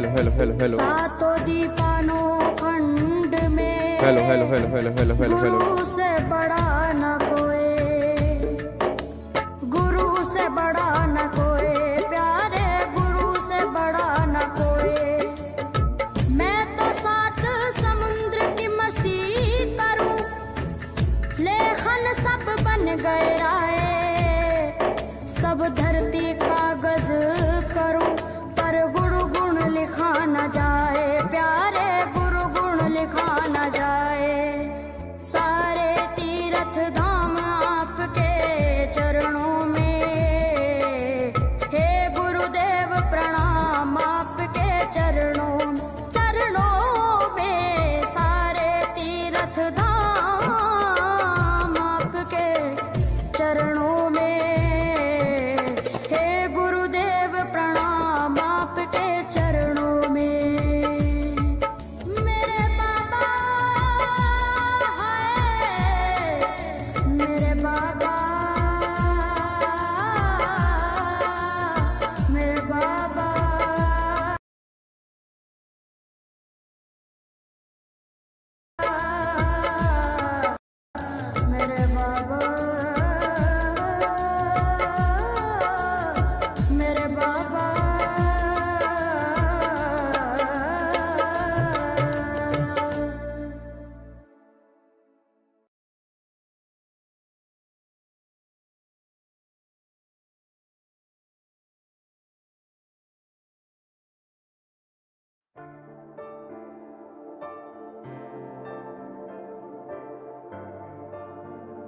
Hello hello hello hello सातों दीपानों खंड में hello hello hello hello hello hello hello गुरु से बड़ा न कोई गुरु से बड़ा न कोई प्यारे गुरु से बड़ा न कोई मैं तो सात समुद्र की मसी करूं लेखन सब बन गए राय सब धरती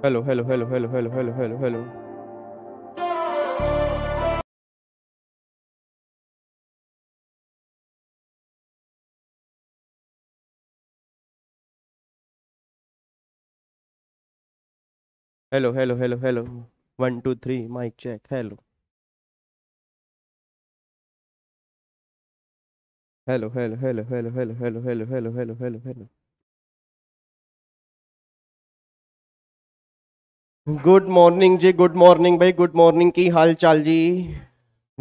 Hello, hello, hello, hello, hello, hello, hello, hello. Hello, hello, hello, hello. One, two, three, mic check. Hello. Hello, hello, hello, hello, hello, hello, hello, hello, hello, hello, hello. Good morning जी good morning भाई good morning की हाल चाल जी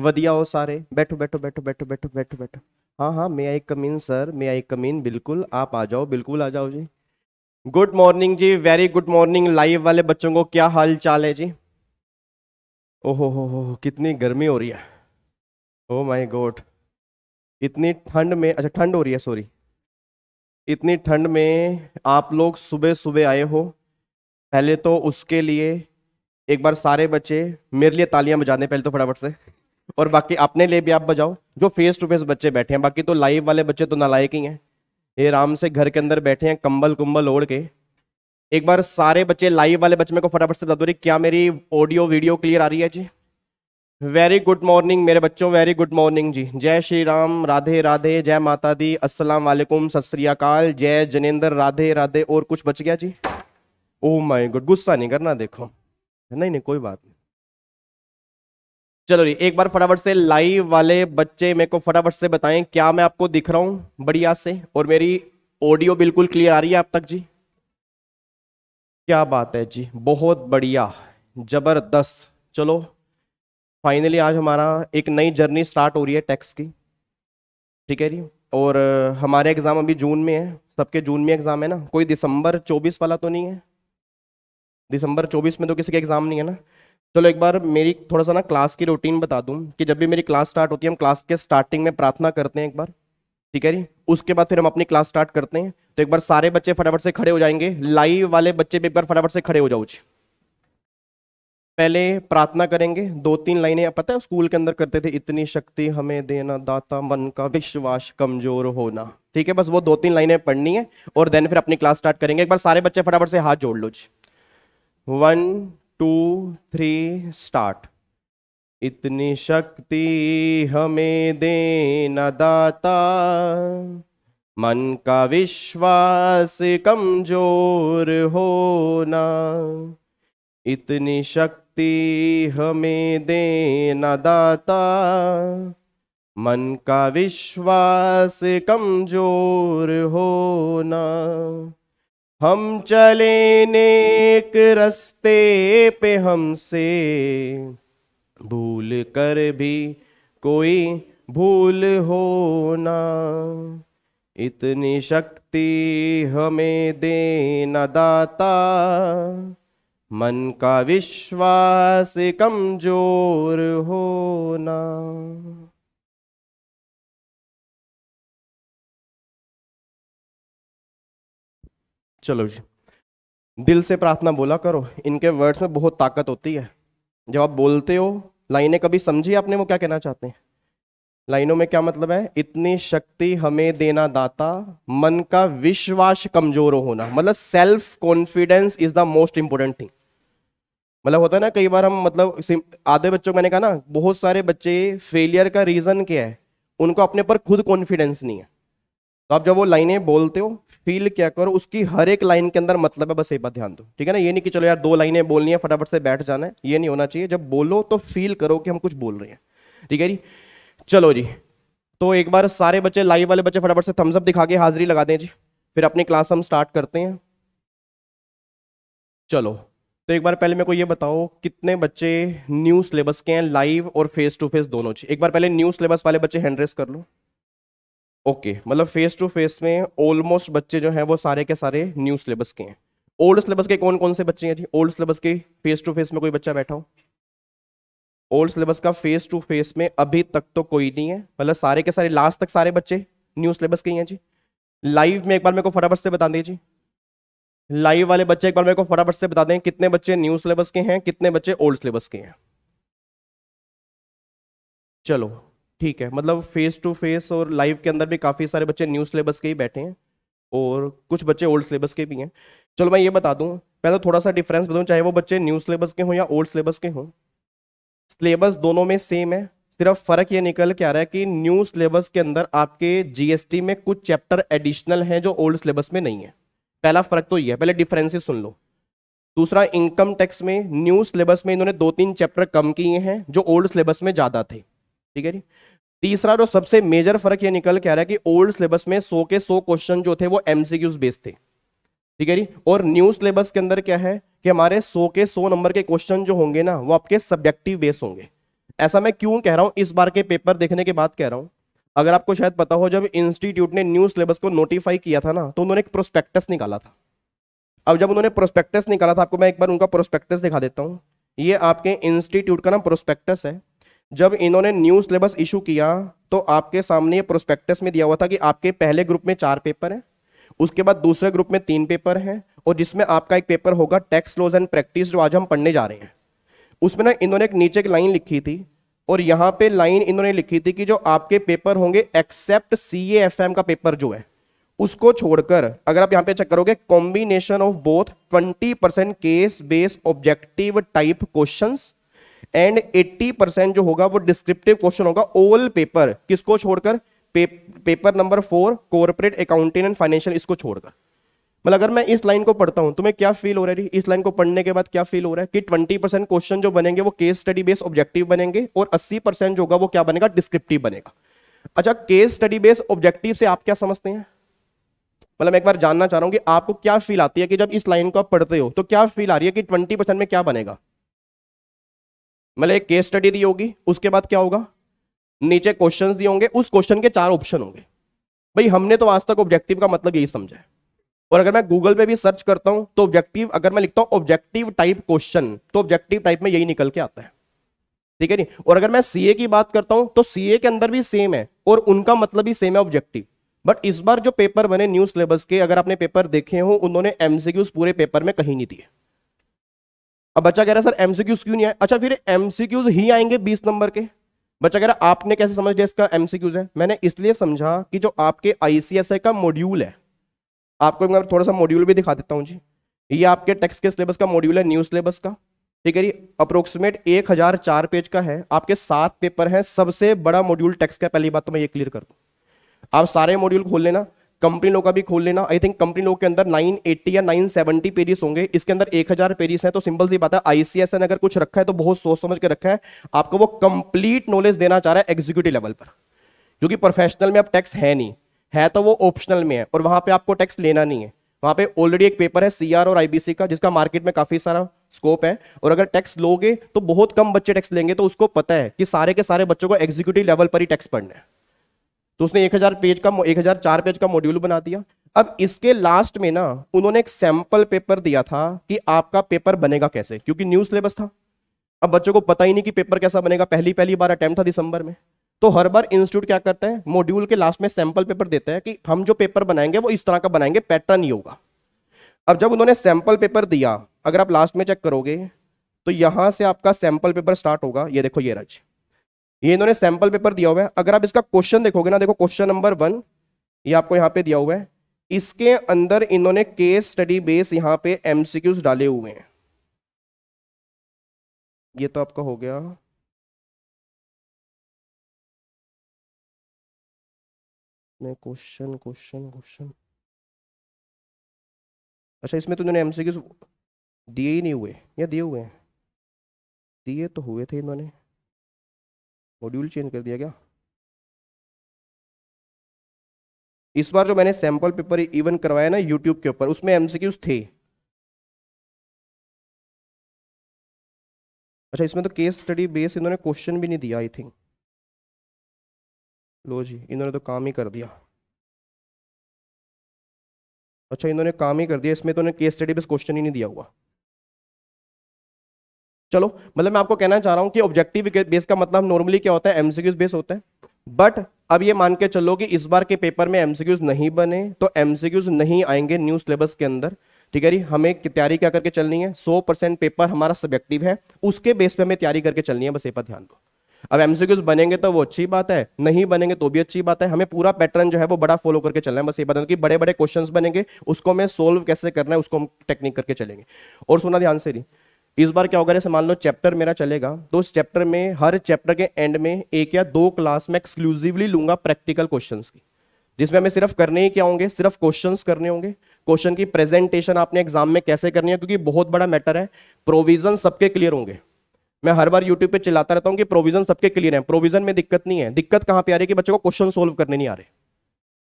वधिया हो सारे बैठो बैठो बैठो बैठो बैठो बैठो बैठो हाँ हाँ मे आई कमीन सर मे आई कमीन बिल्कुल आप आ जाओ बिल्कुल आ जाओ जी गुड मॉर्निंग जी वेरी गुड मॉर्निंग लाइव वाले बच्चों को क्या हाल चाल है जी ओहो हो हो कितनी गर्मी हो रही है ओ माई गोड इतनी ठंड में अच्छा ठंड हो रही है सॉरी इतनी ठंड में आप लोग सुबह सुबह आए हो पहले तो उसके लिए एक बार सारे बच्चे मेरे लिए तालियां बजा दें पहले तो फटाफट से और बाकी अपने लिए भी आप बजाओ जो फेस टू फेस बच्चे बैठे हैं बाकी तो लाइव वाले बच्चे तो नालायक ही हैं ये आराम से घर के अंदर बैठे हैं कंबल कुंबल ओढ़ के एक बार सारे बच्चे लाइव वाले बच्चे मेरे को फटाफट से बता दो रही क्या मेरी ऑडियो वीडियो क्लियर आ रही है जी वेरी गुड मॉर्निंग मेरे बच्चों वेरी गुड मॉर्निंग जी जय श्री राम राधे राधे जय माता दी अस्सलाम वालेकुम सत जय जनेंद्र राधे राधे और कुछ बच गया जी ओ माय गॉड गुस्सा नहीं करना देखो नहीं नहीं कोई बात नहीं चलो जी एक बार फटाफट से लाइव वाले बच्चे मेरे को फटाफट से बताएं क्या मैं आपको दिख रहा हूं बढ़िया से और मेरी ऑडियो बिल्कुल क्लियर आ रही है आप तक जी क्या बात है जी बहुत बढ़िया जबरदस्त चलो फाइनली आज हमारा एक नई जर्नी स्टार्ट हो रही है टैक्स की ठीक है जी और हमारे एग्ज़ाम अभी जून में है सबके जून में एग्ज़ाम है ना कोई दिसंबर चौबीस वाला तो नहीं है दिसंबर चौबीस में तो किसी के एग्ज़ाम नहीं है ना चलो एक बार मेरी थोड़ा सा ना क्लास की रूटीन बता दूं कि जब भी मेरी क्लास स्टार्ट होती है हम क्लास के स्टार्टिंग में प्रार्थना करते हैं एक बार ठीक है जी उसके बाद फिर हम अपनी क्लास स्टार्ट करते हैं तो एक बार सारे बच्चे फटाफट से खड़े हो जाएंगे लाइव वाले बच्चे भी एक बार फटाफट से खड़े हो जाओ पहले प्रार्थना करेंगे दो तीन लाइनें पता है स्कूल के अंदर करते थे इतनी शक्ति हमें देना दाता मन का विश्वास कमजोर होना ठीक है बस वो दो तीन लाइनें पढ़नी है और देन फिर अपनी क्लास स्टार्ट करेंगे एक बार सारे बच्चे फटाफट से हाथ जोड़ लो जी वन टू थ्री स्टार्ट इतनी शक्ति हमें देना दाता मन का विश्वास कमजोर होना इतनी शक्ति हमें देना दाता मन का विश्वास कमजोर होना हम चले नेक रस्ते पे हमसे भूल कर भी कोई भूल हो ना इतनी शक्ति हमें दे न दाता मन का विश्वास कमजोर होना चलो जी दिल से प्रार्थना बोला करो इनके वर्ड्स में बहुत ताकत होती है जब आप बोलते हो लाइनें कभी समझी आपने वो क्या कहना चाहते हैं लाइनों में क्या मतलब है इतनी शक्ति हमें देना दाता मन का विश्वास कमजोर होना मतलब self confidence is the most important thing मतलब होता है ना कई बार हम मतलब आधे बच्चों को मैंने कहा ना बहुत सारे बच्चे फेलियर का रीजन क्या है उनको अपने पर खुद कॉन्फिडेंस नहीं है तो आप जब वो लाइनें बोलते हो फील क्या करो उसकी हर एक लाइन के अंदर मतलब है बस एक बात ध्यान दो ठीक है ना ये नहीं कि चलो यार दो लाइनें बोलनी है फटाफट से बैठ जाना है ये नहीं होना चाहिए जब बोलो तो फील करो कि हम कुछ बोल रहे हैं ठीक है जी चलो जी तो एक बार सारे बच्चे लाइव वाले बच्चे फटाफट से थम्सअप दिखा के हाजिरी लगा दें जी फिर अपनी क्लास हम स्टार्ट करते हैं चलो तो एक बार पहले मेरे को ये बताओ कितने बच्चे न्यू सिलेबस के हैं लाइव और फेस टू फेस दोनों एक बार पहले न्यू सिलेबस वाले बच्चे हैंड रेस कर लो ओके मतलब फेस टू फेस में ऑलमोस्ट बच्चे जो हैं वो सारे के सारे न्यू सिलेबस के हैं ओल्ड सिलेबस के कौन कौन से बच्चे हैं जी ओल्ड सिलेबस के फेस टू फेस में कोई बच्चा बैठा हो ओल्ड सिलेबस का फेस टू फेस में अभी तक तो कोई नहीं है मतलब सारे के सारे लास्ट तक सारे बच्चे न्यू सिलेबस के ही हैं जी लाइव में एक बार मेरे को फटाफट से बता दें जी लाइव वाले बच्चे एक बार मेरे को फटाफट से बता दें कितने बच्चे न्यू सिलेबस के हैं कितने बच्चे ओल्ड सिलेबस के हैं चलो ठीक है मतलब फेस टू फेस और लाइव के अंदर भी काफ़ी सारे बच्चे न्यू सिलेबस के ही बैठे हैं और कुछ बच्चे ओल्ड सिलेबस के भी हैं चलो मैं ये बता दूँ पहले थोड़ा सा डिफरेंस बताऊँ चाहे वो बच्चे न्यू सिलेबस के हों या ओल्ड सिलेबस के हों सिलेबस दोनों में सेम है सिर्फ फ़र्क ये निकल के आ रहा है कि न्यू सिलेबस के अंदर आपके जीएसटी में कुछ चैप्टर एडिशनल हैं जो ओल्ड सिलेबस में नहीं है पहला फ़र्क तो ये है पहले डिफरेंसेस सुन लो दूसरा इनकम टैक्स में न्यू सिलेबस में इन्होंने दो तीन चैप्टर कम किए हैं जो ओल्ड सिलेबस में ज़्यादा थे ठीक है जी तीसरा जो सबसे मेजर फर्क ये निकल के आ रहा है कि ओल्ड सिलेबस में सौ के सौ क्वेश्चन जो थे वो एमसीक्यूज बेस्ड थे ठीक है जी और न्यू सिलेबस के अंदर क्या है कि हमारे सौ के सौ नंबर के क्वेश्चन जो होंगे ना वो आपके सब्जेक्टिव बेस होंगे ऐसा मैं क्यों कह रहा हूं इस बार के पेपर देखने के बाद कह रहा हूं अगर आपको शायद पता हो जब इंस्टीट्यूट ने न्यू सिलेबस को नोटिफाई किया था ना तो उन्होंने एक प्रोस्पेक्टस निकाला था अब जब उन्होंने प्रोस्पेक्टस निकाला था आपको मैं एक बार उनका प्रोस्पेक्टस दिखा देता हूँ ये आपके इंस्टीट्यूट का ना प्रोस्पेक्टस है जब इन्होंने न्यू सिलेबस इशू किया तो आपके सामने ये प्रोस्पेक्टस में दिया हुआ था कि आपके पहले ग्रुप में चार पेपर हैं उसके बाद दूसरे ग्रुप में तीन पेपर हैं और जिसमें आपका एक पेपर होगा टैक्स लॉज एंड प्रैक्टिस जो आज हम पढ़ने जा रहे हैं उसमें ना इन्होंने एक नीचे एक लाइन लिखी थी और यहाँ पे लाइन इन्होंने लिखी थी कि जो आपके पेपर होंगे एक्सेप्ट सी एफ एम का पेपर जो है उसको छोड़कर अगर आप यहाँ पे चेक करोगे combination of both percent case base objective type questions and 80 percent जो होगा वो डिस्क्रिप्टिव क्वेश्चन होगा ओल पेपर किसको छोड़कर paper number four corporate accounting and financial इसको छोड़कर मतलब अगर मैं इस लाइन को पढ़ता हूं तो क्या फील हो रहा है इस लाइन को पढ़ने के बाद क्या फील हो रहा है कि ट्वेंटी परसेंट क्वेश्चन जो बनेंगे वो केस स्टडी बेस ऑब्जेक्टिव बनेंगे और अस्सी परसेंट जो होगा वो क्या बनेगा डिस्क्रिप्टिव बनेगा अच्छा केस स्टडी बेस ऑब्जेक्टिव से आप क्या समझते हैं मतलब एक बार जानना चाह रहा हूं कि आपको क्या फील आती है कि जब इस लाइन को आप पढ़ते हो तो क्या फील आ रही है कि ट्वेंटी परसेंट में क्या बनेगा मतलब एक केस स्टडी दी होगी उसके बाद क्या होगा नीचे क्वेश्चंस दिए होंगे उस क्वेश्चन के चार ऑप्शन होंगे भाई हमने तो आज तक ऑब्जेक्टिव का मतलब यही समझा है और अगर मैं गूगल पे भी सर्च करता हूं तो ऑब्जेक्टिव अगर मैं लिखता हूं ऑब्जेक्टिव टाइप क्वेश्चन तो ऑब्जेक्टिव टाइप में यही निकल के आता है ठीक है नी और अगर मैं सीए की बात करता हूं तो सीए के अंदर भी सेम है और उनका मतलब भी सेम है ऑब्जेक्टिव बट इस बार जो पेपर बने न्यू सिलेबस के अगर आपने पेपर देखे हो उन्होंने एमसीक्यूज पूरे पेपर में कहीं नहीं दिए अब बच्चा कह रहा है सर एमसीक्यूज क्यों नहीं आए अच्छा फिर एमसीक्यूज ही आएंगे बीस नंबर के बच्चा कह रहा आपने कैसे समझ लिया इसका एमसीक्यूज है मैंने इसलिए समझा कि जो आपके आईसीएसआई का मॉड्यूल है आपको मैं थोड़ा सा मॉड्यूल भी दिखा देता हूँ जी ये आपके टेक्स के सिलेबस का मॉड्यूल है न्यू सिलेबस का ठीक है जी अप्रोक्सीमेट एक हजार चार पेज का है आपके सात पेपर हैं सबसे बड़ा मॉड्यूल टेक्स का पहली बात तो मैं ये क्लियर कर दूँ आप सारे मॉड्यूल खोल लेना कंपनी लोग का भी खोल लेना आई थिंक कंपनी लोग के अंदर 980 या 970 पेरीज होंगे इसके अंदर 1000 पेरीज है तो सिंपल सी बात है आईसीएसएन अगर कुछ रखा है तो बहुत सोच समझ के रखा है आपको वो कंप्लीट नॉलेज देना चाह रहा है एग्जीक्यूटिव लेवल पर क्योंकि प्रोफेशनल में अब टैक्स है नहीं है तो वो ऑप्शनल में है और वहां पर आपको टैक्स लेना नहीं है वहां पे ऑलरेडी एक पेपर है सीआर और आईबीसी का जिसका मार्केट में काफी सारा स्कोप है और अगर टैक्स लोगे तो बहुत कम बच्चे टैक्स लेंगे तो उसको पता है कि सारे के सारे बच्चों को एग्जीक्यूटिव लेवल पर ही टैक्स पढ़ना है तो उसने एक हजार पेज का एक हजार चार पेज का मॉड्यूल बना दिया अब इसके लास्ट में ना उन्होंने एक सैंपल पेपर दिया था कि आपका पेपर बनेगा कैसे क्योंकि न्यू सिलेबस था अब बच्चों को पता ही नहीं कि पेपर कैसा बनेगा पहली पहली बार अटैम्प्ट था दिसंबर में तो हर बार इंस्टीट्यूट क्या करता है मॉड्यूल के लास्ट में सैंपल पेपर देता है कि हम जो पेपर बनाएंगे वो इस तरह का बनाएंगे पैटर्न ही होगा अब जब उन्होंने सैंपल पेपर दिया अगर आप लास्ट में चेक करोगे तो यहां से आपका सैंपल पेपर स्टार्ट होगा ये देखो ये रज ये इन्होंने सैंपल पेपर दिया हुआ है अगर आप इसका क्वेश्चन देखोगे ना देखो क्वेश्चन नंबर वन ये आपको यहाँ पे दिया हुआ है इसके अंदर इन्होंने केस स्टडी बेस यहाँ पे एमसीक्यूज डाले हुए हैं ये तो आपका हो गया मैं क्वेश्चन क्वेश्चन क्वेश्चन अच्छा इसमें तो इन्होंने एमसीक्यूज दिए ही नहीं हुए या दिए हुए हैं दिए तो हुए थे इन्होंने मॉड्यूल चेंज कर दिया क्या इस बार जो मैंने सैंपल पेपर इवन करवाया ना यूट्यूब के ऊपर उसमें एमसीक्यूज थे अच्छा इसमें तो केस स्टडी बेस इन्होंने क्वेश्चन भी नहीं दिया आई थिंक लो जी इन्होंने तो काम ही कर दिया अच्छा इन्होंने काम ही कर दिया इसमें तो उन्हें केस स्टडी बेस क्वेश्चन ही नहीं दिया हुआ चलो मतलब मैं आपको कहना चाह रहा हूँ कि ऑब्जेक्टिव बेस का मतलब नॉर्मली क्या होता है एमसीक्यूज बेस होता है बट अब ये मान के चलो कि इस बार के पेपर में एमसीक्यूज नहीं बने तो एमसीक्यूज नहीं आएंगे न्यू सिलेबस के अंदर ठीक है जी हमें तैयारी क्या करके चलनी है सौ परसेंट पेपर हमारा सब्जेक्टिव है उसके बेस पे हमें तैयारी करके चलनी है बस ये पर ध्यान दो अब एमसीक्यूज बनेंगे तो वो अच्छी बात है नहीं बनेंगे तो भी अच्छी बात है हमें पूरा पैटर्न जो है वो बड़ा फॉलो करके चलना है बस ये बताना कि बड़े बड़े क्वेश्चंस बनेंगे उसको हमें सोल्व कैसे करना है उसको हम टेक्निक करके चलेंगे और सुना ध्यान से नहीं इस बार क्या होगा जैसे मान लो चैप्टर मेरा चलेगा तो उस चैप्टर में हर चैप्टर के एंड में एक या दो क्लास में एक्सक्लूसिवली लूंगा प्रैक्टिकल क्वेश्चन की जिसमें हमें सिर्फ करने ही क्या होंगे सिर्फ क्वेश्चन करने होंगे क्वेश्चन की प्रेजेंटेशन आपने एग्जाम में कैसे करनी है क्योंकि बहुत बड़ा मैटर है प्रोविजन सबके क्लियर होंगे मैं हर बार यूट्यूब पे चलाता रहता हूँ कि प्रोविजन सबके क्लियर है प्रोविजन में दिक्कत नहीं है दिक्कत कहाँ पे आ रही है कि बच्चों को क्वेश्चन सोल्व करने नहीं आ रहे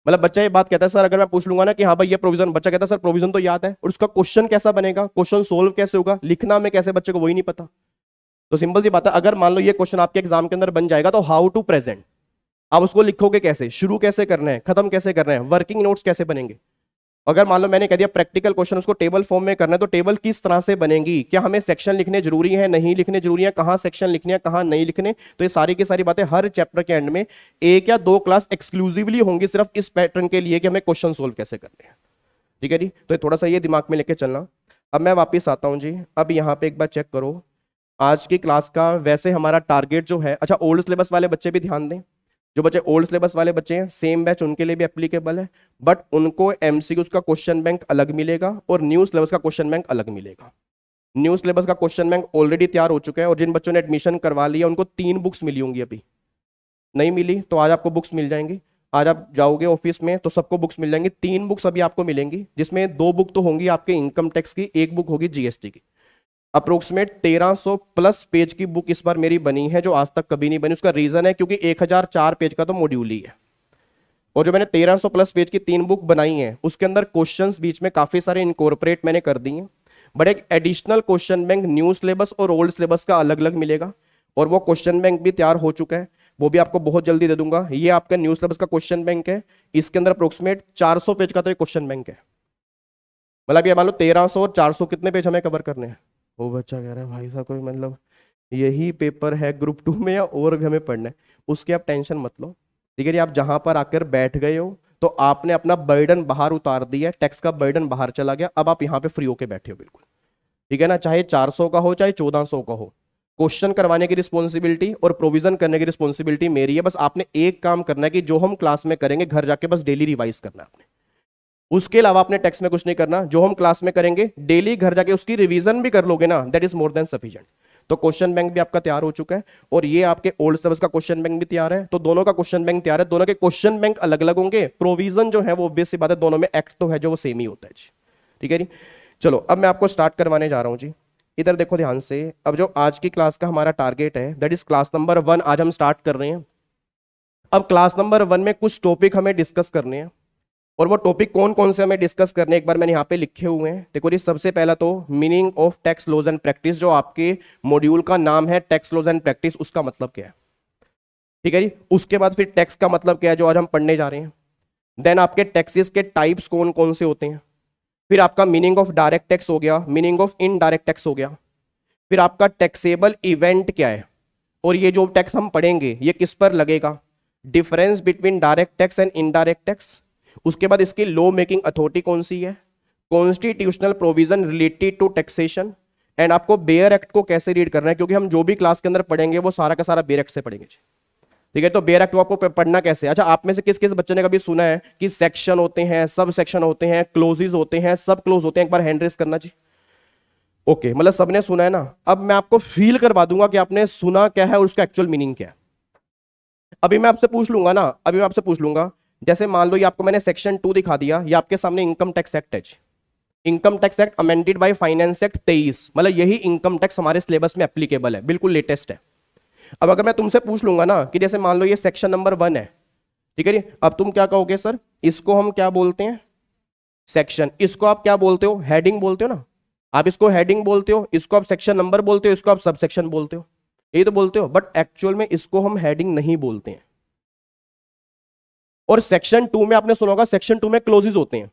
मतलब बच्चा ये बात कहता है सर अगर मैं पूछ लूंगा ना कि हाँ भाई ये प्रोविजन बच्चा कहता है सर प्रोविजन तो याद है और उसका क्वेश्चन कैसा बनेगा क्वेश्चन सोल्व कैसे होगा लिखना में कैसे बच्चे को वही नहीं पता तो सिंपल सी बात है अगर मान लो ये क्वेश्चन आपके एग्जाम के अंदर बन जाएगा तो हाउ टू प्रेजेंट आप उसको लिखोगे कैसे शुरू कैसे करना है खत्म कैसे करना है वर्किंग नोट्स कैसे बनेंगे अगर मान लो मैंने कह दिया प्रैक्टिकल क्वेश्चन उसको टेबल फॉर्म में करना है तो टेबल किस तरह से बनेगी क्या हमें सेक्शन लिखने जरूरी है नहीं लिखने जरूरी है कहाँ सेक्शन लिखने हैं कहाँ नहीं लिखने तो ये सारी की सारी बातें हर चैप्टर के एंड में एक या दो क्लास एक्सक्लूसिवली होंगी सिर्फ इस पैटर्न के लिए कि हमें क्वेश्चन सोल्व कैसे करने हैं ठीक है जी तो थोड़ा सा ये दिमाग में लेके चलना अब मैं वापस आता हूँ जी अब यहाँ पे एक बार चेक करो आज की क्लास का वैसे हमारा टारगेट जो है अच्छा ओल्ड सिलेबस वाले बच्चे भी ध्यान दें जो बच्चे ओल्ड सिलेबस वाले बच्चे हैं सेम बैच उनके लिए भी एप्लीकेबल है बट उनको एमसीक्यूज का क्वेश्चन बैंक अलग मिलेगा और न्यू सिलेबस का क्वेश्चन बैंक अलग मिलेगा न्यू सिलेबस का क्वेश्चन बैंक ऑलरेडी तैयार हो चुका है और जिन बच्चों ने एडमिशन करवा लिया उनको तीन बुक्स मिली होंगी अभी नहीं मिली तो आज आपको बुक्स मिल जाएंगी आज आप जाओगे ऑफिस में तो सबको बुक्स मिल जाएंगी तीन बुक्स अभी आपको मिलेंगी जिसमें दो बुक तो होंगी आपके इनकम टैक्स की एक बुक होगी जीएसटी की अप्रोक्सीमेट 1300 प्लस पेज की बुक इस बार मेरी बनी है जो आज तक कभी नहीं बनी उसका रीजन है क्योंकि 1004 पेज का तो मॉड्यूल ही है और जो मैंने 1300 प्लस पेज की तीन बुक बनाई है उसके अंदर क्वेश्चन बीच में काफी सारे इनकॉर्पोरेट मैंने कर दिए बट एक additional question bank new syllabus और ओल्ड सिलेबस का अलग अलग मिलेगा और वो क्वेश्चन बैंक भी तैयार हो चुका है वो भी आपको बहुत जल्दी दे दूंगा ये आपका न्यू सिलेबस का क्वेश्चन बैंक है इसके अंदर अप्रोक्सीमेट चार पेज का तो एक क्वेश्चन बैंक है मतलब ये मान लो तेरह और चार कितने पेज हमें कवर करने हैं वो बच्चा कह रहा है भाई साहब कोई मतलब यही पेपर है ग्रुप टू में या और भी हमें पढ़ना है उसकी आप टेंशन मत लो ठीक है जी आप जहाँ पर आकर बैठ गए हो तो आपने अपना बर्डन बाहर उतार दिया टैक्स का बर्डन बाहर चला गया अब आप यहाँ पे फ्री होके बैठे हो बिल्कुल ठीक है ना चाहे 400 का हो चाहे 1400 का हो क्वेश्चन करवाने की रिस्पॉन्सिबिलिटी और प्रोविजन करने की रिस्पॉन्सिबिलिटी मेरी है बस आपने एक काम करना है कि जो हम क्लास में करेंगे घर जाके बस डेली रिवाइज करना है आपने उसके अलावा अपने टेक्स्ट में कुछ नहीं करना जो हम क्लास में करेंगे डेली घर जाके उसकी रिवीजन भी कर लोगे ना that is more than sufficient तो क्वेश्चन बैंक भी आपका तैयार हो चुका है और ये आपके ओल्ड सिलेबस का क्वेश्चन बैंक भी तैयार है तो दोनों का क्वेश्चन बैंक तैयार है दोनों के क्वेश्चन बैंक अलग अलग होंगे प्रोविजन जो है वो ऑब्वियस सी बात है दोनों में एक्ट तो है जो वो सेम ही होता है जी ठीक है जी चलो अब मैं आपको स्टार्ट करवाने जा रहा हूँ जी इधर देखो ध्यान से अब जो आज की क्लास का हमारा टारगेट है that is class number one आज हम स्टार्ट कर रहे हैं अब क्लास नंबर वन में कुछ टॉपिक हमें डिस्कस करने हैं और वो टॉपिक कौन कौन से हमें डिस्कस करने एक बार मैंने यहाँ पे लिखे हुए हैं देखो जी सबसे पहला तो meaning of tax laws and practice जो आपके मॉड्यूल का नाम है टैक्स लॉज एंड प्रैक्टिस उसका मतलब क्या है ठीक है जी उसके बाद फिर टैक्स का मतलब क्या है जो आज हम पढ़ने जा रहे हैं देन आपके टैक्सेस के टाइप्स कौन कौन से होते हैं फिर आपका मीनिंग ऑफ डायरेक्ट टैक्स हो गया मीनिंग ऑफ इनडायरेक्ट टैक्स हो गया फिर आपका टैक्सेबल इवेंट क्या है और ये जो टैक्स हम पढ़ेंगे ये किस पर लगेगा difference between direct tax and indirect tax उसके बाद इसकी लॉ मेकिंग अथॉरिटी कौन सी है constitutional provision related to taxation and आपको बेयर एक्ट को कैसे रीड करना है क्योंकि हम जो भी क्लास के अंदर पढ़ेंगे वो सारा का सारा बेयर एक्ट से पढ़ेंगे ठीक है तो बेयर एक्ट आपको पढ़ना कैसे अच्छा आप में से किस किस बच्चे ने कभी सुना है कि सेक्शन होते हैं सब सेक्शन होते हैं क्लोजेज होते हैं सब क्लोज होते हैं एक बार हैंड रेस करना जी ओके okay, मतलब सबने सुना है ना अब मैं आपको फील करवा दूंगा कि आपने सुना क्या है और उसका एक्चुअल मीनिंग क्या है अभी मैं आपसे पूछ लूंगा ना अभी मैं आपसे पूछ लूंगा जैसे मान लो ये आपको मैंने सेक्शन टू दिखा दिया ये आपके सामने इनकम टैक्स एक्ट है income tax act amended by finance act तेईस मतलब यही इनकम टैक्स हमारे सिलेबस में एप्लीकेबल है बिल्कुल लेटेस्ट है अब अगर मैं तुमसे पूछ लूंगा ना कि जैसे मान लो ये सेक्शन नंबर वन है ठीक है अब तुम क्या कहोगे सर इसको हम क्या बोलते हैं सेक्शन इसको आप क्या बोलते हो हेडिंग बोलते हो ना आप इसको हेडिंग बोलते हो इसको आप सेक्शन नंबर बोलते हो इसको आप सबसेक्शन बोलते हो यही तो बोलते हो बट एक्चुअल में इसको हम हेडिंग नहीं बोलते हैं और सेक्शन टू में आपने सुना होगा सेक्शन टू में क्लोजेज होते हैं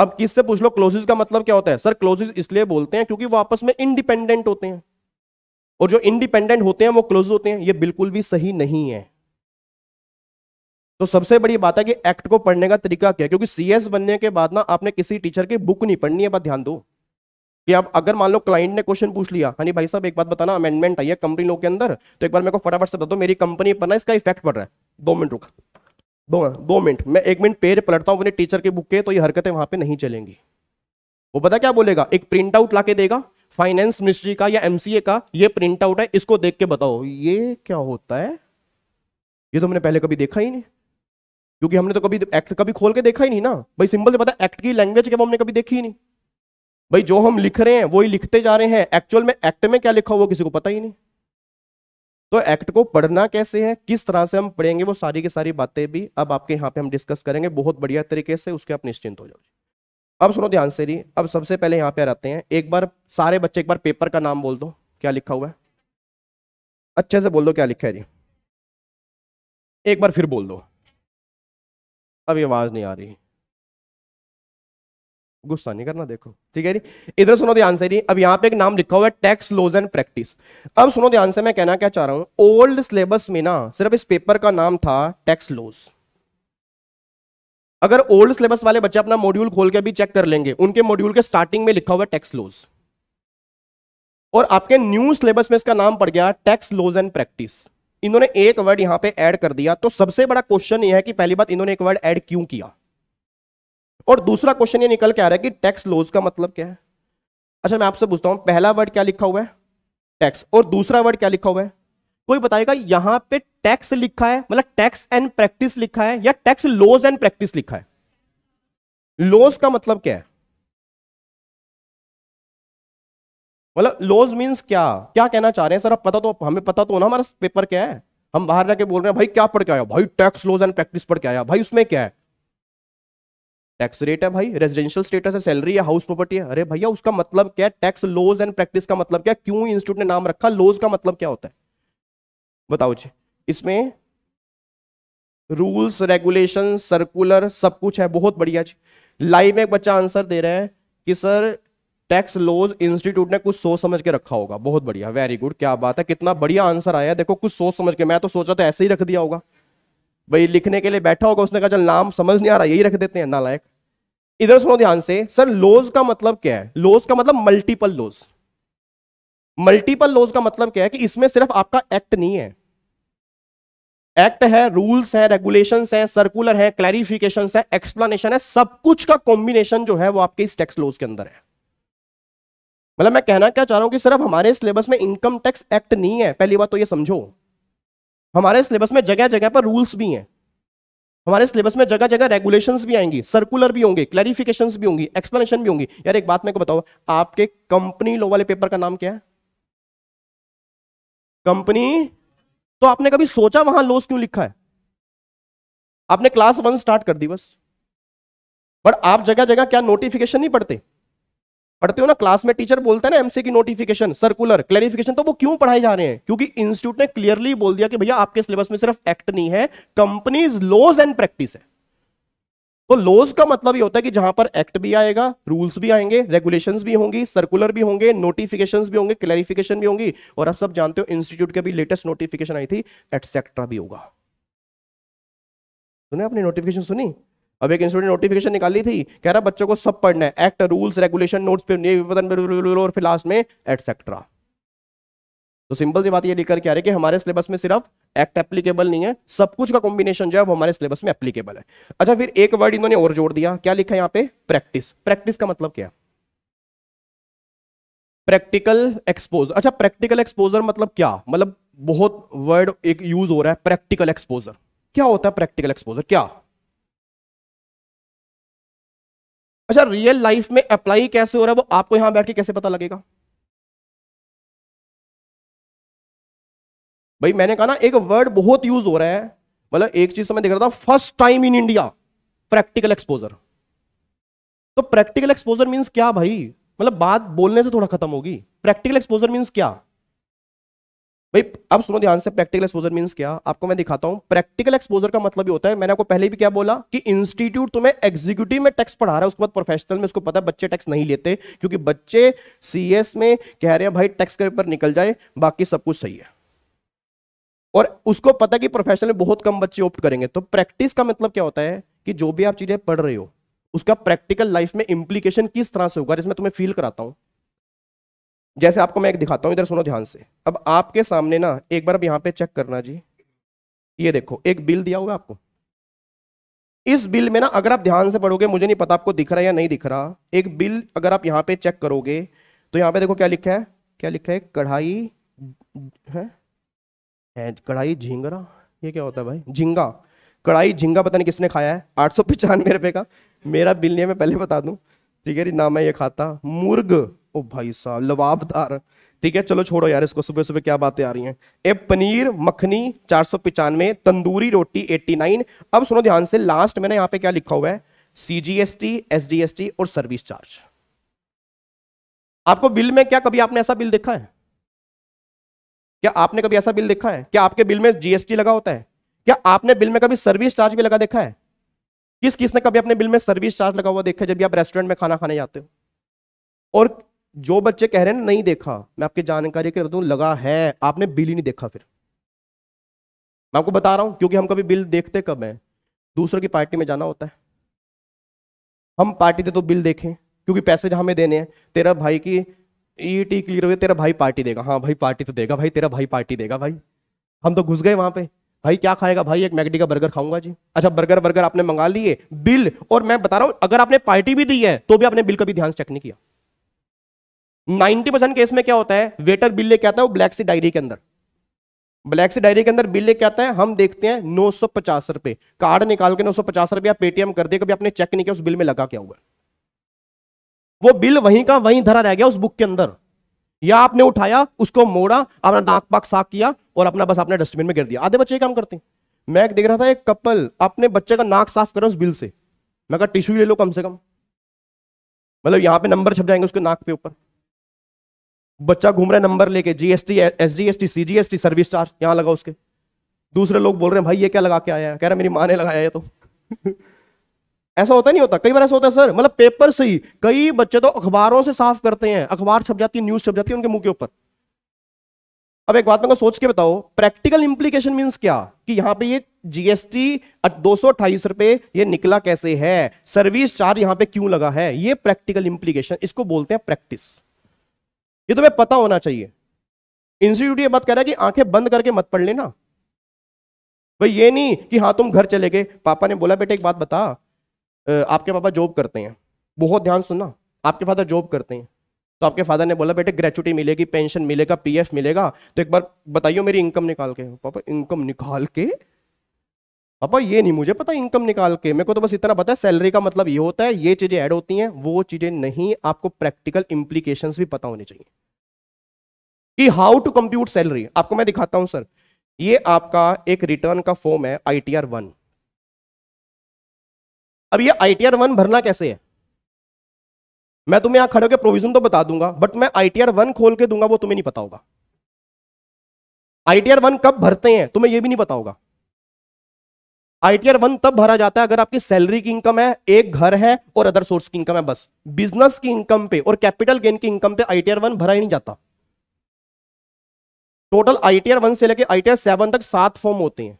अब किससे पूछ लो क्लोजेज का मतलब क्या होता है सर क्लोजेज इसलिए बोलते हैं क्योंकि वो आपस में इंडिपेंडेंट होते हैं और जो इंडिपेंडेंट होते हैं वो क्लोज होते हैं ये बिल्कुल भी सही नहीं है तो सबसे बड़ी बात है कि एक्ट को पढ़ने का तरीका क्या है क्योंकि सीएस बनने के बाद ना आपने किसी टीचर की बुक नहीं पढ़नी है बात ध्यान दो कि आप अगर मान लो क्लाइंट ने क्वेश्चन पूछ लिया हनी हाँ भाई साहब एक बात बताना अमेंडमेंट आई है कंपनी लोग के अंदर तो एक बार मेरे को फटाफट से बता दो मेरी कंपनी पर ना इसका इफेक्ट पड़ रहा है दो मिनट रुका दो दो मिनट मैं एक मिनट पेज पलटता हूँ अपने टीचर के बुक के तो ये हरकतें वहां पे नहीं चलेंगी वो पता क्या बोलेगा एक प्रिंट आउट ला देगा फाइनेंस मिनिस्ट्री का या एमसीए का ये प्रिंट आउट है इसको देख के बताओ ये क्या होता है ये तो मैंने पहले कभी देखा ही नहीं क्योंकि हमने तो कभी एक्ट कभी खोल के देखा ही नहीं ना भाई सिंपल से पता एक्ट की लैंग्वेज क्या वो हमने कभी देखी ही नहीं भाई जो हम लिख रहे हैं वही लिखते जा रहे हैं एक्चुअल में एक्ट में क्या लिखा हुआ किसी को पता ही नहीं तो एक्ट को पढ़ना कैसे है किस तरह से हम पढ़ेंगे वो सारी की सारी बातें भी अब आपके यहाँ पे हम डिस्कस करेंगे बहुत बढ़िया तरीके से उसके आप निश्चिंत हो जाओ अब सुनो ध्यान से जी अब सबसे पहले यहाँ पे रहते हैं एक बार सारे बच्चे एक बार पेपर का नाम बोल दो क्या लिखा हुआ है अच्छे से बोल दो क्या लिखा है जी एक बार फिर बोल दो अभी आवाज़ नहीं आ रही गुस्सा नहीं करना देखो ठीक है जी इधर सुनो ध्यान से जी अब यहाँ पे एक नाम लिखा हुआ है टैक्स लॉज एंड प्रैक्टिस अब सुनो ध्यान से मैं कहना क्या चाह रहा हूँ ओल्ड सिलेबस में ना सिर्फ इस पेपर का नाम था टैक्स लॉज अगर ओल्ड सिलेबस वाले बच्चे अपना मॉड्यूल खोल के भी चेक कर लेंगे उनके मॉड्यूल के स्टार्टिंग में लिखा हुआ टैक्स लॉज और आपके न्यू सिलेबस में इसका नाम पड़ गया टैक्स लॉज एंड प्रैक्टिस इन्होंने एक वर्ड यहां पे ऐड कर दिया तो सबसे बड़ा क्वेश्चन यह है कि पहली बात इन्होंने एक वर्ड ऐड क्यों किया और दूसरा क्वेश्चन ये निकल के आ रहा है कि टैक्स लॉज का मतलब क्या है अच्छा मैं आपसे पूछता हूं पहला वर्ड क्या लिखा हुआ है टैक्स और दूसरा वर्ड क्या लिखा हुआ है कोई बताएगा यहां पे टैक्स लिखा है मतलब टैक्स एंड प्रैक्टिस लिखा है या टैक्स लॉज एंड प्रैक्टिस लिखा है लॉज का मतलब क्या है मतलब लॉज मींस क्या क्या कहना चाह रहे हैं सर आप पता तो हमें पता तो ना हमारा पेपर क्या है हम बाहर जाके बोल रहे हैं भाई क्या पढ़ के आया भाई टैक्स लॉज एंड प्रैक्टिस पढ़ के आया भाई उसमें क्या है टैक्स रेट है भाई रेजिडेंशियल स्टेटस है सैलरी या हाउस प्रॉपर्टी है अरे भैया उसका मतलब क्या है टैक्स लॉज एंड प्रैक्टिस का मतलब क्या क्यों इंस्टीट्यूट ने नाम रखा लॉज का मतलब क्या होता है बताओ जी इसमें रूल्स रेगुलेशन सर्कुलर सब कुछ है बहुत बढ़िया जी लाइव में एक बच्चा आंसर दे रहा है कि सर टैक्स लॉज इंस्टीट्यूट ने कुछ सोच समझ के रखा होगा बहुत बढ़िया वेरी गुड क्या बात है कितना बढ़िया आंसर आया देखो कुछ सोच समझ के मैं तो सोच रहा था तो ऐसे ही रख दिया होगा भाई लिखने के लिए बैठा होगा उसने कहा चल नाम समझ नहीं आ रहा यही रख देते हैं नालायक इधर सुनो ध्यान से सर लोज का मतलब क्या है लोज का मतलब मल्टीपल लोज मल्टीपल लोज का मतलब क्या है कि इसमें सिर्फ आपका एक्ट नहीं है एक्ट है रूल्स है रेगुलेशन है सर्कुलर है क्लैरिफिकेशन है एक्सप्लेनेशन है सब कुछ का कॉम्बिनेशन जो है वो आपके इस टैक्स लोज के अंदर है मतलब मैं कहना क्या चाह रहा हूं कि सिर्फ हमारे सिलेबस में इनकम टैक्स एक्ट नहीं है पहली बात तो ये समझो हमारे सिलेबस में जगह जगह पर रूल्स भी हैं हमारे सिलेबस में जगह जगह रेगुलेशंस भी आएंगी सर्कुलर भी होंगे क्लैरिफिकेशन भी होंगी एक्सप्लेनेशन भी होंगी यार एक बात मेरे को बताओ आपके कंपनी लो वाले पेपर का नाम क्या है कंपनी तो आपने कभी सोचा वहां लॉस क्यों लिखा है आपने क्लास वन स्टार्ट कर दी बस बट आप जगह जगह क्या नोटिफिकेशन नहीं पढ़ते पढ़ते हो ना क्लास में टीचर बोलता है ना एमसी की नोटिफिकेशन सर्कुलर क्लेरिफिकेशन तो वो क्यों पढ़ाए जा रहे हैं क्योंकि इंस्टीट्यूट ने क्लियरली बोल दिया कि भैया आपके सिलेबस में सिर्फ एक्ट नहीं है कंपनीज लॉज एंड प्रैक्टिस है तो लॉज का मतलब ये होता है कि जहां पर एक्ट भी आएगा रूल्स भी आएंगे रेगुलेशंस भी होंगी सर्कुलर भी होंगे नोटिफिकेशंस भी होंगे क्लेरिफिकेशन भी होंगी और आप सब जानते हो इंस्टीट्यूट के भी लेटेस्ट नोटिफिकेशन आई थी एटसेट्रा भी होगा सुने आपने नोटिफिकेशन सुनी अब एक इंस्टीट्यूट नोटिफिकेशन निकाली थी कह रहा बच्चों को सब पढ़ना है एक्ट रूल्स रेगुलेशन नोट्स पे और फिर लास्ट में एटसेट्रा तो सिंपल सी बात ये लेकर क्या है कि हमारे सिलेबस में सिर्फ एक्ट एप्लीकेबल नहीं है सब कुछ का कॉम्बिनेशन जो है वो हमारे सिलेबस में एप्लीकेबल है अच्छा फिर एक वर्ड इन्होंने और जोड़ दिया क्या लिखा है यहाँ पे प्रैक्टिस प्रैक्टिस का मतलब क्या प्रैक्टिकल एक्सपोजर अच्छा प्रैक्टिकल एक्सपोजर मतलब क्या मतलब बहुत वर्ड एक यूज हो रहा है प्रैक्टिकल एक्सपोजर क्या होता है प्रैक्टिकल एक्सपोजर क्या अच्छा रियल लाइफ में अप्लाई कैसे हो रहा है वो आपको यहां बैठ के कैसे पता लगेगा भाई मैंने कहा ना एक वर्ड बहुत यूज हो रहा है मतलब एक चीज तो मैं देख रहा था first time in India practical exposure तो प्रैक्टिकल एक्सपोजर मीन्स क्या भाई मतलब बात बोलने से थोड़ा खत्म होगी प्रैक्टिकल एक्सपोजर मीन्स क्या भाई अब सुनो ध्यान से प्रैक्टिकल एक्सपोजर मीन क्या आपको मैं दिखाता हूं प्रैक्टिकल एक्सपोजर का मतलब ही होता है मैंने आपको पहले भी क्या बोला कि इंस्टीट्यूट तुम्हें एग्जीक्यूटिव में टैक्स पढ़ा रहा है उसके बाद प्रोफेशनल में उसको पता है बच्चे टैक्स नहीं लेते क्योंकि बच्चे सीएस में कह रहे हैं भाई टैक्स का पेपर निकल जाए बाकी सब कुछ सही है और उसको पता कि प्रोफेशनल में बहुत कम बच्चे ऑप्ट करेंगे तो प्रैक्टिस का मतलब क्या होता है कि जो भी आप चीजें पढ़ रहे हो उसका प्रैक्टिकल लाइफ में इंप्लीकेशन किस तरह से होगा जिसमें तुम्हें फील कराता हूं जैसे आपको मैं एक दिखाता हूँ इधर सुनो ध्यान से अब आपके सामने ना एक बार अब यहाँ पे चेक करना जी ये देखो एक बिल दिया हुआ आपको इस बिल में ना अगर आप ध्यान से पढ़ोगे मुझे नहीं पता आपको दिख रहा है या नहीं दिख रहा एक बिल अगर आप यहाँ पे चेक करोगे तो यहाँ पे देखो क्या लिखा है क्या लिखा है कढ़ाई है, कढ़ाई झींगरा ये क्या होता है भाई झींगा कढ़ाई झिंगा पता नहीं किसने खाया है आठ सौ पचानवे रुपये का मेरा बिल नहीं है मैं पहले बता दूं ठीक है जी ना मैं ये खाता मुर्ग ओ भाई साहब लवाबदार ठीक है चलो छोड़ो यार इसको सुबह सुबह क्या बातें आ रही हैं ए पनीर मखनी चार सौ पिचानवे तंदूरी रोटी 89 अब सुनो ध्यान से लास्ट मैंने यहाँ पे क्या लिखा हुआ है सीजीएसटी एसडीएसटी और सर्विस चार्ज आपको बिल में क्या कभी आपने ऐसा बिल देखा है क्या आपने कभी ऐसा बिल देखा है क्या आपके बिल में जीएसटी लगा होता है क्या आपने बिल में कभी सर्विस चार्ज भी लगा देखा है किस किसने कभी अपने बिल में सर्विस चार्ज लगा हुआ देखा जब भी आप रेस्टोरेंट में खाना खाने जाते हो और जो बच्चे कह रहे हैं नहीं देखा मैं आपकी जानकारी के दूं लगा है आपने बिल ही नहीं देखा फिर मैं आपको बता रहा हूं क्योंकि हम कभी बिल देखते कब हैं दूसरों की पार्टी में जाना होता है हम पार्टी दे तो बिल देखें क्योंकि पैसे जहां हमें देने हैं तेरा भाई की ई टी क्लियर हो गया तेरा भाई पार्टी देगा हाँ भाई पार्टी तो देगा भाई तेरा भाई पार्टी देगा भाई हम तो घुस गए वहां पे भाई क्या खाएगा भाई एक मैगडी का बर्गर खाऊंगा जी अच्छा बर्गर बर्गर आपने मंगा लिए बिल और मैं बता रहा हूं अगर आपने पार्टी भी दी है तो भी आपने बिल कभी ध्यान से चेक नहीं किया 90 परसेंट केस में क्या होता है वेटर बिल लेके आता है वो ब्लैक सी डायरी के अंदर ब्लैक सी डायरी के अंदर बिल लेके आता है हम देखते हैं नौ सौ पचास रुपए कार्ड निकाल के नौ सौ पचास रुपया पेटीएम कर दिया कभी आपने चेक नहीं किया उस बिल में लगा क्या हुआ वो बिल वहीं का वहीं धरा रह गया उस बुक के अंदर या आपने उठाया उसको मोड़ा अपना नाक पाक साफ किया और अपना बस आपने डस्टबिन में गिर दिया आधे बच्चे काम करते मैं देख रहा था एक कपल अपने बच्चे का नाक साफ करें उस बिल से मैं कहा टिश्यू ले लो कम से कम मतलब यहां पे नंबर छप जाएंगे उसके नाक पे ऊपर बच्चा घूम रहा है नंबर लेके GST SGST CGST service charge यहां लगा उसके दूसरे लोग बोल रहे हैं भाई ये क्या लगा के आया है कह रहा मेरी माँ ने लगाया है तो ऐसा होता नहीं होता कई बार ऐसा होता है सर मतलब पेपर से ही कई बच्चे तो अखबारों से साफ करते हैं अखबार छप जाती है न्यूज छप जाती है उनके मुंह के ऊपर अब एक बात मैं को सोच के बताओ प्रैक्टिकल इंप्लीकेशन मीन्स क्या कि यहां पे ये जीएसटी दो सौ अट्ठाईस रुपए ये निकला कैसे है सर्विस चार्ज यहां पे क्यों लगा है ये प्रैक्टिकल इंप्लीकेशन इसको बोलते हैं प्रैक्टिस ये तुम्हें पता होना चाहिए इंस्टीट्यूट ये बात कह रहा है कि आंखें बंद करके मत पढ़ लेना भाई ये नहीं कि हाँ तुम घर चले गए पापा ने बोला बेटे एक बात बता आपके पापा जॉब करते हैं बहुत ध्यान सुनना आपके फादर जॉब करते हैं तो आपके फादर ने बोला बेटे ग्रेचुटी मिलेगी पेंशन मिलेगा पीएफ मिलेगा तो एक बार बताइयो मेरी इनकम निकाल के पापा इनकम निकाल के पापा ये नहीं मुझे पता इनकम निकाल के मेरे को तो बस इतना पता है सैलरी का मतलब ये होता है ये चीजें ऐड होती हैं वो चीजें नहीं आपको प्रैक्टिकल इंप्लीकेशन भी पता होने चाहिए कि हाउ टू कंप्यूट सैलरी आपको मैं दिखाता हूं सर ये आपका एक रिटर्न का फॉर्म है आई टी आर वन अब ये आई टी वन भरना कैसे है मैं तुम्हें यहां खड़े होकर प्रोविजन तो बता दूंगा बट मैं आई टी वन खोल के दूंगा वो तुम्हें नहीं पता होगा आई टी वन कब भरते हैं तुम्हें ये भी नहीं पता होगा आई टी वन तब भरा जाता है अगर आपकी सैलरी की इनकम है एक घर है और अदर सोर्स की इनकम है बस बिजनेस की इनकम पे और कैपिटल गेन की इनकम पे आई टी वन भरा ही नहीं जाता टोटल आई टी वन से लेकर आई टी सेवन तक सात फॉर्म होते हैं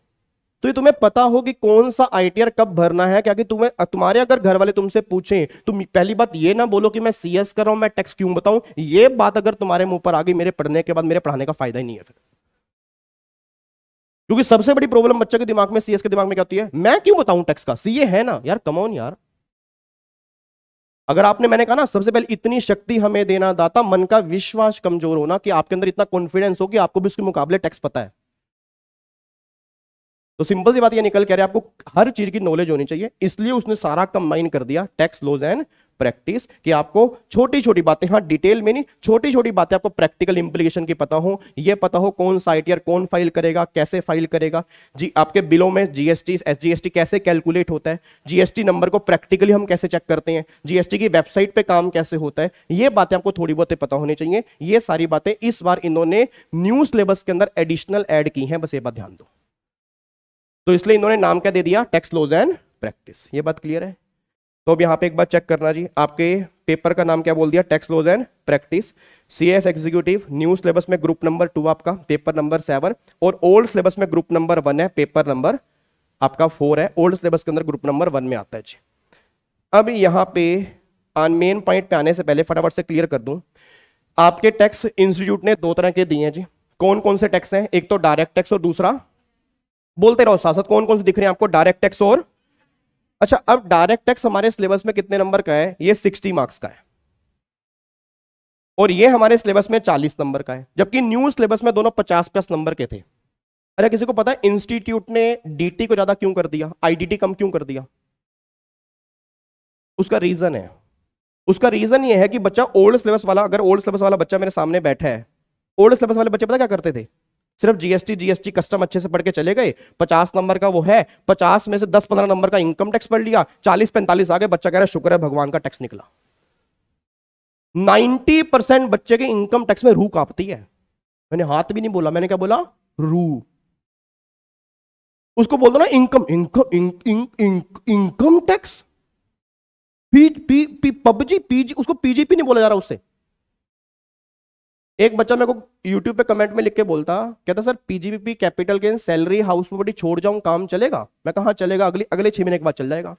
तो ये तुम्हें पता हो कि कौन सा आईटीआर कब भरना है क्या कि तुम्हें तुम्हारे अगर घर वाले तुमसे पूछें तुम पहली बात ये ना बोलो कि मैं सीएस कर रहा हूं मैं टैक्स क्यों बताऊं ये बात अगर तुम्हारे मुंह पर आ गई मेरे पढ़ने के बाद मेरे पढ़ाने का फायदा ही नहीं है फिर क्योंकि सबसे बड़ी प्रॉब्लम बच्चों के दिमाग में सीएस के दिमाग में क्या होती है मैं क्यों बताऊं टैक्स का सीए है ना यार कमौन यार अगर आपने मैंने कहा ना सबसे पहले इतनी शक्ति हमें देना दाता मन का विश्वास कमजोर होना कि आपके अंदर इतना कॉन्फिडेंस हो कि आपको भी उसके मुकाबले टैक्स पता है तो सिंपल सी बात ये निकल कह रहे आपको हर चीज की नॉलेज होनी चाहिए इसलिए उसने सारा कंबाइन कर दिया टैक्स लॉज एंड प्रैक्टिस कि आपको छोटी छोटी बातें हाँ डिटेल में नहीं छोटी छोटी बातें आपको प्रैक्टिकल इंप्लीकेशन की पता हो ये पता हो कौन सा या कौन फाइल करेगा कैसे फाइल करेगा जी आपके बिलों में जीएसटी एसजीएसटी कैसे कैलकुलेट होता है जीएसटी नंबर को प्रैक्टिकली हम कैसे चेक करते हैं जीएसटी की वेबसाइट पर काम कैसे होता है ये बातें आपको थोड़ी बहुत पता होनी चाहिए ये सारी बातें इस बार इन्होंने न्यू सिलेबस के अंदर एडिशनल एड की है बस ये बात ध्यान दो तो इसलिए इन्होंने नाम क्या दे दिया टैक्स लॉज एंड प्रैक्टिस ये बात क्लियर है तो अब यहाँ पे एक बार चेक करना जी आपके पेपर का नाम क्या बोल दिया tax laws and practice C S executive new syllabus में ग्रुप नंबर टू आपका पेपर नंबर सेवन और ओल्ड सिलेबस में ग्रुप नंबर वन है पेपर नंबर आपका फोर है ओल्ड सिलेबस के अंदर ग्रुप नंबर वन में आता है जी अब यहाँ पे मेन पॉइंट पे आने से पहले फटाफट से क्लियर कर दूं आपके टैक्स इंस्टीट्यूट ने दो तरह के दिए हैं जी कौन कौन से टैक्स हैं एक तो डायरेक्ट टैक्स और दूसरा बोलते रहो साथ साथ कौन कौन से दिख रहे हैं आपको डायरेक्ट टैक्स और अच्छा अब डायरेक्ट टैक्स हमारे सिलेबस में कितने नंबर का है ये सिक्सटी मार्क्स का है और ये हमारे सिलेबस में चालीस नंबर का है जबकि न्यू सिलेबस में दोनों पचास प्लस नंबर के थे अरे किसी को पता है इंस्टीट्यूट ने डीटी को ज्यादा क्यों कर दिया आईडीटी कम क्यों कर दिया उसका रीजन है उसका रीजन ये है कि बच्चा ओल्ड सिलेबस वाला अगर ओल्ड सिलेबस वाला बच्चा मेरे सामने बैठा है ओल्ड सिलेबस वाले बच्चे पता क्या करते थे सिर्फ जीएसटी जीएसटी कस्टम अच्छे से पढ़ के चले गए पचास नंबर का वो है पचास में से दस पंद्रह नंबर का इनकम टैक्स पढ़ लिया चालीस पैंतालीस आ गए बच्चा कह रहा है शुक्र है भगवान का टैक्स निकला नाइनटी परसेंट बच्चे के इनकम टैक्स में रू कांपती है मैंने हाथ भी नहीं बोला मैंने क्या बोला रू उसको बोल दो ना income income income tax PG PUBG PG उसको पीजीपी नहीं बोला जा रहा उससे एक बच्चा मेरे को यूट्यूब पे कमेंट में लिख के बोलता कहता sir PGBP capital gain salary house property छोड़ जाऊं काम चलेगा मैं कहा चलेगा अगले अगले छह महीने के बाद चल जाएगा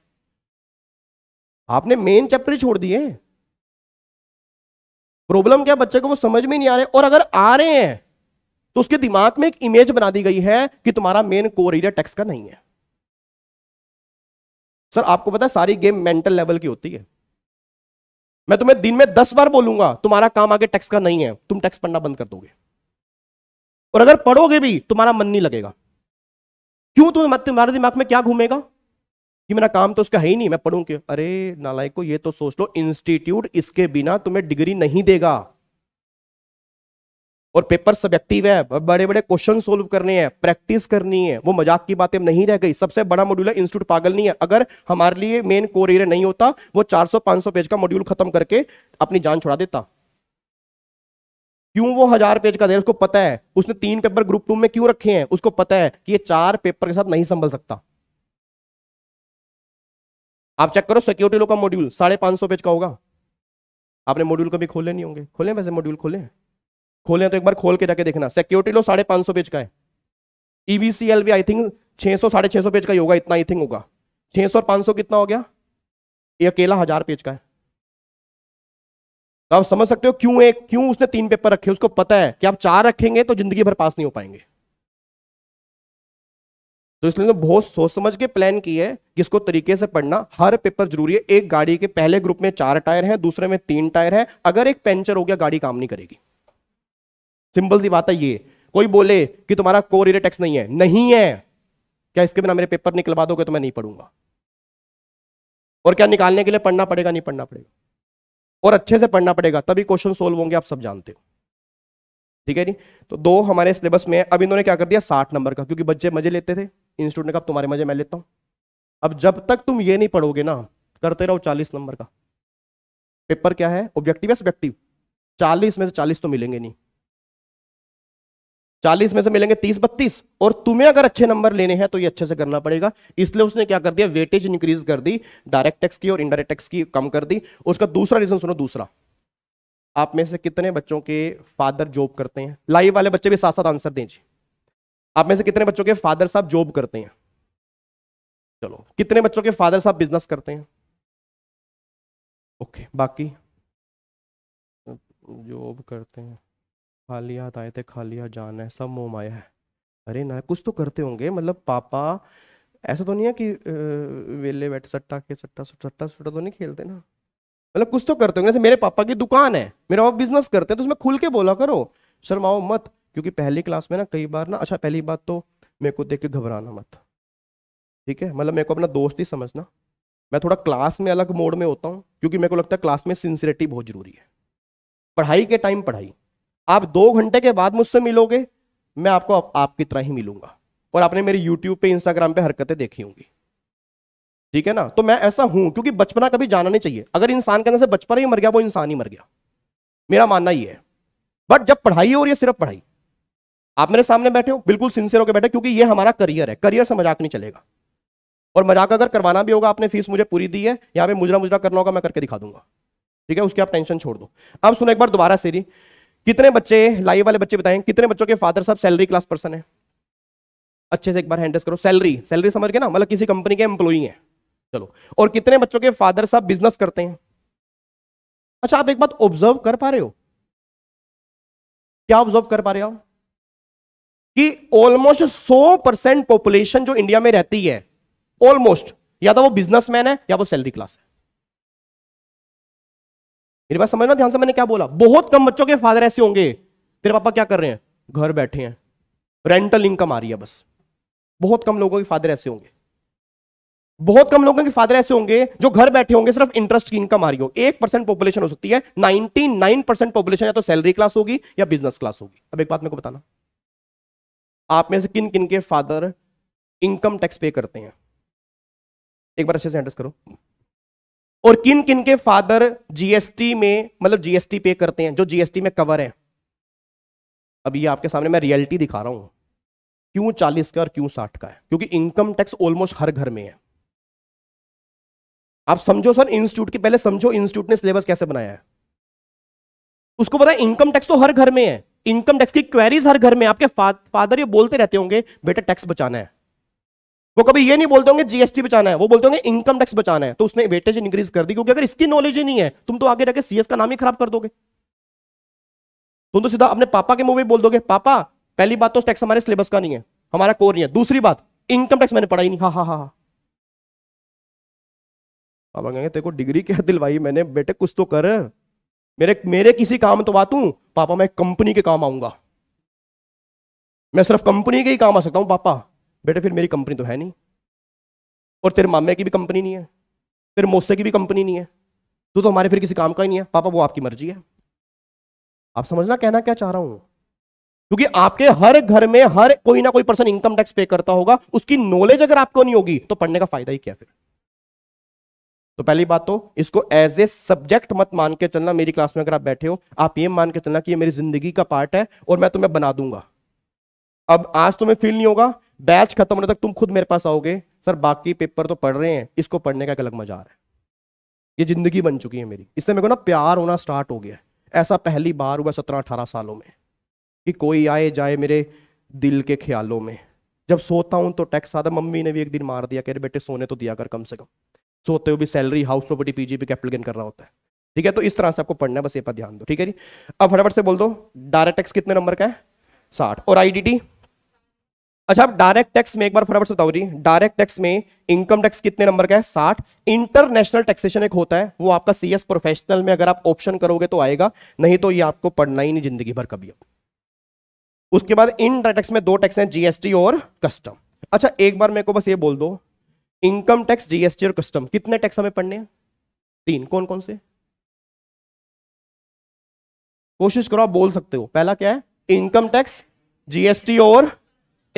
आपने मेन चैप्टर ही छोड़ दिए प्रॉब्लम क्या बच्चे को वो समझ में नहीं आ रहे और अगर आ रहे हैं तो उसके दिमाग में एक इमेज बना दी गई है कि तुम्हारा मेन कोर एरिया टैक्स का नहीं है सर आपको पता है सारी गेम मेंटल लेवल की होती है मैं तुम्हें दिन में दस बार बोलूंगा तुम्हारा काम आगे टैक्स का नहीं है तुम टैक्स पढ़ना बंद कर दोगे और अगर पढ़ोगे भी तुम्हारा मन नहीं लगेगा क्यों तुम तुम्हारे दिमाग में क्या घूमेगा कि मेरा काम तो उसका है ही नहीं मैं पढ़ूं क्यों अरे नालायक को ये तो सोच लो इंस्टीट्यूट इसके बिना तुम्हें डिग्री नहीं देगा और पेपर सब्जेक्टिव है बड़े बड़े क्वेश्चन सोल्व करने हैं प्रैक्टिस करनी है वो मजाक की बातें नहीं रह गई सबसे बड़ा मॉड्यूल है इंस्टीट्यूट पागल नहीं है अगर हमारे लिए मेन कोर एरिया नहीं होता वो 400-500 पेज का मॉड्यूल खत्म करके अपनी जान छुड़ा देता क्यों वो हजार पेज का दे उसको पता है उसने तीन पेपर ग्रुप टू में क्यों रखे हैं उसको पता है कि ये चार पेपर के साथ नहीं संभल सकता आप चेक करो सिक्योरिटी लो का मॉड्यूल साढ़े पांच सौ पेज का होगा आपने मॉड्यूल कभी खोले नहीं होंगे खोले वैसे मॉड्यूल खोले हैं खोले तो एक बार खोल के जाके देखना सिक्योरिटी लो साढ़े पांच सौ पेज का है ईवीसीएल e भी आई थिंक छह सौ साढ़े छह सौ पेज का ही होगा इतना आई थिंक होगा छह सौ और पांच सौ कितना हो गया ये अकेला हज़ार पेज का है तो आप समझ सकते हो क्यों एक क्यों उसने तीन पेपर रखे उसको पता है कि आप चार रखेंगे तो जिंदगी भर पास नहीं हो पाएंगे तो इसलिए बहुत सोच समझ के प्लान की है कि इसको तरीके से पढ़ना हर पेपर जरूरी है एक गाड़ी के पहले ग्रुप में चार टायर हैं दूसरे में तीन टायर है अगर एक पंचर हो गया गाड़ी काम नहीं करेगी सिंपल सी बात है ये कोई बोले कि तुम्हारा को रिलेट टैक्स नहीं है नहीं है क्या इसके बिना मेरे पेपर निकलवा दोगे तो मैं नहीं पढ़ूंगा और क्या निकालने के लिए पढ़ना पड़ेगा नहीं पढ़ना पड़ेगा और अच्छे से पढ़ना पड़ेगा तभी क्वेश्चन सोल्व होंगे आप सब जानते हो ठीक है जी तो दो हमारे सिलेबस में अब इन्होंने क्या कर दिया साठ नंबर का क्योंकि बच्चे मजे लेते थे इंस्टीट्यूट ने कहा तुम्हारे मजे मैं लेता हूँ अब जब तक तुम ये नहीं पढ़ोगे ना करते रहो चालीस नंबर का पेपर क्या है ऑब्जेक्टिव या सब्जेक्टिव चालीस में से चालीस तो मिलेंगे नहीं चालीस में से मिलेंगे तीस बत्तीस और तुम्हें अगर अच्छे नंबर लेने हैं तो ये अच्छे से करना पड़ेगा इसलिए उसने क्या कर दिया वेटेज इंक्रीज कर दी डायरेक्ट टैक्स की और इनडायरेक्ट टैक्स की कम कर दी उसका दूसरा रीजन सुनो दूसरा आप में से कितने बच्चों के फादर जॉब करते हैं लाइव वाले बच्चे भी साथ साथ आंसर दें जी आप में से कितने बच्चों के फादर साहब जॉब करते हैं चलो कितने बच्चों के फादर साहब बिजनेस करते हैं ओके बाकी जॉब करते हैं खाली हाथ आए थे हाथ जान है सब मोह माया है अरे ना कुछ तो करते होंगे मतलब पापा ऐसा तो नहीं है कि वेले बैठे सट्टा के सट्टा सट्टा सट्टा तो नहीं खेलते ना मतलब कुछ तो करते होंगे जैसे मेरे पापा की दुकान है मेरे पापा बिजनेस करते हैं तो उसमें खुल के बोला करो शर्माओ मत क्योंकि पहली क्लास में ना कई बार ना अच्छा पहली बात तो मेरे को देख के घबराना मत ठीक है मतलब मेरे को अपना दोस्त ही समझना मैं थोड़ा क्लास में अलग मोड में होता हूँ क्योंकि मेरे को लगता है क्लास में सिंसियरिटी बहुत जरूरी है पढ़ाई के टाइम पढ़ाई आप दो घंटे के बाद मुझसे मिलोगे मैं आपको आप, आपकी तरह ही मिलूंगा और आपने मेरी यूट्यूब पे इंस्टाग्राम पे हरकतें देखी होंगी ठीक है ना तो मैं ऐसा हूं क्योंकि बचपना कभी जाना नहीं चाहिए अगर इंसान के अंदर से बचपन ही मर गया वो इंसान ही मर गया मेरा मानना ये है बट जब पढ़ाई हो रही है सिर्फ पढ़ाई आप मेरे सामने बैठे हो बिल्कुल सिंसियर होकर बैठे क्योंकि ये हमारा करियर है करियर से मजाक नहीं चलेगा और मजाक अगर करवाना भी होगा आपने फीस मुझे पूरी दी है यहाँ पे मुजरा मुजरा करना होगा मैं करके दिखा दूंगा ठीक है उसकी आप टेंशन छोड़ दो अब सुनो एक बार दोबारा सीरी कितने बच्चे लाइव वाले बच्चे बताएं कितने बच्चों के फादर साहब सैलरी क्लास पर्सन है अच्छे से एक बार हैंडस करो सैलरी सैलरी समझ के ना मतलब किसी कंपनी के एम्प्लॉई है चलो और कितने बच्चों के फादर साहब बिजनेस करते हैं अच्छा आप एक बात ऑब्जर्व कर पा रहे हो क्या ऑब्जर्व कर पा रहे हो कि ऑलमोस्ट 100 परसेंट पॉपुलेशन जो इंडिया में रहती है ऑलमोस्ट या तो वो बिजनेसमैन है या वो सैलरी क्लास है मेरी बात समझना ध्यान से मैंने क्या बोला बहुत कम बच्चों के फादर ऐसे होंगे तेरे पापा क्या कर रहे हैं घर बैठे हैं रेंटल इनकम आ रही है बस बहुत कम लोगों के फादर ऐसे होंगे बहुत कम लोगों के फादर ऐसे होंगे जो घर बैठे होंगे सिर्फ इंटरेस्ट की इनकम आ रही हो एक परसेंट पॉपुलेशन हो सकती है नाइनटी नाइन परसेंट पॉपुलेशन या तो सैलरी क्लास होगी या बिजनेस क्लास होगी अब एक बात मेरे को बताना आप में से किन किन के फादर इनकम टैक्स पे करते हैं एक बार अच्छे से एड्रेस करो और किन किन के फादर जीएसटी में मतलब जीएसटी पे करते हैं जो जीएसटी में कवर है अभी ये आपके सामने मैं रियलिटी दिखा रहा हूं क्यों चालीस का और क्यों साठ का है क्योंकि इनकम टैक्स ऑलमोस्ट हर घर में है आप समझो सर इंस्टीट्यूट की पहले समझो इंस्टीट्यूट ने सिलेबस कैसे बनाया है उसको पता है इनकम टैक्स तो हर घर में है इनकम टैक्स की क्वेरीज हर घर में आपके फा, फादर ये बोलते रहते होंगे बेटा टैक्स बचाना है वो कभी ये नहीं बोलते होंगे जीएसटी बचाना है वो बोलते होंगे इनकम टैक्स बचाना है तो उसने वेटेज इंक्रीज कर दी क्योंकि अगर इसकी नॉलेज ही नहीं है तुम तो आगे जाके सीएस का नाम ही खराब कर दोगे तुम तो सीधा अपने पापा के मुंह भी बोल दोगे पापा पहली बात तो टैक्स हमारे सिलेबस का नहीं है हमारा कोर नहीं है दूसरी बात इनकम टैक्स मैंने पढ़ाई नहीं हाँ हाँ हाँ पापा कहेंगे तेरे को डिग्री क्या दिलवाई मैंने बेटे कुछ तो कर मेरे मेरे किसी काम तो बात तू पापा मैं कंपनी के काम आऊंगा मैं सिर्फ कंपनी के ही काम आ सकता हूं पापा बेटे फिर मेरी कंपनी तो है नहीं और तेरे मामे की भी कंपनी नहीं है तेरे मोसे की भी कंपनी नहीं है तू तो हमारे फिर किसी काम का ही नहीं है पापा वो आपकी मर्जी है आप समझना कहना क्या चाह रहा हूं क्योंकि आपके हर घर में हर कोई ना कोई पर्सन इनकम टैक्स पे करता होगा उसकी नॉलेज अगर आपको नहीं होगी तो पढ़ने का फायदा ही क्या फिर तो पहली बात तो इसको एज ए सब्जेक्ट मत मान के चलना मेरी क्लास में अगर आप बैठे हो आप ये मान के चलना कि ये मेरी जिंदगी का पार्ट है और मैं तुम्हें बना दूंगा अब आज तुम्हें फील नहीं होगा बैच खत्म होने तक तुम खुद मेरे पास आओगे सर बाकी पेपर तो पढ़ रहे हैं इसको पढ़ने का एक अलग मजा आ रहा है ये जिंदगी बन चुकी है मेरी इससे मेरे को ना प्यार होना स्टार्ट हो गया ऐसा पहली बार हुआ सत्रह अठारह सालों में कि कोई आए जाए मेरे दिल के ख्यालों में जब सोता हूँ तो टैक्स आता मम्मी ने भी एक दिन मार दिया कह रहे बेटे सोने तो दिया कर कम से कम सोते हुए भी सैलरी हाउस प्रॉपर्टी पीजी भी कैपिटल गेन कर रहा होता है ठीक है तो इस तरह से आपको पढ़ना है बस ये पर ध्यान दो ठीक है जी अब फटाफट से बोल दो डायरेक्ट टैक्स कितने नंबर का है साठ और आई अच्छा आप डायरेक्ट टैक्स में एक बार फटाफट बताओ जी डायरेक्ट टैक्स में इनकम टैक्स कितने नंबर का है साठ इंटरनेशनल टैक्सेशन एक होता है वो आपका सीएस प्रोफेशनल में अगर आप ऑप्शन करोगे तो आएगा नहीं तो ये आपको पढ़ना ही नहीं जिंदगी भर कभी उसके बाद इन टैक्स में दो टैक्स हैं जीएसटी और कस्टम अच्छा एक बार मेरे को बस ये बोल दो इनकम टैक्स जीएसटी और कस्टम कितने टैक्स हमें पढ़ने हैं तीन कौन कौन से कोशिश करो आप बोल सकते हो पहला क्या है इनकम टैक्स जीएसटी और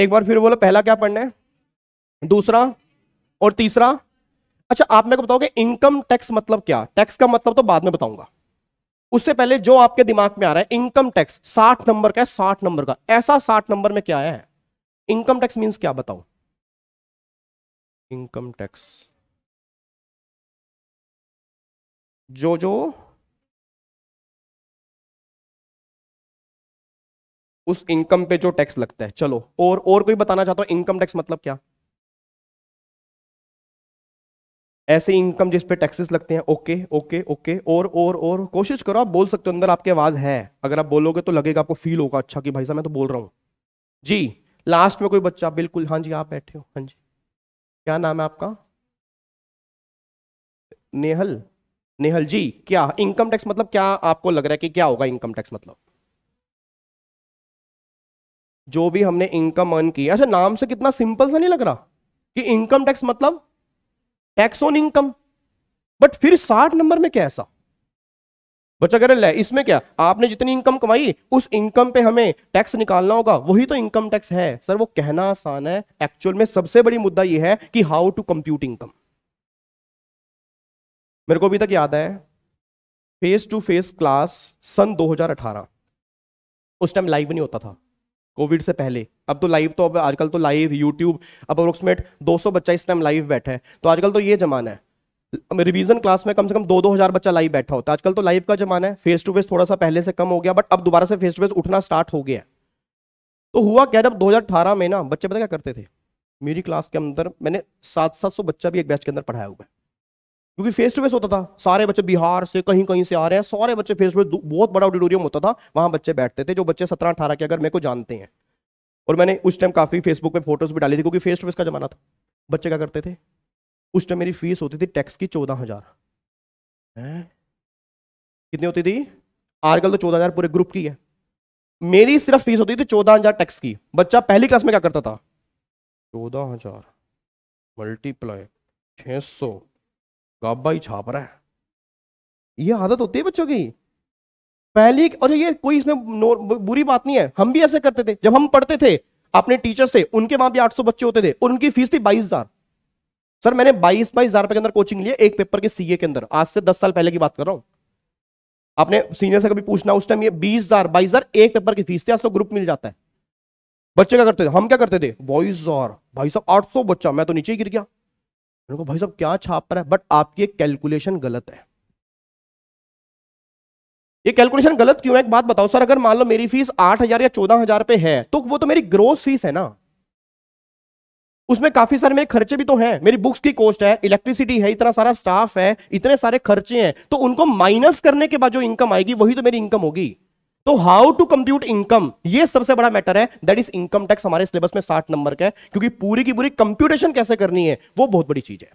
एक बार फिर बोलो पहला क्या पढ़ना है दूसरा और तीसरा अच्छा आप मेरे को बताओगे इनकम टैक्स मतलब क्या टैक्स का मतलब तो बाद में बताऊंगा उससे पहले जो आपके दिमाग में आ रहा है इनकम टैक्स साठ नंबर का है साठ नंबर का ऐसा साठ नंबर में क्या आया है इनकम टैक्स मीन्स क्या बताओ इनकम टैक्स जो जो उस इनकम पे जो टैक्स लगता है चलो और और कोई बताना चाहता हूँ इनकम टैक्स मतलब क्या ऐसे इनकम जिस पे टैक्सेस लगते हैं ओके ओके ओके और और और कोशिश करो आप बोल सकते हो अंदर आपकी आवाज़ है अगर आप बोलोगे तो लगेगा आपको फील होगा अच्छा कि भाई साहब मैं तो बोल रहा हूँ जी लास्ट में कोई बच्चा बिल्कुल हाँ जी आप बैठे हो हाँ जी क्या नाम है आपका नेहल नेहल जी क्या इनकम टैक्स मतलब क्या आपको लग रहा है कि क्या होगा इनकम टैक्स मतलब जो भी हमने इनकम अर्न किया अच्छा नाम से कितना सिंपल सा नहीं लग रहा कि इनकम टैक्स मतलब टैक्स ऑन इनकम बट फिर साठ नंबर में क्या ऐसा बच्चा कह रहे इसमें क्या आपने जितनी इनकम कमाई उस इनकम पे हमें टैक्स निकालना होगा वही तो इनकम टैक्स है सर वो कहना आसान है एक्चुअल में सबसे बड़ी मुद्दा ये है कि हाउ टू कंप्यूट इनकम मेरे को अभी तक याद है फेस टू फेस क्लास सन 2018 उस टाइम लाइव नहीं होता था कोविड से पहले अब तो लाइव तो अब आजकल तो लाइव यूट्यूब अब अप्रोक्सीमेट 200 बच्चा इस टाइम लाइव बैठा है तो आजकल तो ये जमाना है रिवीजन क्लास में कम से कम दो दो हज़ार बच्चा लाइव बैठा होता है आजकल तो लाइव का जमाना है फेस टू फेस थोड़ा सा पहले से कम हो गया बट अब दोबारा से फेस टू फेस उठना स्टार्ट हो गया तो हुआ क्या जब अठारह में ना बच्चे पता क्या करते थे मेरी क्लास के अंदर मैंने सात सात सौ बच्चा भी एक बैच के अंदर पढ़ाया हुआ है क्योंकि फेस टू फेस होता था सारे बच्चे बिहार से कहीं कहीं से आ रहे हैं सारे बच्चे फेस टू फेस बहुत बड़ा ऑडिटोरियम होता था वहां बच्चे बैठते थे जो बच्चे सत्रह अठारह के अगर मेरे को जानते हैं और मैंने उस टाइम काफ़ी फेसबुक पे फोटोज भी डाली थी क्योंकि फेस टू फेस का जमाना था बच्चे क्या करते थे उस टाइम मेरी फीस होती थी टैक्स की चौदह हज़ार कितनी होती थी आजकल तो चौदह हज़ार पूरे ग्रुप की है मेरी सिर्फ फीस होती थी चौदह हज़ार टैक्स की बच्चा पहली क्लास में क्या करता था चौदह हज़ार मल्टीप्लाई छह सौ गाबा ही छाप रहा है ये आदत होती है बच्चों की पहली और ये कोई इसमें बुरी बात नहीं है हम भी ऐसे करते थे जब हम पढ़ते थे अपने टीचर से उनके वहां भी 800 बच्चे होते थे और उनकी फीस थी बाईस हजार सर मैंने बाईस बाईस हजार के अंदर कोचिंग लिया एक पेपर के सीए के अंदर आज से दस साल पहले की बात कर रहा हूं आपने सीनियर से कभी पूछना उस टाइम ये बीस हजार बाईस हजार एक पेपर की फीस थी आज तो ग्रुप मिल जाता है बच्चे क्या करते थे हम क्या करते थे बॉइस और भाई साहब आठ सौ बच्चा मैं तो नीचे ही गिर गया कहा भाई साहब क्या छाप रहा है बट आपकी एक कैलकुलेशन गलत है ये कैलकुलेशन गलत क्यों है एक बात बताओ सर अगर मान लो मेरी फीस आठ हजार या चौदह हजार पे है तो वो तो मेरी ग्रोस फीस है ना उसमें काफी सारे मेरे खर्चे भी तो हैं मेरी बुक्स की कॉस्ट है इलेक्ट्रिसिटी है इतना सारा स्टाफ है इतने सारे खर्चे हैं तो उनको माइनस करने के बाद जो इनकम आएगी वही तो मेरी इनकम होगी तो हाउ टू कंप्यूट इनकम ये सबसे बड़ा मैटर है दैट इज इनकम टैक्स हमारे सिलेबस में साठ नंबर का है क्योंकि पूरी की पूरी कंप्यूटेशन कैसे करनी है वो बहुत बड़ी चीज है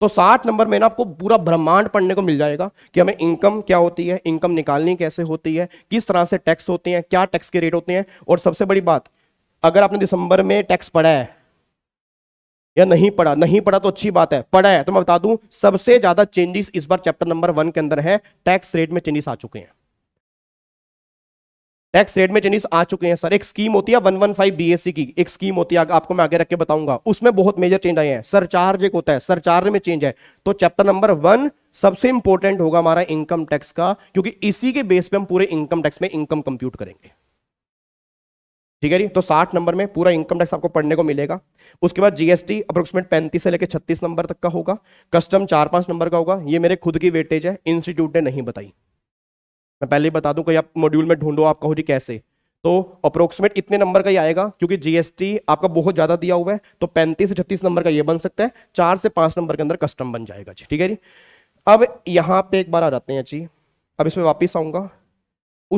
तो साठ नंबर में ना आपको पूरा ब्रह्मांड पढ़ने को मिल जाएगा कि हमें इनकम क्या होती है इनकम निकालनी कैसे होती है किस तरह से टैक्स होते हैं क्या टैक्स के रेट होते हैं और सबसे बड़ी बात अगर आपने दिसंबर में टैक्स पढ़ा है या नहीं पढ़ा नहीं पढ़ा तो अच्छी बात है पढ़ा है तो मैं बता दूं सबसे ज्यादा चेंजेस इस बार चैप्टर नंबर वन के अंदर है टैक्स रेट में चेंजेस आ चुके हैं टैक्स रेट में चेंजेस आ चुके हैं सर एक स्कीम होती है 115 बीएससी की एक स्कीम होती है आपको मैं आगे रख के बताऊंगा उसमें बहुत मेजर चेंज आए हैं सर चार्ज एक होता है सर चार्ज में चेंज है तो चैप्टर नंबर वन सबसे इंपॉर्टेंट होगा हमारा इनकम टैक्स का क्योंकि इसी के बेस पे हम पूरे इनकम टैक्स में इनकम कंप्यूट करेंगे ठीक है जी तो साठ नंबर में पूरा इनकम टैक्स आपको पढ़ने को मिलेगा उसके बाद जीएसटी अप्रोक्सीमेट पैंतीस से लेकर छत्तीस नंबर तक का होगा कस्टम चार पांच नंबर का होगा ये मेरे खुद की वेटेज है इंस्टीट्यूट ने नहीं बताई मैं पहले ही बता दूं कहीं आप मॉड्यूल में ढूंढो आपका हो जी कैसे तो अप्रोक्सीमेट इतने नंबर का ही आएगा क्योंकि जीएसटी आपका बहुत ज्यादा दिया हुआ है तो पैंतीस से छत्तीस नंबर का ये बन सकता है चार से पांच नंबर के अंदर कस्टम बन जाएगा जी ठीक है जी अब यहाँ पे एक बार आ जाते हैं जी अब इसमें वापस आऊँगा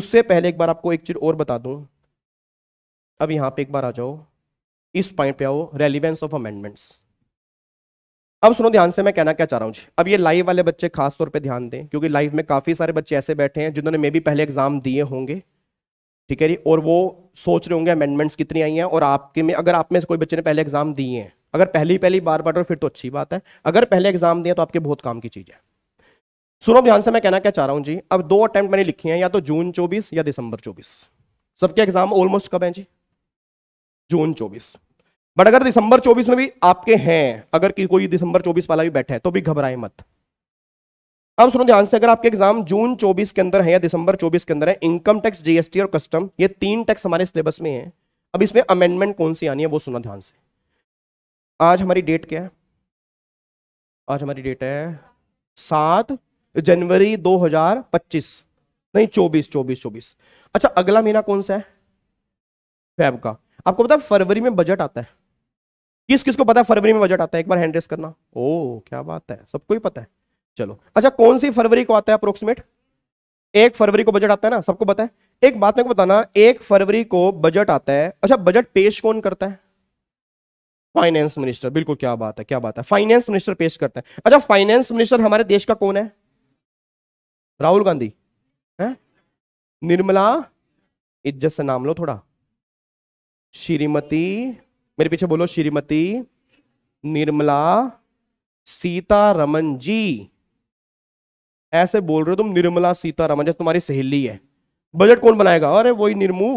उससे पहले एक बार आपको एक चीज़ और बता दू अब यहाँ पे एक बार आ जाओ इस पॉइंट पे आओ रेलिवेंस ऑफ अमेंडमेंट्स अब सुनो ध्यान से मैं कहना क्या चाह रहा हूँ जी अब ये लाइव वाले बच्चे खास तौर पे ध्यान दें क्योंकि लाइव में काफ़ी सारे बच्चे ऐसे बैठे हैं जिन्होंने मे भी पहले एग्जाम दिए होंगे ठीक है जी और वो सोच रहे होंगे अमेंडमेंट्स कितनी आई हैं और आपके में अगर आप में से कोई बच्चे ने पहले एग्जाम दिए हैं अगर पहली पहली बार बार फिर तो अच्छी बात है अगर पहले एग्जाम दिए तो आपके बहुत काम की चीज़ है सुनो ध्यान से मैं कहना क्या चाह रहा हूँ जी अब दो अटैम्प्ट मैंने लिखी हैं या तो जून चौबीस या दिसंबर चौबीस सबके एग्जाम ऑलमोस्ट कब हैं जी जून चौबीस बट अगर दिसंबर 24 में भी आपके हैं अगर कि कोई दिसंबर 24 वाला भी बैठा है तो भी घबराए मत अब सुनो ध्यान से अगर आपके एग्जाम जून 24 के अंदर है या दिसंबर 24 के अंदर है इनकम टैक्स जीएसटी और कस्टम ये तीन टैक्स हमारे सिलेबस में है अब इसमें अमेंडमेंट कौन सी आनी है वो सुनो ध्यान से आज हमारी डेट क्या है आज हमारी डेट है सात जनवरी दो नहीं चौबीस चौबीस चौबीस अच्छा अगला महीना कौन सा है फैब का आपको पता है फरवरी में बजट आता है किस किस को पता है फरवरी में बजट आता है एक बार हैंड रेस करना ओ क्या बात है सबको ही पता है चलो अच्छा कौन सी फरवरी को आता है अप्रोक्सीमेट एक फरवरी को बजट आता है ना सबको पता है एक बात मेरे को बताना एक फरवरी को बजट आता है अच्छा बजट पेश कौन करता है फाइनेंस मिनिस्टर बिल्कुल क्या बात है क्या बात है फाइनेंस मिनिस्टर पेश करता है अच्छा फाइनेंस मिनिस्टर हमारे देश का कौन है राहुल गांधी है निर्मला इज्जत से नाम लो थोड़ा श्रीमती मेरे पीछे बोलो श्रीमती निर्मला सीतारमन जी ऐसे बोल रहे हो तुम निर्मला सीतारमन जैसे तुम्हारी सहेली है बजट कौन बनाएगा अरे वही निर्मू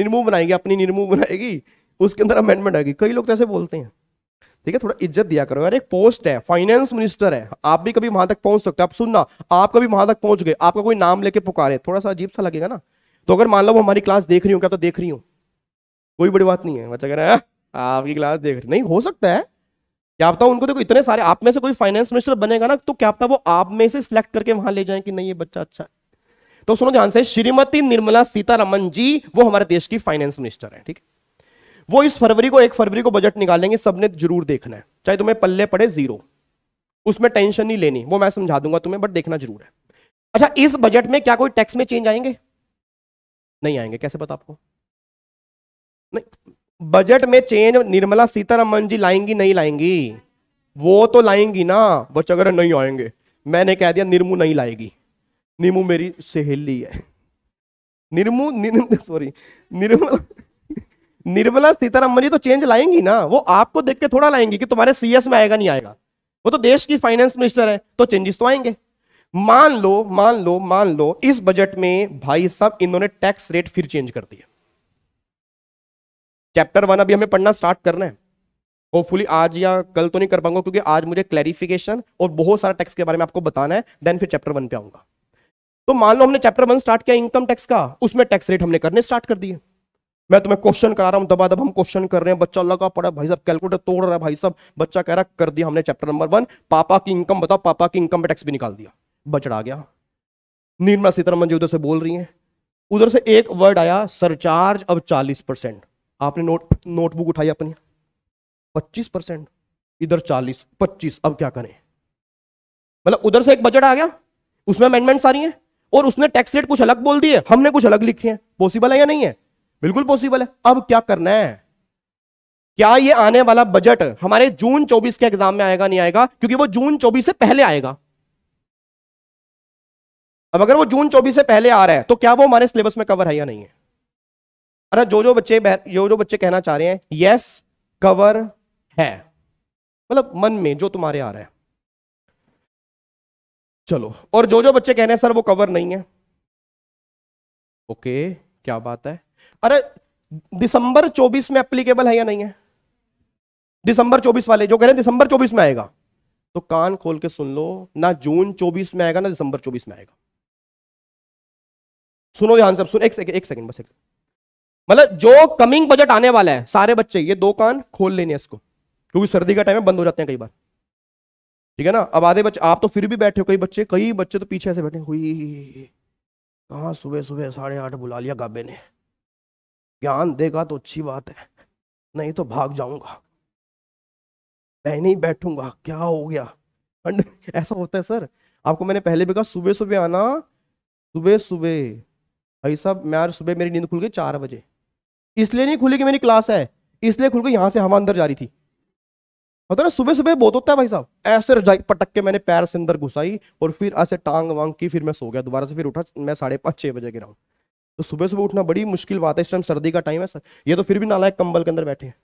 निर्मू बनाएगी अपनी निर्मू बनाएगी उसके अंदर अमेंडमेंट आएगी कई लोग तो ऐसे बोलते हैं ठीक है थोड़ा इज्जत दिया करो यार एक पोस्ट है फाइनेंस मिनिस्टर है आप भी कभी वहां तक पहुंच सकते हो आप सुनना आप कभी वहां तक पहुंच गए आपका कोई नाम लेके पुकारे थोड़ा सा अजीब सा लगेगा ना तो अगर मान लो हमारी क्लास देख रही हूँ क्या तो देख रही हूँ कोई बड़ी बात नहीं है बच्चा कह रहे हैं आपकी क्लास देख रहे नहीं हो सकता है क्या पता उनको देखो इतने सारे आप में से कोई फाइनेंस मिनिस्टर बनेगा ना तो क्या पता वो आप में से सिलेक्ट करके वहां ले जाए कि नहीं ये बच्चा अच्छा है तो सुनो ध्यान से श्रीमती निर्मला सीतारमन जी वो हमारे देश की फाइनेंस मिनिस्टर है ठीक वो इस फरवरी को एक फरवरी को बजट निकालेंगे सबने जरूर देखना है चाहे तुम्हें पल्ले पड़े जीरो उसमें टेंशन नहीं लेनी वो मैं समझा दूंगा तुम्हें बट देखना जरूर है अच्छा इस बजट में क्या कोई टैक्स में चेंज आएंगे नहीं आएंगे कैसे पता आपको बजट में चेंज निर्मला सीतारमन जी लाएंगी नहीं लाएंगी वो तो लाएंगी ना वो अगर नहीं आएंगे मैंने कह दिया निर्मू नहीं लाएगी निर्मू मेरी सहेली है निर्मू सॉरी निर्मला निर्मला सीतारमन जी तो चेंज लाएंगी ना वो आपको देख के थोड़ा लाएंगी कि तुम्हारे सीएस में आएगा नहीं आएगा वो तो देश की फाइनेंस मिनिस्टर है तो चेंजेस तो आएंगे मान लो मान लो मान लो इस बजट में भाई साहब इन्होंने टैक्स रेट फिर चेंज कर दिया चैप्टर वन अभी हमें पढ़ना स्टार्ट करना है होपफुली आज या कल तो नहीं कर पाऊंगा क्योंकि आज मुझे क्लैरिफिकेशन और बहुत सारा टैक्स के बारे में आपको बताना है देन फिर चैप्टर वन पे आऊंगा तो मान लो हमने चैप्टर वन स्टार्ट किया इनकम टैक्स का उसमें टैक्स रेट हमने करने स्टार्ट कर दिए मैं तुम्हें क्वेश्चन करा रहा हूं दबा दब हम क्वेश्चन कर रहे हैं बच्चा लगा पड़ा भाई साहब कैलकुलेटर तोड़ रहा है भाई साहब बच्चा कह रहा कर दिया हमने चैप्टर नंबर वन पापा की इनकम बताओ पापा की इनकम पे टैक्स भी निकाल दिया बचड़ा गया निर्मला सीतारमन जी उधर से बोल रही है उधर से एक वर्ड आया सरचार्ज अब चालीस परसेंट आपने नोट नोटबुक उठाई अपनी पच्चीस परसेंट इधर चालीस पच्चीस अब क्या करें मतलब उधर से एक बजट आ गया उसमें अमेंडमेंट्स आ रही हैं और उसने टैक्स रेट कुछ अलग बोल दिए हमने कुछ अलग लिखे हैं पॉसिबल है या नहीं है बिल्कुल पॉसिबल है अब क्या करना है क्या ये आने वाला बजट हमारे जून 24 के एग्जाम में आएगा नहीं आएगा क्योंकि वो जून 24 से पहले आएगा अब अगर वो जून 24 से पहले आ रहा है तो क्या वो हमारे सिलेबस में कवर है या नहीं है अरे जो जो बच्चे जो जो बच्चे कहना चाह रहे हैं यस कवर है मतलब मन में जो तुम्हारे आ रहा है चलो और जो जो बच्चे कह रहे हैं सर वो कवर नहीं है ओके क्या बात है अरे दिसंबर 24 में एप्लीकेबल है या नहीं है दिसंबर 24 वाले जो कह रहे हैं दिसंबर 24 में आएगा तो कान खोल के सुन लो ना जून 24 में आएगा ना दिसंबर 24 में आएगा सुनो ध्यान से सुन एक सेकंड एक सेकंड बस एक सेकंड मतलब जो कमिंग बजट आने वाला है सारे बच्चे ये दो कान खोल लेने इसको क्योंकि सर्दी का टाइम है बंद हो जाते हैं कई बार ठीक है ना अब आधे बच्चे आप तो फिर भी बैठे हो कई बच्चे कई बच्चे तो पीछे ऐसे बैठे हुई कहा सुबह सुबह साढ़े आठ बुला लिया गाबे ने ज्ञान देगा तो अच्छी बात है नहीं तो भाग जाऊंगा मैं नहीं बैठूंगा क्या हो गया ऐसा होता है सर आपको मैंने पहले भी कहा सुबह सुबह आना सुबह सुबह भाई साहब मैं आज सुबह मेरी नींद खुल गई चार बजे इसलिए नहीं खुली कि मेरी क्लास है इसलिए खुल के से हवा अंदर जा रही थी होता ना सुबह सुबह बहुत होता है भाई साहब ऐसे रजाई पटक के मैंने पैर से अंदर घुसाई और फिर ऐसे टांग वांग की फिर मैं सो गया दोबारा से फिर उठा मैं साढ़े पाँच छः बजे गिरा हूँ तो सुबह सुबह उठना बड़ी मुश्किल बात है इस टाइम सर्दी का टाइम है सर ये तो फिर भी नालायक कंबल के अंदर बैठे हैं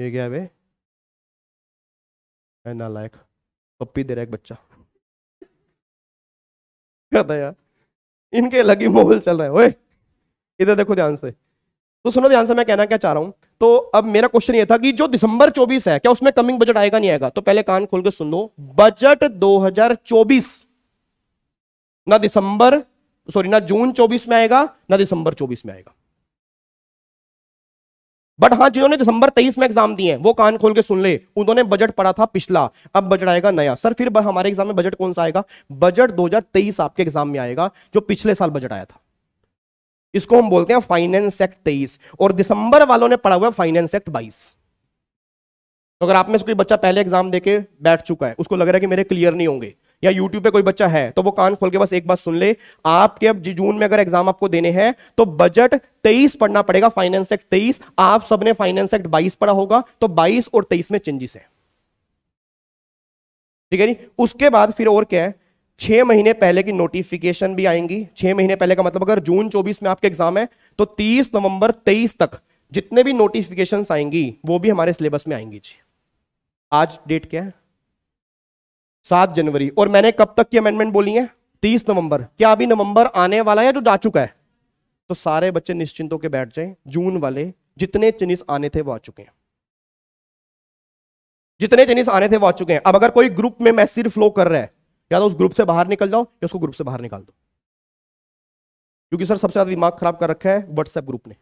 ये क्या वे है नालायक पप्पी दे रहा है एक बच्चा कहता यार इनके अलग ही मोबाइल चल रहा है इधर देखो ध्यान से तो सुनो ध्यान से मैं कहना क्या चाह रहा हूं तो अब मेरा क्वेश्चन ये था कि जो दिसंबर 24 है क्या उसमें कमिंग बजट आएगा नहीं आएगा तो पहले कान खोल के सुन लो बजट 2024 ना दिसंबर सॉरी ना जून 24 में आएगा ना दिसंबर 24 में आएगा बट हां जिन्होंने दिसंबर 23 में एग्जाम दिए हैं वो कान खोल के सुन ले उन्होंने बजट पढ़ा था पिछला अब बजट आएगा नया सर फिर हमारे एग्जाम में बजट कौन सा आएगा बजट दो आपके एग्जाम में आएगा जो पिछले साल बजट आया था इसको हम बोलते हैं फाइनेंस एक्ट तेईस और दिसंबर वालों ने पढ़ा हुआ है फाइनेंस एक्ट बाईस तो अगर आप में से कोई बच्चा पहले एग्जाम देके बैठ चुका है उसको लग रहा है कि मेरे क्लियर नहीं होंगे या YouTube पे कोई बच्चा है तो वो कान खोल के बस एक बात सुन ले आपके अब जून में अगर एग्जाम आपको देने हैं तो बजट 23 पढ़ना पड़ेगा फाइनेंस एक्ट 23 आप सबने फाइनेंस एक्ट 22 पढ़ा होगा तो 22 और 23 में चेंजेस है ठीक है नहीं उसके बाद फिर और क्या है छह महीने पहले की नोटिफिकेशन भी आएंगी छह महीने पहले का मतलब अगर जून 24 में आपके एग्जाम है तो 30 नवंबर 23 तक जितने भी नोटिफिकेशन आएंगी वो भी हमारे सिलेबस में आएंगी जी आज डेट क्या है सात जनवरी और मैंने कब तक की अमेंडमेंट बोली है तीस नवंबर क्या अभी नवंबर आने वाला है जो जा चुका है तो सारे बच्चे निश्चिंत होकर बैठ जाए जून वाले जितने चिन्हिस आने थे वो आ चुके हैं जितने चिन्हिस आने थे वो आ चुके हैं अब अगर कोई ग्रुप में मैसेज फ्लो कर रहा है या तो उस ग्रुप से बाहर निकल जाओ या उसको ग्रुप से बाहर निकाल दो क्योंकि सर सबसे ज्यादा दिमाग खराब कर रखा है व्हाट्सएप ग्रुप ने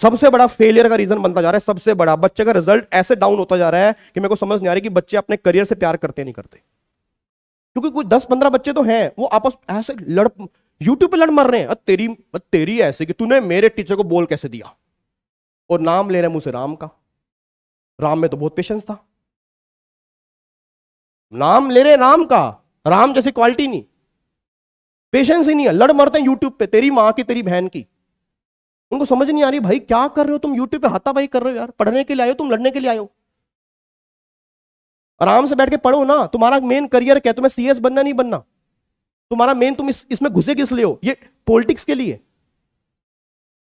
सबसे बड़ा फेलियर का रीजन बनता जा रहा है सबसे बड़ा बच्चे का रिजल्ट ऐसे डाउन होता जा रहा है कि मेरे को समझ नहीं आ रही कि बच्चे अपने करियर से प्यार करते नहीं करते क्योंकि कुछ दस पंद्रह बच्चे तो हैं वो आपस ऐसे लड़ यूट्यूब पे लड़ मर रहे हैं तेरी तेरी ऐसे कि तूने मेरे टीचर को बोल कैसे दिया और नाम ले रहे मुझसे राम का राम में तो बहुत पेशेंस था नाम ले रहे राम का राम जैसी क्वालिटी नहीं पेशेंस ही नहीं है लड़ मरते हैं यूट्यूब पे तेरी माँ की तेरी बहन की उनको समझ नहीं आ रही भाई क्या कर रहे हो तुम यूट्यूब पे हाथापाई कर रहे हो यार पढ़ने के लिए आयो तुम लड़ने के लिए आयो आराम से बैठ के पढ़ो ना तुम्हारा मेन करियर क्या तुम्हें सीएस बनना नहीं बनना तुम्हारा मेन तुम इस, इसमें घुसे किस लिए हो ये पॉलिटिक्स के लिए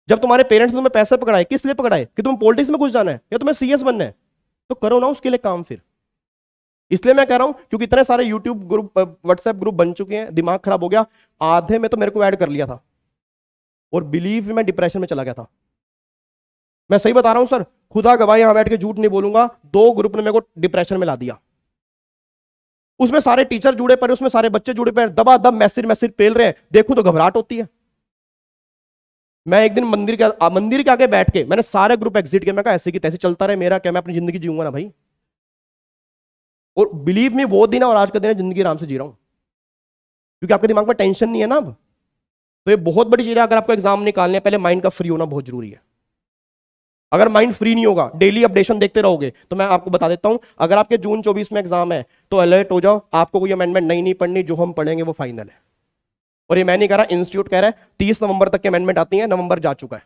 जब तुम्हारे पेरेंट्स ने तुम्हें पैसे पकड़ाए किस लिए पकड़ाए कि तुम्हें पॉलिटिक्स में घुस जाना है या तुम्हें सीएस बनना है तो करो ना उसके लिए काम फिर इसलिए मैं कह रहा हूं क्योंकि इतने सारे यूट्यूब ग्रुप व्हाट्सएप ग्रुप बन चुके हैं दिमाग खराब हो गया आधे में तो मेरे को ऐड कर लिया था और बिलीव में डिप्रेशन में चला गया था मैं सही बता रहा हूं सर खुदा गवाही यहां बैठ के झूठ नहीं बोलूंगा दो ग्रुप ने मेरे को डिप्रेशन में ला दिया उसमें सारे टीचर जुड़े पड़े उसमें सारे बच्चे जुड़े पड़े दबा दब मैसेज मैसेज फेल रहे हैं तो घबराहट होती है मैं एक दिन मंदिर के मंदिर के आगे बैठ के मैंने सारे ग्रुप एग्जिट किया मैं कहा ऐसे की तैसे चलता रहे मेरा क्या मैं अपनी जिंदगी जीऊंगा ना भाई और बिलीव में वो दिन और आज का दिन है जिंदगी आराम से जी रहा हूं क्योंकि आपके दिमाग में टेंशन नहीं है ना अब तो ये बहुत बड़ी चीज़ है अगर आपको एग्जाम निकालने पहले माइंड का फ्री होना बहुत जरूरी है अगर माइंड फ्री नहीं होगा डेली अपडेशन देखते रहोगे तो मैं आपको बता देता हूं अगर आपके जून 24 में एग्जाम है तो अलर्ट हो जाओ आपको कोई अमेंडमेंट नहीं नहीं पढ़नी जो हम पढ़ेंगे वो फाइनल है और ये मैं नहीं कह रहा इंस्टीट्यूट कह रहा है तीस नवंबर तक की अमेंडमेंट आती है नवंबर जा चुका है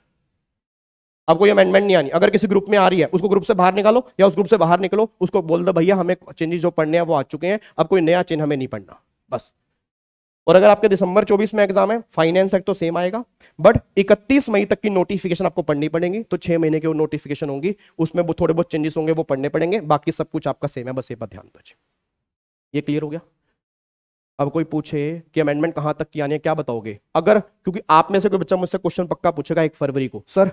अब कोई अमेंडमेंट नहीं आनी अगर किसी ग्रुप में आ रही है उसको ग्रुप से बाहर निकालो या उस ग्रुप से बाहर निकलो उसको बोल दो भैया हमें चेंजेस जो पढ़ने हैं वो आ चुके हैं अब कोई नया चेंज हमें नहीं पढ़ना बस और अगर आपके दिसंबर 24 में एग्जाम है फाइनेंस एक्ट तो सेम आएगा बट 31 मई तक की नोटिफिकेशन आपको पढ़नी पड़ेगी तो छह महीने की वो नोटिफिकेशन होंगी उसमें वो थोड़े बहुत चेंजेस होंगे वो पढ़ने पड़ेंगे बाकी सब कुछ आपका सेम है बस ये पर ध्यान दो ये क्लियर हो गया अब कोई पूछे कि अमेंडमेंट कहां तक की आनी है क्या बताओगे अगर क्योंकि आप में से कोई बच्चा मुझसे क्वेश्चन पक्का पूछेगा एक फरवरी को सर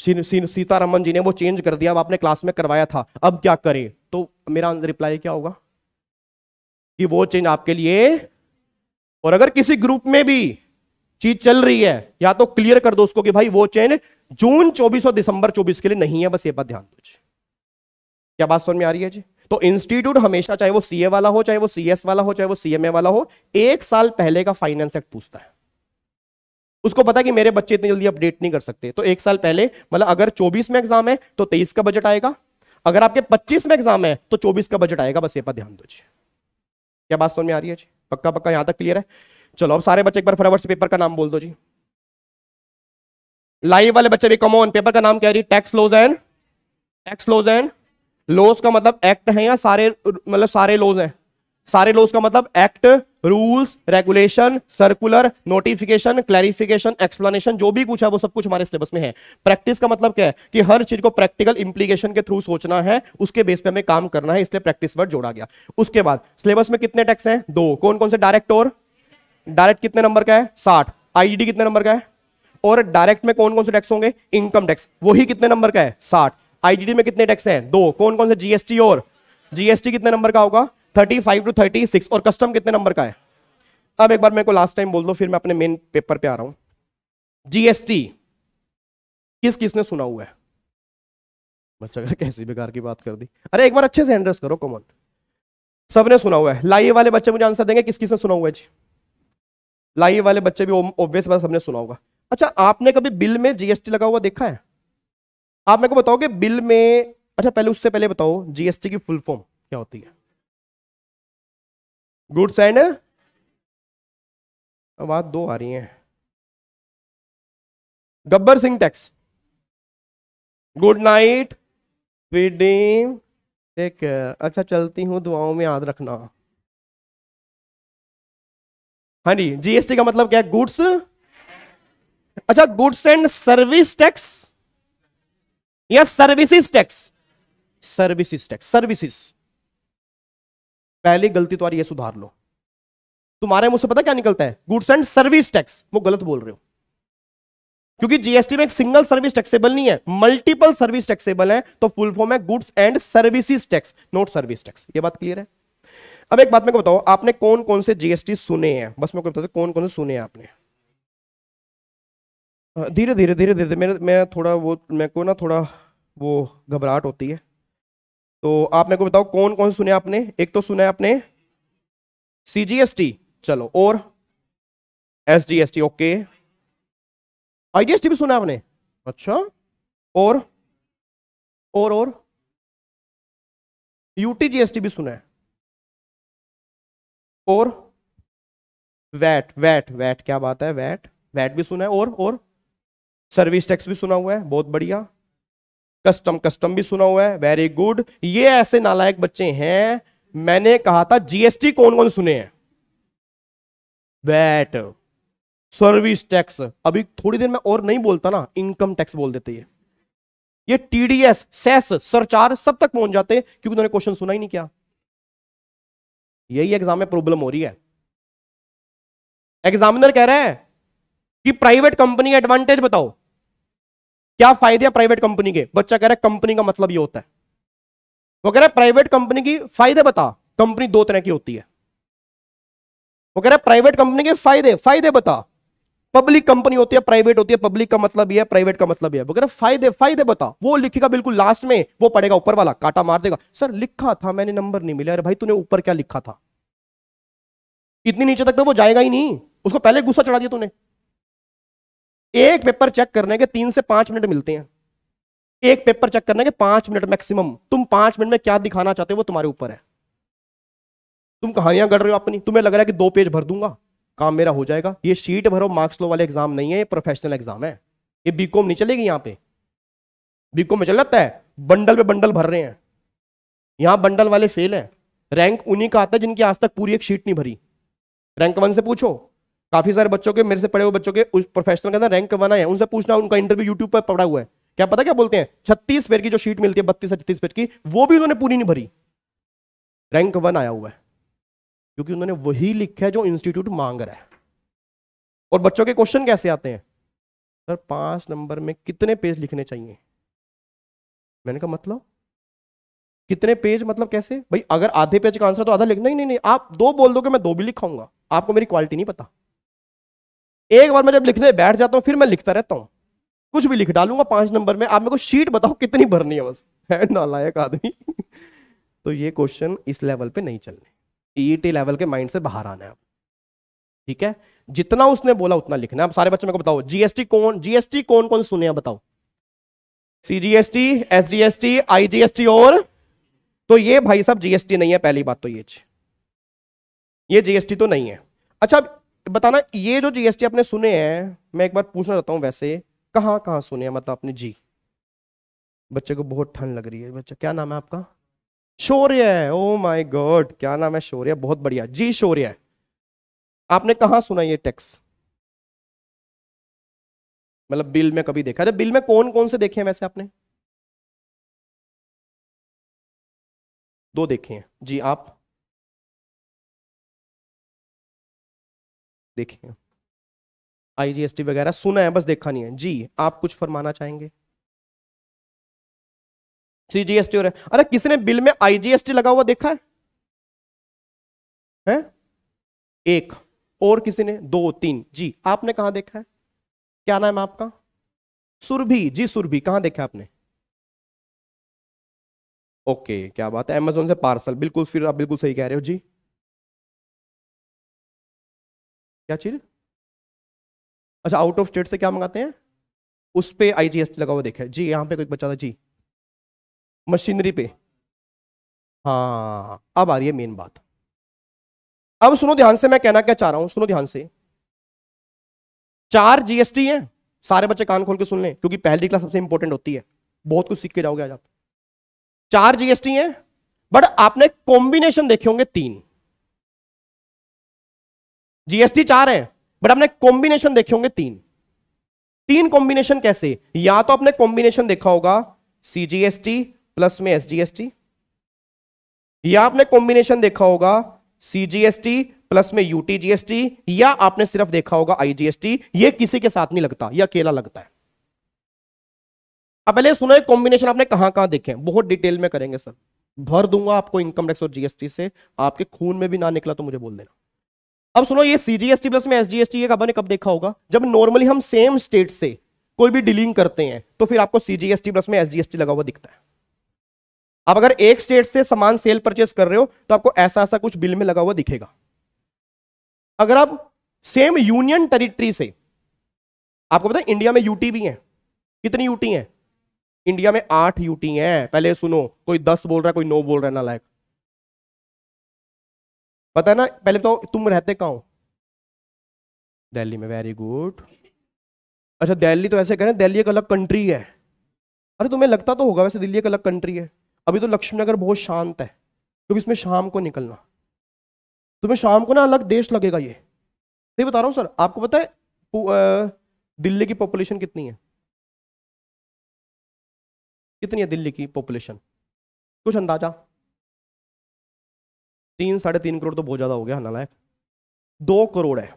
सीतारामन जी ने वो चेंज कर दिया अब आपने क्लास में करवाया था अब क्या करें तो मेरा रिप्लाई क्या होगा कि वो चेंज आपके लिए और अगर किसी ग्रुप में भी चीज चल रही है या तो क्लियर कर दो उसको कि भाई वो चेंज जून 24 और दिसंबर 24 के लिए नहीं है बस ये बात ध्यान दो क्या बात समझ में आ रही है जी तो इंस्टीट्यूट हमेशा चाहे वो सीए वाला हो चाहे वो सीएस वाला हो चाहे वो सीएमए वाला हो एक साल पहले का फाइनेंस एक्ट पूछता है उसको पता कि मेरे बच्चे इतनी जल्दी अपडेट नहीं कर सकते तो एक साल पहले मतलब अगर चौबीस में एग्जाम है तो तेईस का बजट आएगा अगर आपके पच्चीस में एग्जाम है तो चौबीस का बजट आएगा बस ये पर ध्यान दो जी क्या बात सुन में आ रही है जी पक्का पक्का यहां तक क्लियर है चलो अब सारे बच्चे एक बार फटाफट से पेपर का नाम बोल दो जी लाइव वाले बच्चे भी कमोन पेपर का नाम क्या रही tax laws and tax laws and laws का मतलब एक्ट है या सारे मतलब सारे लॉज हैं सारे लॉज का मतलब act rules regulation circular notification clarification explanation जो भी कुछ है वो सब कुछ हमारे सिलेबस में है प्रैक्टिस का मतलब क्या है कि हर चीज को प्रैक्टिकल इंप्लीकेशन के थ्रू सोचना है उसके बेस पे हमें काम करना है इसलिए प्रैक्टिस वर्ड जोड़ा गया उसके बाद सिलेबस में कितने टैक्स हैं दो कौन कौन से डायरेक्ट और डायरेक्ट कितने नंबर का है साठ आईडी कितने नंबर का है और डायरेक्ट में कौन कौन से टैक्स होंगे इनकम टैक्स वही कितने नंबर का है साठ आईडी में कितने टैक्स हैं दो कौन कौन से जीएसटी और जीएसटी कितने नंबर का होगा thirty five to thirty six और कस्टम कितने नंबर का है अब एक बार मेरे को लास्ट टाइम बोल दो फिर मैं अपने मेन पेपर पे आ रहा हूं जीएसटी किस किसने सुना हुआ है बच्चा अगर कैसी बेकार की बात कर दी अरे एक बार अच्छे से एंड्रेस करो कॉमन सबने सुना हुआ है लाइए वाले बच्चे मुझे आंसर देंगे किस किसने सुना हुआ है जी लाइए वाले बच्चे भी ऑब्वियस बात सबने सुना होगा अच्छा आपने कभी बिल में जीएसटी लगा हुआ देखा है आप मेरे को बताओगे बिल में अच्छा पहले उससे पहले बताओ जीएसटी की फुल फॉर्म क्या होती है गुड्स एंड आवाज दो आ रही है Gabbar Singh tax good night विडीम टेक केयर अच्छा चलती हूं दुआओं में याद रखना हाँ जी जीएसटी का मतलब क्या है गुड्स अच्छा गुड्स एंड सर्विस टैक्स या services tax services tax services पहली गलती तुम्हारी तो ये सुधार लो तुम्हारे मुझसे पता क्या निकलता है गुड्स एंड सर्विस टैक्स वो गलत बोल रहे हो क्योंकि जीएसटी में एक सिंगल सर्विस टैक्सेबल नहीं है मल्टीपल सर्विस टैक्सेबल है तो फुल फॉर्म है goods and services tax not service tax ये बात क्लियर है अब एक बात मेरे को बताओ आपने कौन कौन से जीएसटी सुने हैं बस मेरे को कौन कौन से सुने हैं आपने धीरे धीरे धीरे धीरे मेरे मैं थोड़ा वो मेरे को ना थोड़ा वो घबराहट होती है तो आप मेरे को बताओ कौन कौन सुने आपने एक तो सुना है आपने सीजीएसटी चलो और एसजीएसटी ओके आईजीएसटी भी सुना आपने अच्छा और और और यूटीजीएसटी भी सुना है और वैट वैट वैट क्या बात है वैट वैट भी सुना है और और सर्विस टैक्स भी सुना हुआ है बहुत बढ़िया कस्टम कस्टम भी सुना हुआ है वेरी गुड ये ऐसे नालायक बच्चे हैं मैंने कहा था जीएसटी कौन कौन सुने हैं वैट सर्विस टैक्स अभी थोड़ी देर में और नहीं बोलता ना इनकम टैक्स बोल देते ये ये टीडीएस सेस e सरचार सब तक पहुंच जाते क्योंकि उन्होंने क्वेश्चन सुना ही नहीं क्या यही एग्जाम में प्रॉब्लम हो रही है एग्जामिनर कह रहा है कि प्राइवेट कंपनी एडवांटेज बताओ क्या फायदे है प्राइवेट कंपनी के बच्चा कह रहा है कंपनी का मतलब ये होता है वो कह रहा है प्राइवेट कंपनी की फायदे बता कंपनी दो तरह की होती है वो कह रहा है प्राइवेट कंपनी के फायदे फायदे बता पब्लिक कंपनी होती है प्राइवेट होती है पब्लिक का मतलब ये है प्राइवेट का मतलब ये है वो कह रहा है फायदे फायदे बता वो लिखेगा बिल्कुल लास्ट में वो पड़ेगा ऊपर वाला काटा मार देगा सर लिखा था मैंने नंबर नहीं मिला अरे भाई तूने ऊपर क्या लिखा था इतनी नीचे तक तो वो जाएगा ही नहीं उसको पहले गुस्सा चढ़ा दिया तूने एक पेपर चेक करने के तीन से पांच मिनट मिलते हैं एक पेपर चेक करने के पांच मिनट मैक्सिमम तुम पांच मिनट में क्या दिखाना चाहते हो वो तुम्हारे ऊपर है तुम कहानियां गढ़ रहे हो अपनी तुम्हें लग रहा है कि दो पेज भर दूंगा काम मेरा हो जाएगा ये शीट भरो मार्क्स लो वाले एग्जाम नहीं है ये प्रोफेशनल एग्जाम है ये बीकॉम नहीं चलेगी यहाँ पे बीकॉम में चल जाता है बंडल पे बंडल भर रहे हैं यहाँ बंडल वाले फेल है रैंक उन्हीं का आता है जिनकी आज तक पूरी एक शीट नहीं भरी रैंक वन से पूछो काफी सारे बच्चों के मेरे से पढ़े हुए बच्चों के उस प्रोफेशनल के अंदर रैंक वन है उनसे पूछना उनका इंटरव्यू यूट्यूब पर पड़ा हुआ है क्या पता क्या बोलते हैं छत्तीस पेज की जो शीट मिलती है बत्तीस छत्तीस पेज की वो भी उन्होंने पूरी नहीं भरी रैंक वन आया हुआ है क्योंकि उन्होंने वही लिखा है जो इंस्टीट्यूट मांग रहा है और बच्चों के क्वेश्चन कैसे आते हैं सर पांच नंबर में कितने पेज लिखने चाहिए मैंने कहा मतलब कितने पेज मतलब कैसे भाई अगर आधे पेज का आंसर तो आधा लिखना ही नहीं, नहीं आप दो बोल दो कि मैं दो भी लिखाऊंगा आपको मेरी क्वालिटी नहीं पता एक बार मैं जब लिखने बैठ जाता हूँ फिर मैं लिखता रहता हूँ कुछ भी लिख डालूंगा पांच नंबर में आप मेरे को शीट बताओ कितनी भरनी है बस है नालायक आदमी तो ये क्वेश्चन इस लेवल पे नहीं चलने ईटी लेवल के माइंड से बाहर आना है ठीक है जितना उसने बोला उतना लिखना है सारे बच्चों मेरे को बताओ जीएसटी कौन जीएसटी कौन कौन सुने हैं बताओ सीजीएसटी एसजीएसटी आईजीएसटी और तो ये भाई साहब जीएसटी नहीं है पहली बात तो ये ये जीएसटी तो नहीं है अच्छा बताना ये जो जीएसटी आपने सुने हैं मैं एक बार पूछना चाहता हूँ वैसे कहाँ कहाँ सुने हैं मतलब आपने जी बच्चे को बहुत ठंड लग रही है बच्चा क्या नाम है आपका शौर्य ओ माय गॉड क्या नाम है शौर्य बहुत बढ़िया जी शौर्य आपने कहा सुना ये टैक्स मतलब बिल में कभी देखा अरे बिल में कौन कौन से देखे हैं वैसे आपने दो देखे हैं जी आप देखे आईजीएसटी वगैरह सुना है बस देखा नहीं है जी आप कुछ फरमाना चाहेंगे सीजीएसटी और है अरे किसी ने बिल में आईजीएसटी लगा हुआ देखा है है एक और किसी ने दो तीन जी आपने कहा देखा है क्या नाम है आपका सुरभि जी सुरभि कहा देखा आपने ओके क्या बात है अमेजोन से पार्सल बिल्कुल फिर आप बिल्कुल सही कह रहे हो जी क्या चीज़ अच्छा आउट ऑफ स्टेट से क्या मंगाते हैं उस पर आई जी एस टी लगा हुआ देखे जी यहाँ पे कोई बचा था जी मशीनरी पे हाँ अब आ रही है मेन बात अब सुनो ध्यान से मैं कहना क्या चाह रहा हूं सुनो ध्यान से चार जीएसटी हैं सारे बच्चे कान खोल के सुन लें क्योंकि पहली क्लास सबसे इंपॉर्टेंट होती है बहुत कुछ सीख के जाओगे आज आप चार जीएसटी हैं बट आपने कॉम्बिनेशन देखे होंगे तीन जीएसटी चार है बट आपने कॉम्बिनेशन देखे होंगे तीन तीन कॉम्बिनेशन कैसे या तो आपने कॉम्बिनेशन देखा होगा सीजीएसटी प्लस में एसजीएसटी या आपने कॉम्बिनेशन देखा होगा सीजीएसटी प्लस में यूटीजीएसटी या आपने सिर्फ देखा होगा आईजीएसटी ये किसी के साथ नहीं लगता ये अकेला लगता है अब पहले सुनो कॉम्बिनेशन आपने कहां कहां देखे बहुत डिटेल में करेंगे सर भर दूंगा आपको इनकम टैक्स और जीएसटी से आपके खून में भी ना निकला तो मुझे बोल देना अब सुनो ये सीजीएसटी प्लस में एसजीएसटी ये कब ने कब देखा होगा जब नॉर्मली हम सेम स्टेट से कोई भी डीलिंग करते हैं तो फिर आपको सीजीएसटी प्लस में एसजीएसटी लगा हुआ दिखता है आप अगर एक स्टेट से सामान सेल परचेस कर रहे हो तो आपको ऐसा ऐसा कुछ बिल में लगा हुआ दिखेगा अगर आप सेम यूनियन टेरिटरी से आपको पता है इंडिया में यूटी भी है कितनी यूटी है इंडिया में आठ यूटी है पहले सुनो कोई दस बोल रहा है कोई नौ बोल रहा है ना लायक पता है ना पहले बताओ तुम रहते कहा दिल्ली में वेरी गुड अच्छा दिल्ली तो ऐसे कह रहे हैं दिल्ली एक अलग कंट्री है अरे तुम्हें लगता तो होगा वैसे दिल्ली एक अलग कंट्री है अभी तो लक्ष्मी नगर बहुत शांत है क्योंकि इसमें शाम को निकलना तुम्हें शाम को ना अलग देश लगेगा ये सही बता रहा हूँ सर आपको पता है दिल्ली की पॉपुलेशन कितनी है कितनी है दिल्ली की पॉपुलेशन कुछ अंदाजा तीन साढ़े तीन करोड़ तो बहुत ज़्यादा हो गया नालायक दो करोड़ है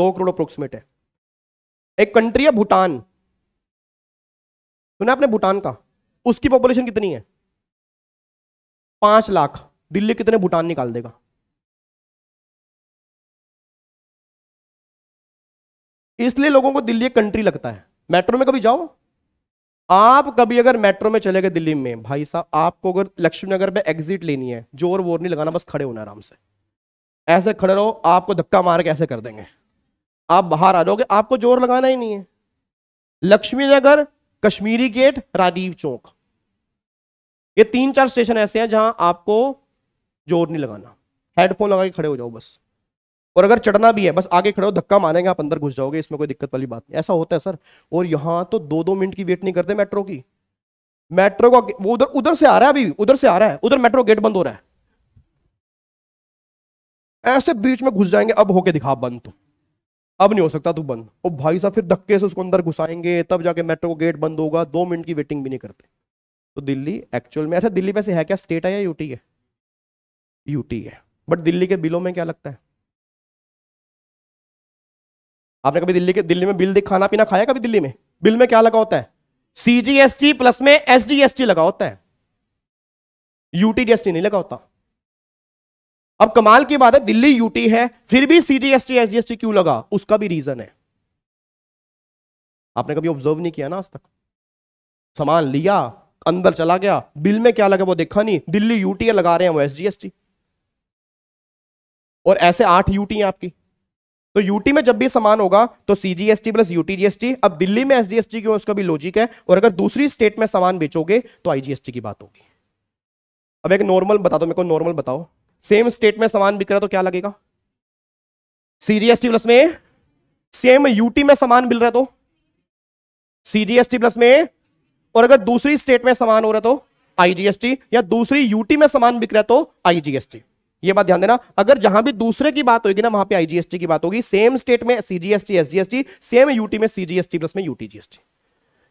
दो करोड़ अप्रोक्सीमेट है एक कंट्री है भूटान सुना आपने भूटान का उसकी पॉपुलेशन कितनी है पांच लाख दिल्ली कितने भूटान निकाल देगा इसलिए लोगों को दिल्ली एक कंट्री लगता है मेट्रो में कभी जाओ आप कभी अगर मेट्रो में चले गए दिल्ली में भाई साहब आपको अगर लक्ष्मी नगर में एग्जिट लेनी है जोर वोर नहीं लगाना बस खड़े होना आराम से ऐसे खड़े रहो आपको धक्का मार के ऐसे कर देंगे आप बाहर आ जाओगे आपको जोर लगाना ही नहीं है लक्ष्मी नगर कश्मीरी गेट राजीव चौक ये तीन चार स्टेशन ऐसे हैं जहां आपको जोर नहीं लगाना हेडफोन लगा के खड़े हो जाओ बस और अगर चढ़ना भी है बस आगे खड़े हो धक्का मारेंगे आप अंदर घुस जाओगे इसमें कोई दिक्कत वाली बात नहीं ऐसा होता है सर और यहाँ तो दो दो मिनट की वेट नहीं करते मेट्रो की मेट्रो का वो उधर उधर से आ रहा है अभी उधर से आ रहा है उधर मेट्रो गेट बंद हो रहा है ऐसे बीच में घुस जाएंगे अब होके दिखा बंद तो अब नहीं हो सकता तू बंद और भाई साहब फिर धक्के से उसको अंदर घुसाएंगे तब जाके मेट्रो गेट बंद होगा दो मिनट की वेटिंग भी नहीं करते तो दिल्ली एक्चुअल में ऐसा अच्छा दिल्ली वैसे है क्या स्टेट है या यूटी है यूटी है बट दिल्ली के बिलों में क्या लगता है आपने कभी दिल्ली के दिल्ली में बिल दिख खाना पीना खाया कभी दिल्ली में बिल में क्या लगा होता है सीजीएसटी प्लस में एसजीएसटी लगा होता है यूटीजीएसटी नहीं लगा होता अब कमाल की बात है दिल्ली यूटी है फिर भी सीजीएसटी एसजीएसटी क्यों लगा उसका भी रीजन है आपने कभी ऑब्जर्व नहीं किया ना आज तक सामान लिया अंदर चला गया बिल में क्या लगा वो देखा नहीं दिल्ली यूटी लगा रहे हैं वो एसजीएसटी और ऐसे आठ यूटी आपकी तो यूटी में जब भी समान होगा तो सीजीएसटी प्लस यूटीजीएसटी अब दिल्ली में एसजीएसटी क्यों उसका भी लॉजिक है और अगर दूसरी स्टेट में सामान बेचोगे तो आईजीएसटी की बात होगी अब एक नॉर्मल बता दो मेरे को नॉर्मल बताओ सेम स्टेट में सामान बिक रहा तो क्या लगेगा सीजीएसटी प्लस में सेम यूटी में सामान मिल रहा तो सीजीएसटी प्लस में और अगर दूसरी स्टेट में सामान हो रहा तो आईजीएसटी या दूसरी यूटी में सामान बिक रहा तो आईजीएसटी ये बात ध्यान देना अगर जहां भी दूसरे की बात होगी ना वहां पे आईजीएसटी की बात होगी सेम स्टेट में सीजीएसटी एसजीएसटी सेम यूटी में सीजीएसटी प्लस में यूटीजीएसटी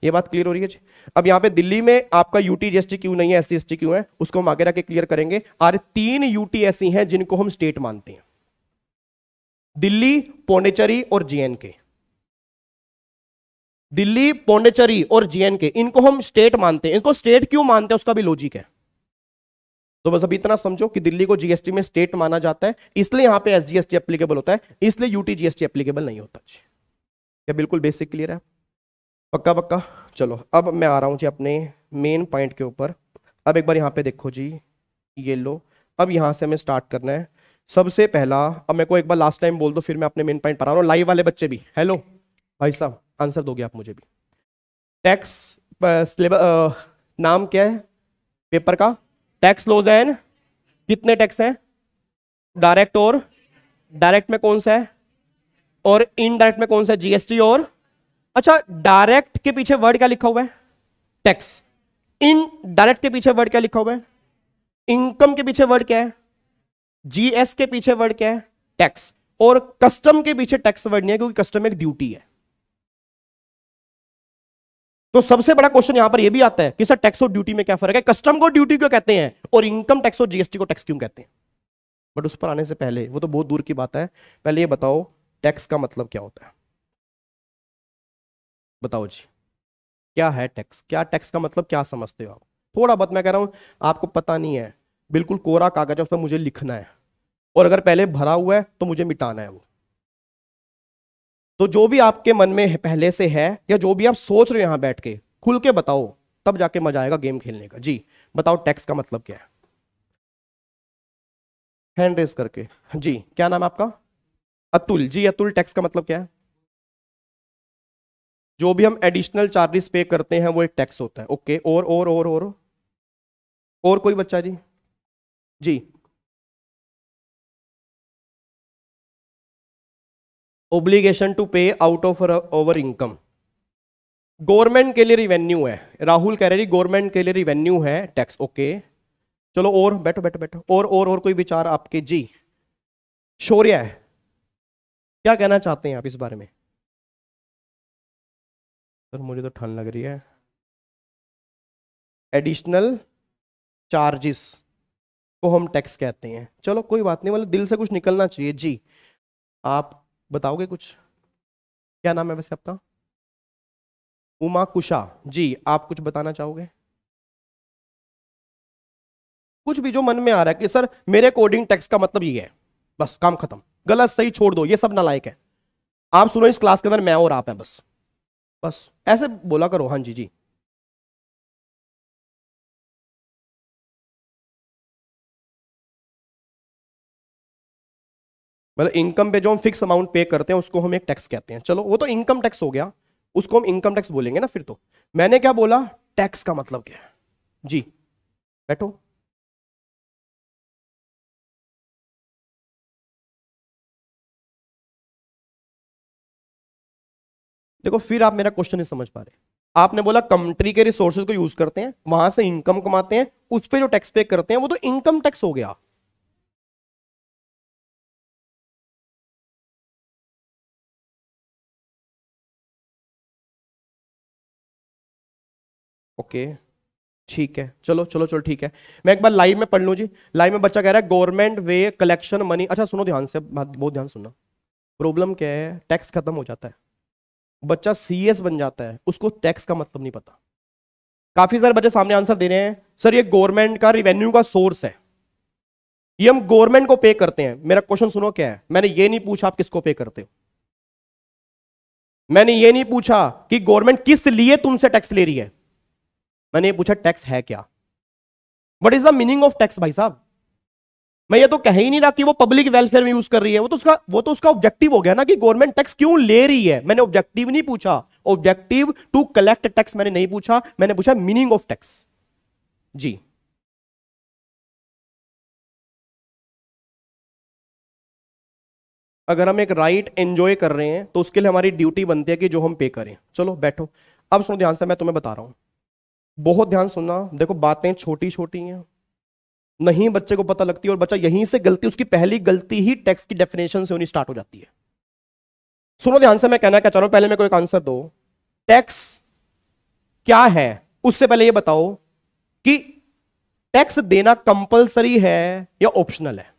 ये बात क्लियर हो रही है जी अब यहां पे दिल्ली में आपका यूटी जीएसटी क्यों नहीं है एस सी क्यों है उसको हम आगे जाके क्लियर करेंगे आर तीन यूटी ऐसी हैं जिनको हम स्टेट मानते हैं दिल्ली पौंडेचरी और जीएनके दिल्ली पौंडेचरी और जीएनके इनको हम स्टेट मानते हैं इनको स्टेट क्यों मानते हैं उसका भी लॉजिक है तो बस अब इतना समझो कि दिल्ली को जीएसटी में स्टेट माना जाता है इसलिए यहाँ पे एसजीएसटी एप्लीकेबल होता है इसलिए यूटी जीएसटी एप्लीकेबल नहीं होता जी क्या बिल्कुल बेसिक क्लियर है पक्का पक्का चलो अब मैं आ रहा हूँ जी अपने मेन पॉइंट के ऊपर अब एक बार यहाँ पे देखो जी ये लो अब यहाँ से हमें स्टार्ट करना है सबसे पहला अब मेरे को एक बार लास्ट टाइम बोल दो फिर मैं अपने मेन पॉइंट पर आ रहा हूँ लाइव वाले बच्चे भी हेलो भाई साहब आंसर दोगे आप मुझे भी टैक्स नाम क्या है पेपर का टैक्स लॉज एन कितने टैक्स हैं डायरेक्ट और डायरेक्ट में कौन सा है और इनडायरेक्ट में कौन सा है जीएसटी और अच्छा डायरेक्ट के पीछे वर्ड क्या लिखा हुआ है टैक्स इन डायरेक्ट के पीछे वर्ड क्या लिखा हुआ है इनकम के पीछे वर्ड क्या है जीएस के पीछे वर्ड क्या है टैक्स और कस्टम के पीछे टैक्स वर्ड नहीं है क्योंकि कस्टम एक ड्यूटी है तो सबसे बड़ा क्वेश्चन यहां पर यह भी आता है कि सर टैक्स और ड्यूटी में क्या फर्क है कस्टम को ड्यूटी क्यों कहते हैं और इनकम टैक्स और जीएसटी को टैक्स क्यों कहते हैं बट उस पर आने से पहले वो तो बहुत दूर की बात है पहले ये बताओ टैक्स का मतलब क्या होता है बताओ जी क्या है टैक्स क्या टैक्स का मतलब क्या समझते हो आप थोड़ा बहुत मैं कह रहा हूं आपको पता नहीं है बिल्कुल कोरा कागज है उस पर मुझे लिखना है और अगर पहले भरा हुआ है तो मुझे मिटाना है वो तो जो भी आपके मन में पहले से है या जो भी आप सोच रहे हो यहां बैठ के खुल के बताओ तब जाके मजा आएगा गेम खेलने का जी बताओ टैक्स का मतलब क्या है हैंड रेस करके जी क्या नाम आपका अतुल जी अतुल टैक्स का मतलब क्या है जो भी हम एडिशनल चार्जेस पे करते हैं वो एक टैक्स होता है ओके और और और और और कोई बच्चा जी जी obligation to pay out of over income government के लिए रिवेन्यू है राहुल कह रहे जी गवर्नमेंट के लिए रिवेन्यू है टैक्स ओके okay. चलो और बैठो बैठो बैठो और और और कोई विचार आपके जी शौर्य है क्या कहना चाहते हैं आप इस बारे में सर तो मुझे तो ठंड लग रही है एडिशनल चार्जेस को हम टैक्स कहते हैं चलो कोई बात नहीं मतलब दिल से कुछ निकलना चाहिए जी आप बताओगे कुछ क्या नाम है वैसे आपका उमा कुशा जी आप कुछ बताना चाहोगे कुछ भी जो मन में आ रहा है कि सर मेरे अकॉर्डिंग टैक्स का मतलब ये है बस काम खत्म गलत सही छोड़ दो ये सब नालायक है आप सुनो इस क्लास के अंदर मैं और आप हैं बस बस ऐसे बोला करो हाँ जी जी मतलब इनकम पे जो हम फिक्स अमाउंट पे करते हैं उसको हम एक टैक्स कहते हैं चलो वो तो इनकम टैक्स हो गया उसको हम इनकम टैक्स बोलेंगे ना फिर तो मैंने क्या बोला टैक्स का मतलब क्या है जी बैठो देखो फिर आप मेरा क्वेश्चन नहीं समझ पा रहे आपने बोला कंट्री के रिसोर्सेज को यूज करते हैं वहां से इनकम कमाते हैं उस पर जो टैक्स पे करते हैं वो तो इनकम टैक्स हो गया ओके ठीक है चलो चलो चलो ठीक है मैं एक बार लाइव में पढ़ लू जी लाइव में बच्चा कह रहा है गवर्नमेंट वे कलेक्शन मनी अच्छा सुनो ध्यान से बहुत ध्यान सुनना प्रॉब्लम क्या है टैक्स खत्म हो जाता है बच्चा सीएस बन जाता है उसको टैक्स का मतलब नहीं पता काफी सारे बच्चे सामने आंसर दे रहे हैं सर ये गवर्नमेंट का रिवेन्यू का सोर्स है ये हम गवर्नमेंट को पे करते हैं मेरा क्वेश्चन सुनो क्या है मैंने ये नहीं पूछा आप किसको पे करते हो मैंने ये नहीं पूछा कि गवर्नमेंट किस लिए तुमसे टैक्स ले रही है मैंने ये पूछा टैक्स है क्या what is the meaning of tax भाई साहब मैं ये तो कह ही नहीं रहा कि वो पब्लिक वेलफेयर में यूज कर रही है वो तो उसका वो तो उसका ऑब्जेक्टिव हो गया ना कि गवर्नमेंट टैक्स क्यों ले रही है मैंने ऑब्जेक्टिव नहीं पूछा ऑब्जेक्टिव टू कलेक्ट टैक्स मैंने नहीं पूछा मैंने पूछा मीनिंग ऑफ टैक्स जी अगर हम एक राइट एंजॉय कर रहे हैं तो उसके लिए हमारी ड्यूटी बनती है कि जो हम पे करें चलो बैठो अब सुनो ध्यान से मैं तुम्हें बता रहा हूं बहुत ध्यान सुनना देखो बातें छोटी छोटी हैं नहीं बच्चे को पता लगती और बच्चा यहीं से गलती उसकी पहली गलती ही टेक्स्ट की डेफिनेशन से होनी स्टार्ट हो जाती है सुनो ध्यान से मैं कहना क्या चाह रहा हूं पहले मेरे को एक आंसर दो टैक्स क्या है उससे पहले ये बताओ कि टैक्स देना कंपलसरी है या ऑप्शनल है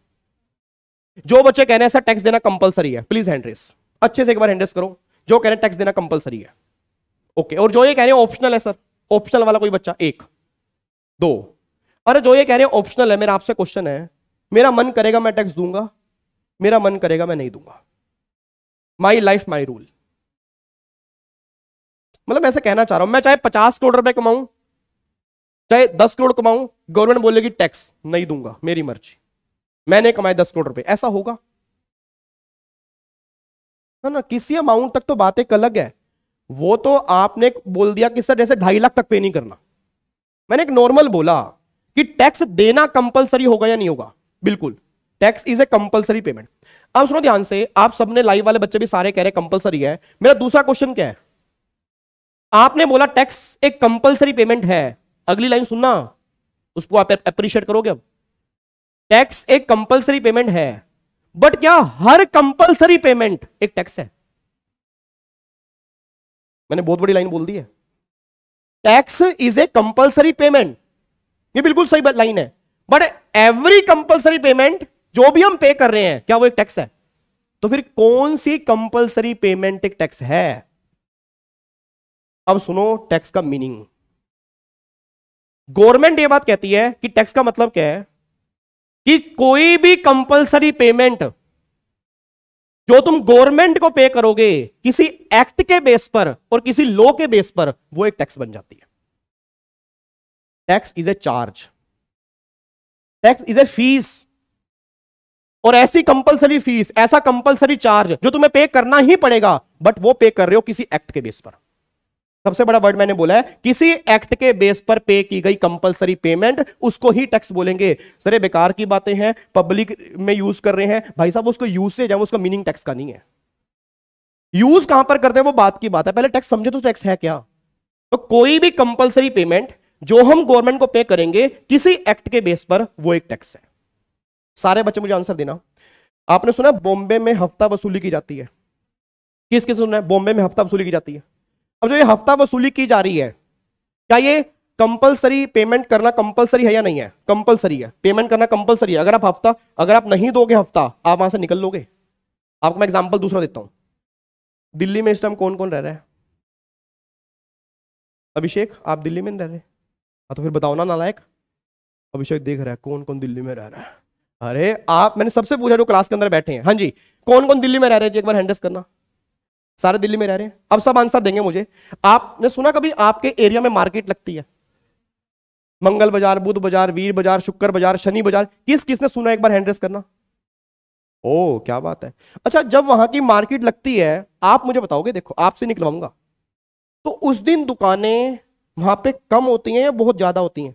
जो बच्चे कह रहे हैं सर टैक्स देना कंपलसरी है प्लीज हैंड्रेस अच्छे से एक बार हैंड्रेस करो जो कह रहे हैं टैक्स देना कंपलसरी है ओके और जो ये कह रहे हैं ऑप्शनल है सर ऑप्शनल वाला कोई बच्चा एक दो अरे जो ये कह रहे हैं ऑप्शनल है मेरा आपसे क्वेश्चन है मेरा मन करेगा मैं टैक्स दूंगा मेरा मन करेगा मैं नहीं दूंगा माई लाइफ माई रूल मतलब ऐसे कहना चाह रहा हूं मैं चाहे पचास करोड़ रुपए कमाऊं चाहे दस करोड़ कमाऊं गवर्नमेंट बोलेगी टैक्स नहीं दूंगा मेरी मर्जी मैंने कमाए दस करोड़ रुपए ऐसा होगा ना ना किसी अमाउंट तक तो बात एक अलग है वो तो आपने बोल दिया कि सर जैसे ढाई लाख तक पे नहीं करना मैंने एक नॉर्मल बोला कि टैक्स देना कंपलसरी होगा या नहीं होगा बिल्कुल tax is a compulsory payment अब सुनो ध्यान से आप सबने लाइव वाले बच्चे भी सारे कह रहे कंपलसरी है मेरा दूसरा क्वेश्चन क्या है आपने बोला टैक्स एक कंपलसरी पेमेंट है अगली लाइन सुनना उसको आप अप्रिशिएट करोगे अब टैक्स एक कंपलसरी पेमेंट है बट क्या हर कंपलसरी पेमेंट एक टैक्स है मैंने बहुत बड़ी लाइन बोल दी है tax is a compulsory payment ये बिल्कुल सही लाइन है बट एवरी कंपल्सरी पेमेंट जो भी हम पे कर रहे हैं क्या वो एक टैक्स है तो फिर कौन सी कंपल्सरी पेमेंट एक टैक्स है अब सुनो टैक्स का मीनिंग गवर्नमेंट ये बात कहती है कि टैक्स का मतलब क्या है कि कोई भी कंपल्सरी पेमेंट जो तुम गवर्नमेंट को पे करोगे किसी एक्ट के बेस पर और किसी लॉ के बेस पर वो एक टैक्स बन जाती है tax is a charge tax is a fee और ऐसी कंपलसरी फीस ऐसा कंपलसरी चार्ज जो तुम्हें पे करना ही पड़ेगा बट वो पे कर रहे हो किसी एक्ट के बेस पर सबसे बड़ा वर्ड मैंने बोला है किसी एक्ट के बेस पर पे की गई कंपलसरी पेमेंट उसको ही टैक्स बोलेंगे सर बेकार की बातें हैं पब्लिक में यूज कर रहे हैं भाई साहब उसको यूज से है उसका मीनिंग टैक्स का नहीं है यूज कहां पर करते हैं वो बात की बात है पहले टैक्स समझे तो टैक्स है क्या तो कोई भी कंपलसरी पेमेंट जो हम गवर्नमेंट को पे करेंगे किसी एक्ट के बेस पर वो एक टैक्स है सारे बच्चे मुझे आंसर देना आपने सुना बॉम्बे में हफ्ता वसूली की जाती है किस किस सुना है बॉम्बे में हफ्ता वसूली की जाती है अब जो ये हफ्ता वसूली की जा रही है क्या ये कंपलसरी पेमेंट करना कंपलसरी है या नहीं है कंपलसरी है पेमेंट करना कंपलसरी है अगर आप हफ्ता अगर आप नहीं दोगे हफ्ता आप वहां से निकल लोगे आपको मैं एग्जाम्पल दूसरा देता हूँ दिल्ली में इस टाइम कौन कौन रह रहा है अभिषेक आप दिल्ली में रह रहे हाँ तो फिर बताओ ना नालायक अभिषेक देख रहा है कौन कौन दिल्ली में रह रहा है अरे आप मैंने सबसे पूछा जो क्लास के अंदर बैठे हैं हाँ जी कौन कौन दिल्ली में रह रहे हैं जी एक बार हैंडस करना सारे दिल्ली में रह रहे हैं अब सब आंसर देंगे मुझे आपने सुना कभी आपके एरिया में मार्केट लगती है मंगल बाजार बुध बाजार वीर बाजार शुक्र बाजार शनि बाजार किस किसने सुना एक बार हैंड्रेस करना ओ क्या बात है अच्छा जब वहां की मार्केट लगती है आप मुझे बताओगे देखो आपसे निकलवाऊंगा तो उस दिन दुकानें वहां पे कम होती हैं या बहुत ज्यादा होती हैं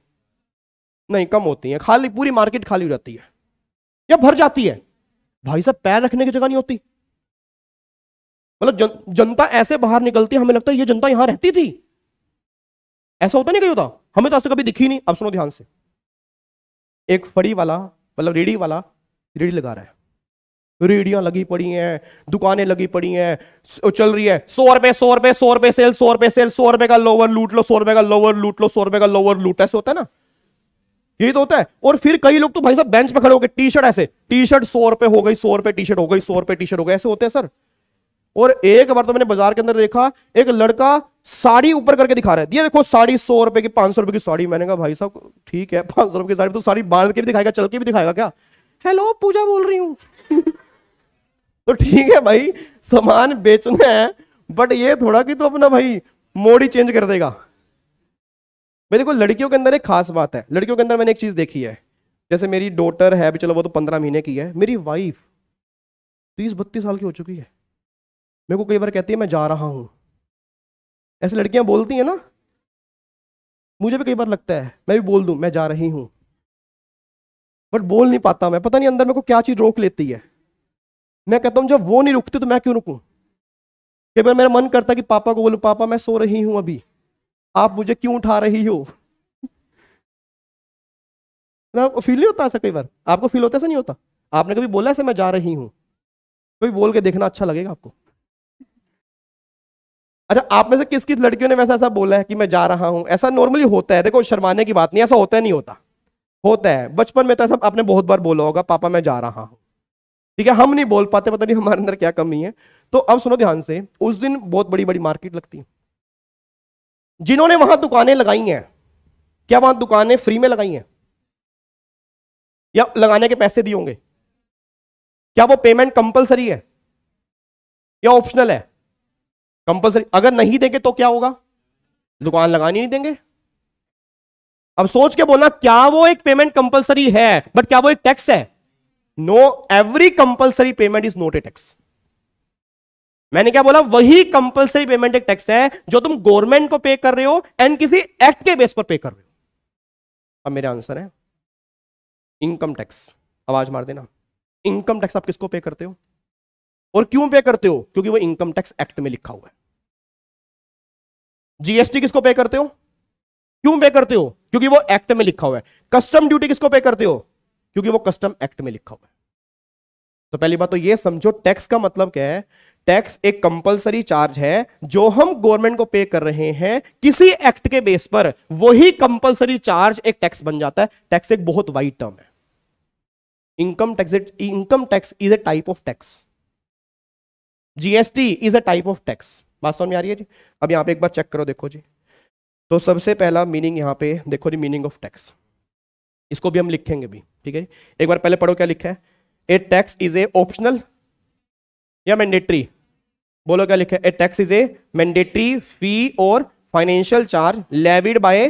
नहीं कम होती हैं खाली पूरी मार्केट खाली हो जाती है या भर जाती है भाई साहब पैर रखने की जगह नहीं होती मतलब जन, जनता ऐसे बाहर निकलती है हमें लगता है ये जनता यहां रहती थी ऐसा होता नहीं कहीं होता हमें तो ऐसे कभी दिखी नहीं अब सुनो ध्यान से एक फड़ी वाला मतलब रेडी वाला रेडी लगा रहा है रेडियां लगी पड़ी हैं दुकानें लगी पड़ी हैं चल रही है सौ रुपए सौ रुपए सौ रुपए सेल सौ रुपए सेल सौ रुपए का लोअर लूट लो सौ रुपए का लोअर लूट लो सौ रुपए का लोअर लूट ऐसे होता है ना यही तो होता है और फिर कई लोग तो भाई साहब बेंच पे खड़े हो गए टी शर्ट ऐसे टी शर्ट सौ रुपए हो गई सौ रुपए टी शर्ट हो गई सौ रुपए टी शर्ट हो गए ऐसे होते हैं सर और एक बार तो मैंने बाजार के अंदर देखा एक लड़का साड़ी ऊपर करके दिखा रहा है दिया देखो साड़ी सौ रुपए की पांच सौ रुपए की साड़ी मैंने कहा भाई साहब ठीक है पांच सौ रुपए की साड़ी तो साड़ी बांध के भी दिखाएगा चल के भी दिखाएगा क्या हेलो पूजा बोल रही हूँ तो ठीक है भाई सामान बेचना है बट ये थोड़ा कि तो अपना भाई मोड ही चेंज कर देगा भाई देखो लड़कियों के अंदर एक खास बात है लड़कियों के अंदर मैंने एक चीज देखी है जैसे मेरी डॉटर है भी चलो वो तो पंद्रह महीने की है मेरी वाइफ तीस बत्तीस साल की हो चुकी है मेरे को कई बार कहती है मैं जा रहा हूं ऐसे लड़कियां बोलती हैं ना मुझे भी कई बार लगता है मैं भी बोल दू मैं जा रही हूं बट बोल नहीं पाता मैं पता नहीं अंदर मेरे को क्या चीज़ रोक लेती है मैं कहता हूँ जब वो नहीं रुकती तो मैं क्यों रुकू कई बार मेरा मन करता है कि पापा को बोलू पापा मैं सो रही हूं अभी आप मुझे क्यों उठा रही हो ना फील नहीं होता ऐसा कई बार आपको फील होता ऐसा नहीं होता आपने कभी बोला ऐसे मैं जा रही हूँ कोई बोल के देखना अच्छा लगेगा आपको अच्छा आप में से किस किस लड़कियों ने वैसा ऐसा बोला है कि मैं जा रहा हूं ऐसा नॉर्मली होता है देखो शर्माने की बात नहीं ऐसा होता नहीं होता होता है बचपन में तो ऐसा आपने बहुत बार बोला होगा पापा मैं जा रहा हूँ ठीक है हम नहीं बोल पाते पता नहीं हमारे अंदर क्या कमी है तो अब सुनो ध्यान से उस दिन बहुत बड़ी बड़ी मार्केट लगती है जिन्होंने वहां दुकानें लगाई हैं क्या वहां दुकानें फ्री में लगाई हैं या लगाने के पैसे दिए होंगे क्या वो पेमेंट कंपलसरी है या ऑप्शनल है कंपलसरी अगर नहीं देंगे तो क्या होगा दुकान लगानी नहीं देंगे अब सोच के बोलना क्या वो एक पेमेंट कंपलसरी है बट क्या वो एक टैक्स है no every compulsory payment is not a tax मैंने क्या बोला वही कंपलसरी पेमेंट एक टैक्स है जो तुम गवर्नमेंट को पे कर रहे हो एंड किसी एक्ट के बेस पर पे कर रहे हो अब मेरा आंसर है इनकम टैक्स आवाज मार देना इनकम टैक्स आप किसको पे करते हो और क्यों पे करते हो क्योंकि वो इनकम टैक्स एक्ट में लिखा हुआ है जीएसटी किसको पे करते हो क्यों पे करते हो क्योंकि वो एक्ट में लिखा हुआ है कस्टम ड्यूटी किसको पे करते हो क्योंकि वो कस्टम एक्ट में लिखा हुआ है तो पहली बात तो ये समझो टैक्स का मतलब क्या है टैक्स एक कंपलसरी चार्ज है जो हम गवर्नमेंट को पे कर रहे हैं किसी एक्ट के बेस पर वही कंपलसरी चार्ज एक टैक्स बन जाता है टैक्स एक बहुत वाइड टर्म है income tax income tax is a type of tax GST is a type of tax बात समझ में आ रही है जी अब यहाँ पे एक बार चेक करो देखो जी तो सबसे पहला मीनिंग यहाँ पे देखो जी मीनिंग ऑफ टैक्स इसको भी हम लिखेंगे भी ठीक है जी एक बार पहले पढ़ो क्या लिखा है a tax is a optional या मैंडेटरी बोलो क्या लिखा है a tax is a mandatory fee और financial charge levied by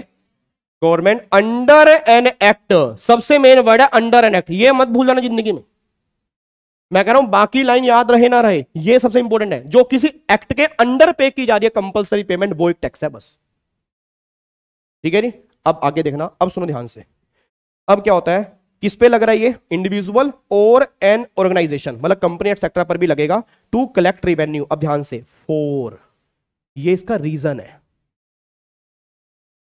government under an act सबसे मेन वर्ड है अंडर एन एक्ट ये मत भूल जाना जिंदगी में मैं कह रहा हूं बाकी लाइन याद रहे ना रहे ये सबसे इंपॉर्टेंट है जो किसी एक्ट के अंडर पे की जा रही है कंपलसरी पेमेंट वो एक टैक्स है बस ठीक है जी अब आगे देखना अब सुनो ध्यान से अब क्या होता है किस पे लग रहा है ये इंडिविजुअल और एन ऑर्गेनाइजेशन मतलब कंपनी एट सेक्टर पर भी लगेगा टू कलेक्ट रिवेन्यू अब ध्यान से फोर ये इसका रीजन है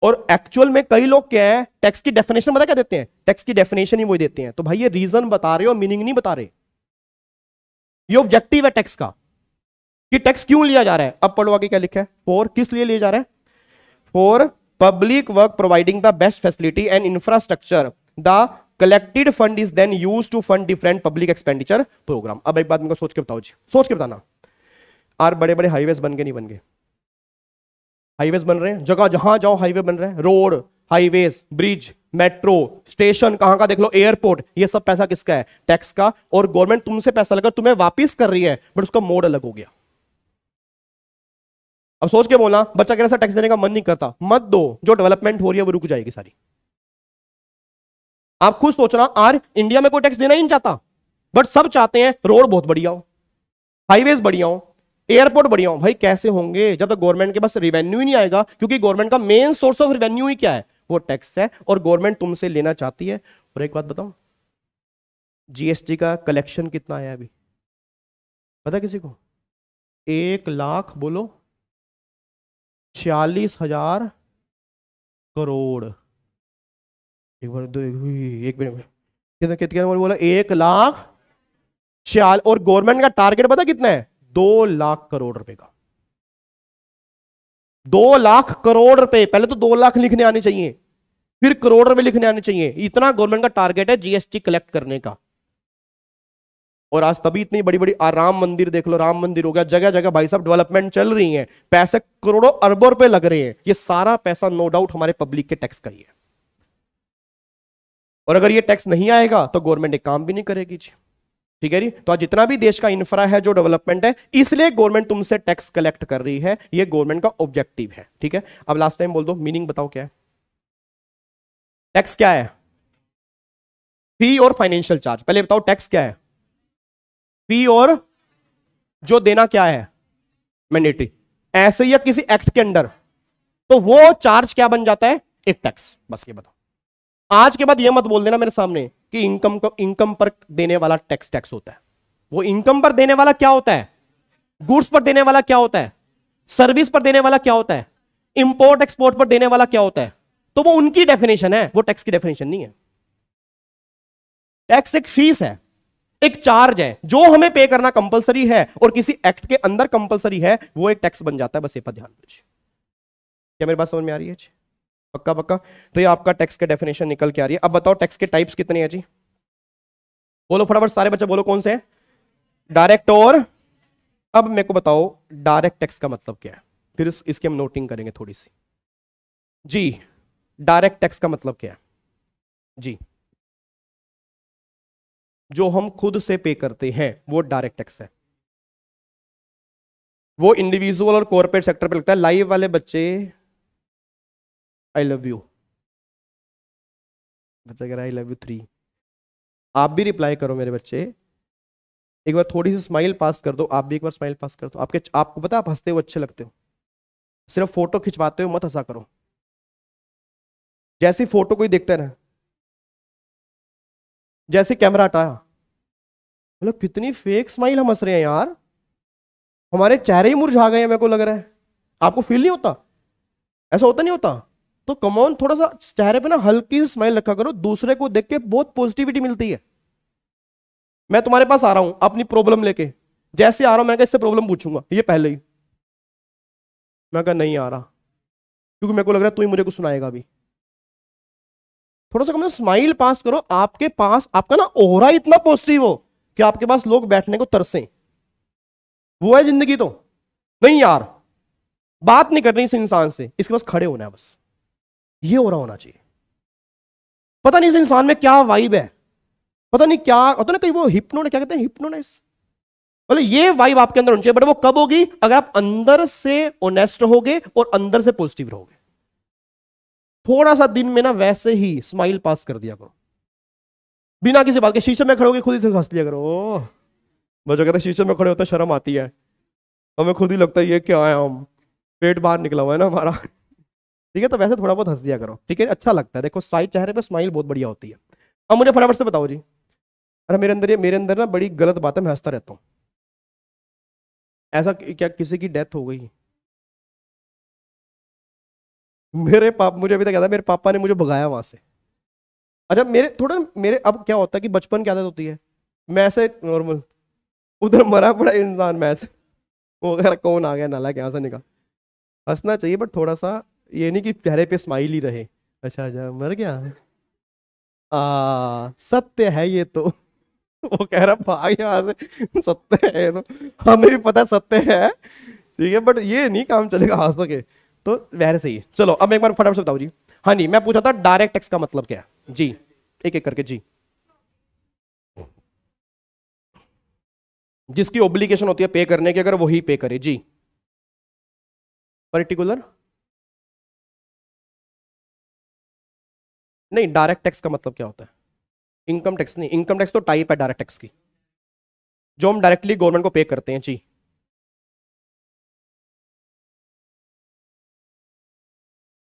और एक्चुअल में कई लोग क्या है टैक्स की डेफिनेशन बता क्या देते हैं टैक्स की डेफिनेशन ही वो देते हैं तो भाई ये रीजन बता रहे हो मीनिंग नहीं बता रहे ये ऑब्जेक्टिव है टैक्स का कि टैक्स क्यों लिया जा रहा है अब पढ़ो आगे क्या लिखा है फोर किस लिए लिया जा रहा है for public work providing the best facility and infrastructure the collected fund is then use to fund different public expenditure program अब एक बात मेरे सोच के बताओ जी सोच के बताना आर बड़े बड़े हाईवे बन गए नहीं बन गए हाईवे बन रहे हैं जगह जहां जाओ हाईवे बन रहे हैं road highways bridge metro station कहां का देख लो एयरपोर्ट ये सब पैसा किसका है टैक्स का और गवर्नमेंट तुमसे पैसा लगा तुम्हें वापिस कर रही है बट उसका मोड अलग हो गया अब सोच के बोला बच्चा कह रहा टैक्स देने का मन नहीं करता मत दो जो डेवलपमेंट हो रही है वो रुक जाएगी सारी आप खुद सोच रहा आर इंडिया में कोई टैक्स देना ही नहीं चाहता बट सब चाहते हैं रोड बहुत बढ़िया हो हाईवेज बढ़िया हो एयरपोर्ट बढ़िया हो भाई कैसे होंगे जब तक गवर्नमेंट के पास रिवेन्यू ही नहीं आएगा क्योंकि गवर्नमेंट का मेन सोर्स ऑफ रिवेन्यू ही क्या है वो टैक्स है और गवर्नमेंट तुमसे लेना चाहती है और एक बात बताऊं जीएसटी का कलेक्शन कितना आया अभी पता किसी को एक लाख बोलो छियालीस हजार करोड़ एक बार दो एक मिनट कितना बोला एक लाख छियाल और गवर्नमेंट का टारगेट पता कितना है दो लाख करोड़ रुपए का दो लाख करोड़ रुपए पहले तो दो लाख लिखने आने चाहिए फिर करोड़ रुपए लिखने आने चाहिए इतना गवर्नमेंट का टारगेट है जीएसटी कलेक्ट करने का और आज तभी इतनी बड़ी बड़ी राम मंदिर देख लो राम मंदिर हो गया जगह जगह भाई साहब डेवलपमेंट चल रही है पैसे करोड़ों अरबों रुपए लग रहे हैं ये सारा पैसा नो डाउट हमारे पब्लिक के टैक्स का ही है और अगर ये टैक्स नहीं आएगा तो गवर्नमेंट एक काम भी नहीं करेगी जी ठीक है जी तो जितना भी देश का इंफ्रा है जो डेवलपमेंट है इसलिए गवर्नमेंट तुमसे टैक्स कलेक्ट कर रही है ये गवर्नमेंट का ऑब्जेक्टिव है ठीक है अब लास्ट टाइम बोल दो मीनिंग बताओ क्या है टैक्स क्या है फी और फाइनेंशियल चार्ज पहले बताओ टैक्स क्या है फी और जो देना क्या है मैंडेटरी ऐसे या किसी एक्ट के अंदर तो वो चार्ज क्या बन जाता है एक टैक्स बस ये बताओ आज के बाद यह मत बोल देना मेरे सामने कि इनकम इनकम पर देने वाला टैक्स टैक्स होता है वो इनकम पर देने वाला क्या होता है गुड्स पर देने वाला क्या होता है सर्विस पर देने वाला क्या होता है इंपोर्ट एक्सपोर्ट पर देने वाला क्या होता है तो वो उनकी डेफिनेशन है वो टैक्स की डेफिनेशन नहीं है टैक्स एक फीस है एक चार्ज है जो हमें पे करना कंपलसरी है और किसी एक्ट के अंदर कंपलसरी है वो एक टैक्स बन जाता है बस ये पर ध्यान दीजिए क्या मेरी बात समझ में आ रही है पक्का पक्का तो ये आपका टैक्स का डेफिनेशन निकल के आ रही है अब बताओ टैक्स के टाइप्स कितने हैं जी बोलो फटाफट सारे बच्चे बोलो कौन से हैं डायरेक्ट और अब मेरे को बताओ डायरेक्ट टैक्स का मतलब क्या है फिर इस, इसकी हम नोटिंग करेंगे थोड़ी सी जी डायरेक्ट टैक्स का मतलब क्या है जी जो हम खुद से पे करते हैं वो डायरेक्ट टैक्स है वो इंडिविजुअल और कॉरपोरेट सेक्टर पे लगता है लाइव वाले बच्चे आई लव यू बच्चा कह रहा है आई लव यू थ्री आप भी रिप्लाई करो मेरे बच्चे एक बार थोड़ी सी स्माइल पास कर दो आप भी एक बार स्माइल पास कर दो आपके आपको पता आप हंसते हो अच्छे लगते हो सिर्फ फोटो खिंचवाते हो मत हंसा करो जैसे फोटो कोई देखता है ना जैसे कैमरा हटाया मतलब कितनी फेक स्माइल हम हंस रहे हैं यार हमारे चेहरे ही मुरझा गए हैं मेरे को लग रहा है आपको फील नहीं होता ऐसा होता नहीं होता तो कमोन थोड़ा सा चेहरे पे ना हल्की सी स्माइल रखा करो दूसरे को देख के बहुत पॉजिटिविटी मिलती है मैं तुम्हारे पास आ रहा हूं अपनी प्रॉब्लम लेके जैसे आ रहा हूं मैं इससे प्रॉब्लम पूछूंगा ये पहले ही मैं कहा नहीं आ रहा क्योंकि मेरे को लग रहा है तू ही मुझे कुछ सुनाएगा अभी थोड़ा सा कम स्माइल पास करो आपके पास आपका ना ओहरा इतना पॉजिटिव हो कि आपके पास लोग बैठने को तरसे वो है जिंदगी तो नहीं यार बात नहीं करनी इस इंसान से इसके पास खड़े होना है बस ये हो रहा होना चाहिए पता नहीं इस इंसान में क्या वाइब है पता नहीं क्या होता ना कहीं वो हिप्नो क्या कहते हैं हिप्नोनाइज बोले ये वाइब आपके अंदर होनी चाहिए बट वो कब होगी अगर आप अंदर से ओनेस्ट रहोगे और अंदर से पॉजिटिव रहोगे थोड़ा सा दिन में ना वैसे ही स्माइल पास कर दिया करो बिना किसी बात के शीशे में खड़ोगे खुद ही से हंस लिया करो ओ बच्चों कहते शीशे में खड़े होते शर्म आती है हमें खुद ही लगता है ये क्या है हम पेट बाहर निकला हुआ है ना हमारा ठीक है तो वैसे थोड़ा बहुत हंस दिया करो ठीक है अच्छा लगता है देखो साइड चेहरे पर स्माइल बहुत बढ़िया होती है अब मुझे फटाफट से बताओ जी अरे मेरे अंदर ये मेरे अंदर ना बड़ी गलत बात है मैं हंसता रहता हूँ ऐसा क्या किसी की डेथ हो गई मेरे पाप मुझे अभी तक याद है मेरे पापा ने मुझे भगाया वहां से अच्छा मेरे थोड़ा मेरे अब क्या होता है कि बचपन की आदत होती है मैं ऐसे नॉर्मल उधर मरा पड़ा इंसान मैं ऐसे वो कौन आ गया नाला के यहाँ से निकाल हंसना चाहिए बट थोड़ा सा ये नहीं कि चेहरे पे स्माइल ही रहे अच्छा अच्छा मर गया आ, सत्य है ये तो वो कह रहा भाग यहाँ से सत्य है तो हमें भी पता सत्य है ठीक है बट ये नहीं काम चलेगा आज सके तो वैर सही है चलो अब एक बार फटाफट से बताओ जी हाँ जी मैं पूछा था डायरेक्ट टैक्स का मतलब क्या जी एक एक करके जी जिसकी ओब्लिकेशन होती है पे करने की अगर वही पे करे जी पर्टिकुलर नहीं डायरेक्ट टैक्स का मतलब क्या होता है इनकम टैक्स नहीं इनकम टैक्स तो टाइप है डायरेक्ट टैक्स की जो हम डायरेक्टली गवर्नमेंट को पे करते हैं जी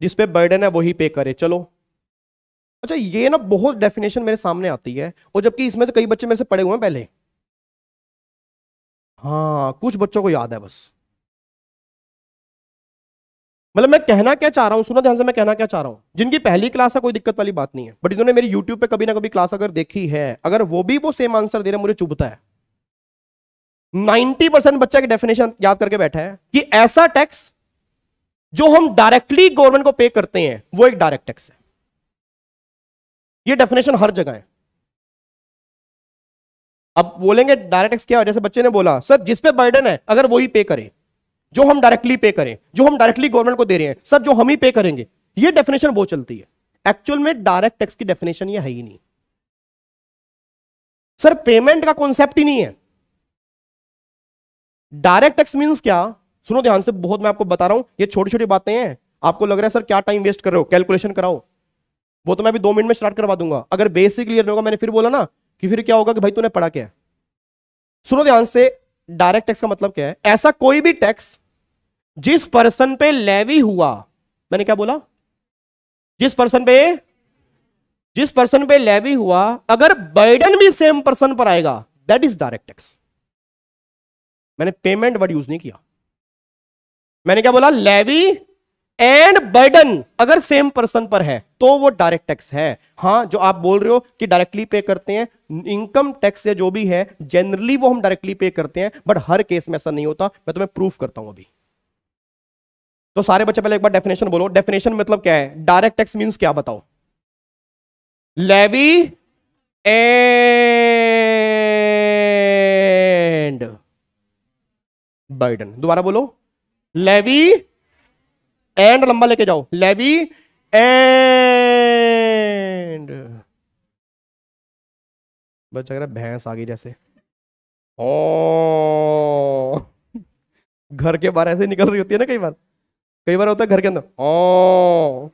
जिस पे बर्डन है वही पे करे चलो अच्छा ये ना बहुत डेफिनेशन मेरे सामने आती है और जबकि इसमें से कई बच्चे मेरे से पढ़े हुए हैं पहले हाँ कुछ बच्चों को याद है बस मतलब मैं कहना क्या चाह रहा हूँ सुनो ध्यान से मैं कहना क्या चाह रहा हूँ जिनकी पहली क्लास है कोई दिक्कत वाली बात नहीं है बट इन्होंने मेरी यूट्यूब पे कभी ना कभी क्लास अगर देखी है अगर वो भी वो सेम आंसर दे रहे मुझे चुभता है 90 परसेंट बच्चा की डेफिनेशन याद करके बैठा है कि ऐसा टैक्स जो हम डायरेक्टली गवर्नमेंट को पे करते हैं वो एक डायरेक्ट टैक्स है ये डेफिनेशन हर जगह है अब बोलेंगे डायरेक्ट टैक्स क्या जैसे बच्चे ने बोला सर जिसपे बर्डन है अगर वही पे करे जो हम डायरेक्टली पे करें जो हम डायरेक्टली गवर्नमेंट को दे रहे हैं सर जो हम ही पे करेंगे ये डेफिनेशन बहुत चलती है एक्चुअल में डायरेक्ट टैक्स की डेफिनेशन ये है ही नहीं सर पेमेंट का कॉन्सेप्ट ही नहीं है डायरेक्ट टैक्स मीन्स क्या सुनो ध्यान से बहुत मैं आपको बता रहा हूं ये छोटी छोटी बातें हैं आपको लग रहा है सर क्या टाइम वेस्ट कर रहे हो कैलकुलेशन कराओ वो तो मैं अभी दो मिनट में स्टार्ट करवा दूंगा अगर बेसिक क्लियर होगा मैंने फिर बोला ना कि फिर क्या होगा कि भाई तूने पढ़ा क्या सुनो ध्यान से डायरेक्ट टैक्स का मतलब क्या है ऐसा कोई भी टैक्स जिस पर्सन पे लेवी हुआ मैंने क्या बोला जिस पर्सन पे जिस पर्सन पे लेवी हुआ अगर बर्डन भी सेम पर्सन पर आएगा दैट इज डायरेक्ट टैक्स मैंने पेमेंट वर्ड यूज नहीं किया मैंने क्या बोला लेवी एंड बर्डन अगर सेम पर्सन पर है तो वो डायरेक्ट टैक्स है हाँ जो आप बोल रहे हो कि डायरेक्टली पे करते हैं इनकम टैक्स या जो भी है जनरली वो हम डायरेक्टली पे करते हैं बट हर केस में ऐसा नहीं होता मैं तुम्हें प्रूफ करता हूं अभी तो सारे बच्चे पहले एक बार डेफिनेशन बोलो डेफिनेशन मतलब क्या है डायरेक्ट टैक्स मीन्स क्या बताओ लेवी एंड बर्डन दोबारा बोलो लेवी एंड लंबा लेके जाओ लेवी एंड बच्चा रहा भैंस आ गई जैसे ओ oh। घर के बाहर ऐसे निकल रही होती है ना कई बार कई बार होता है घर के अंदर ओ oh।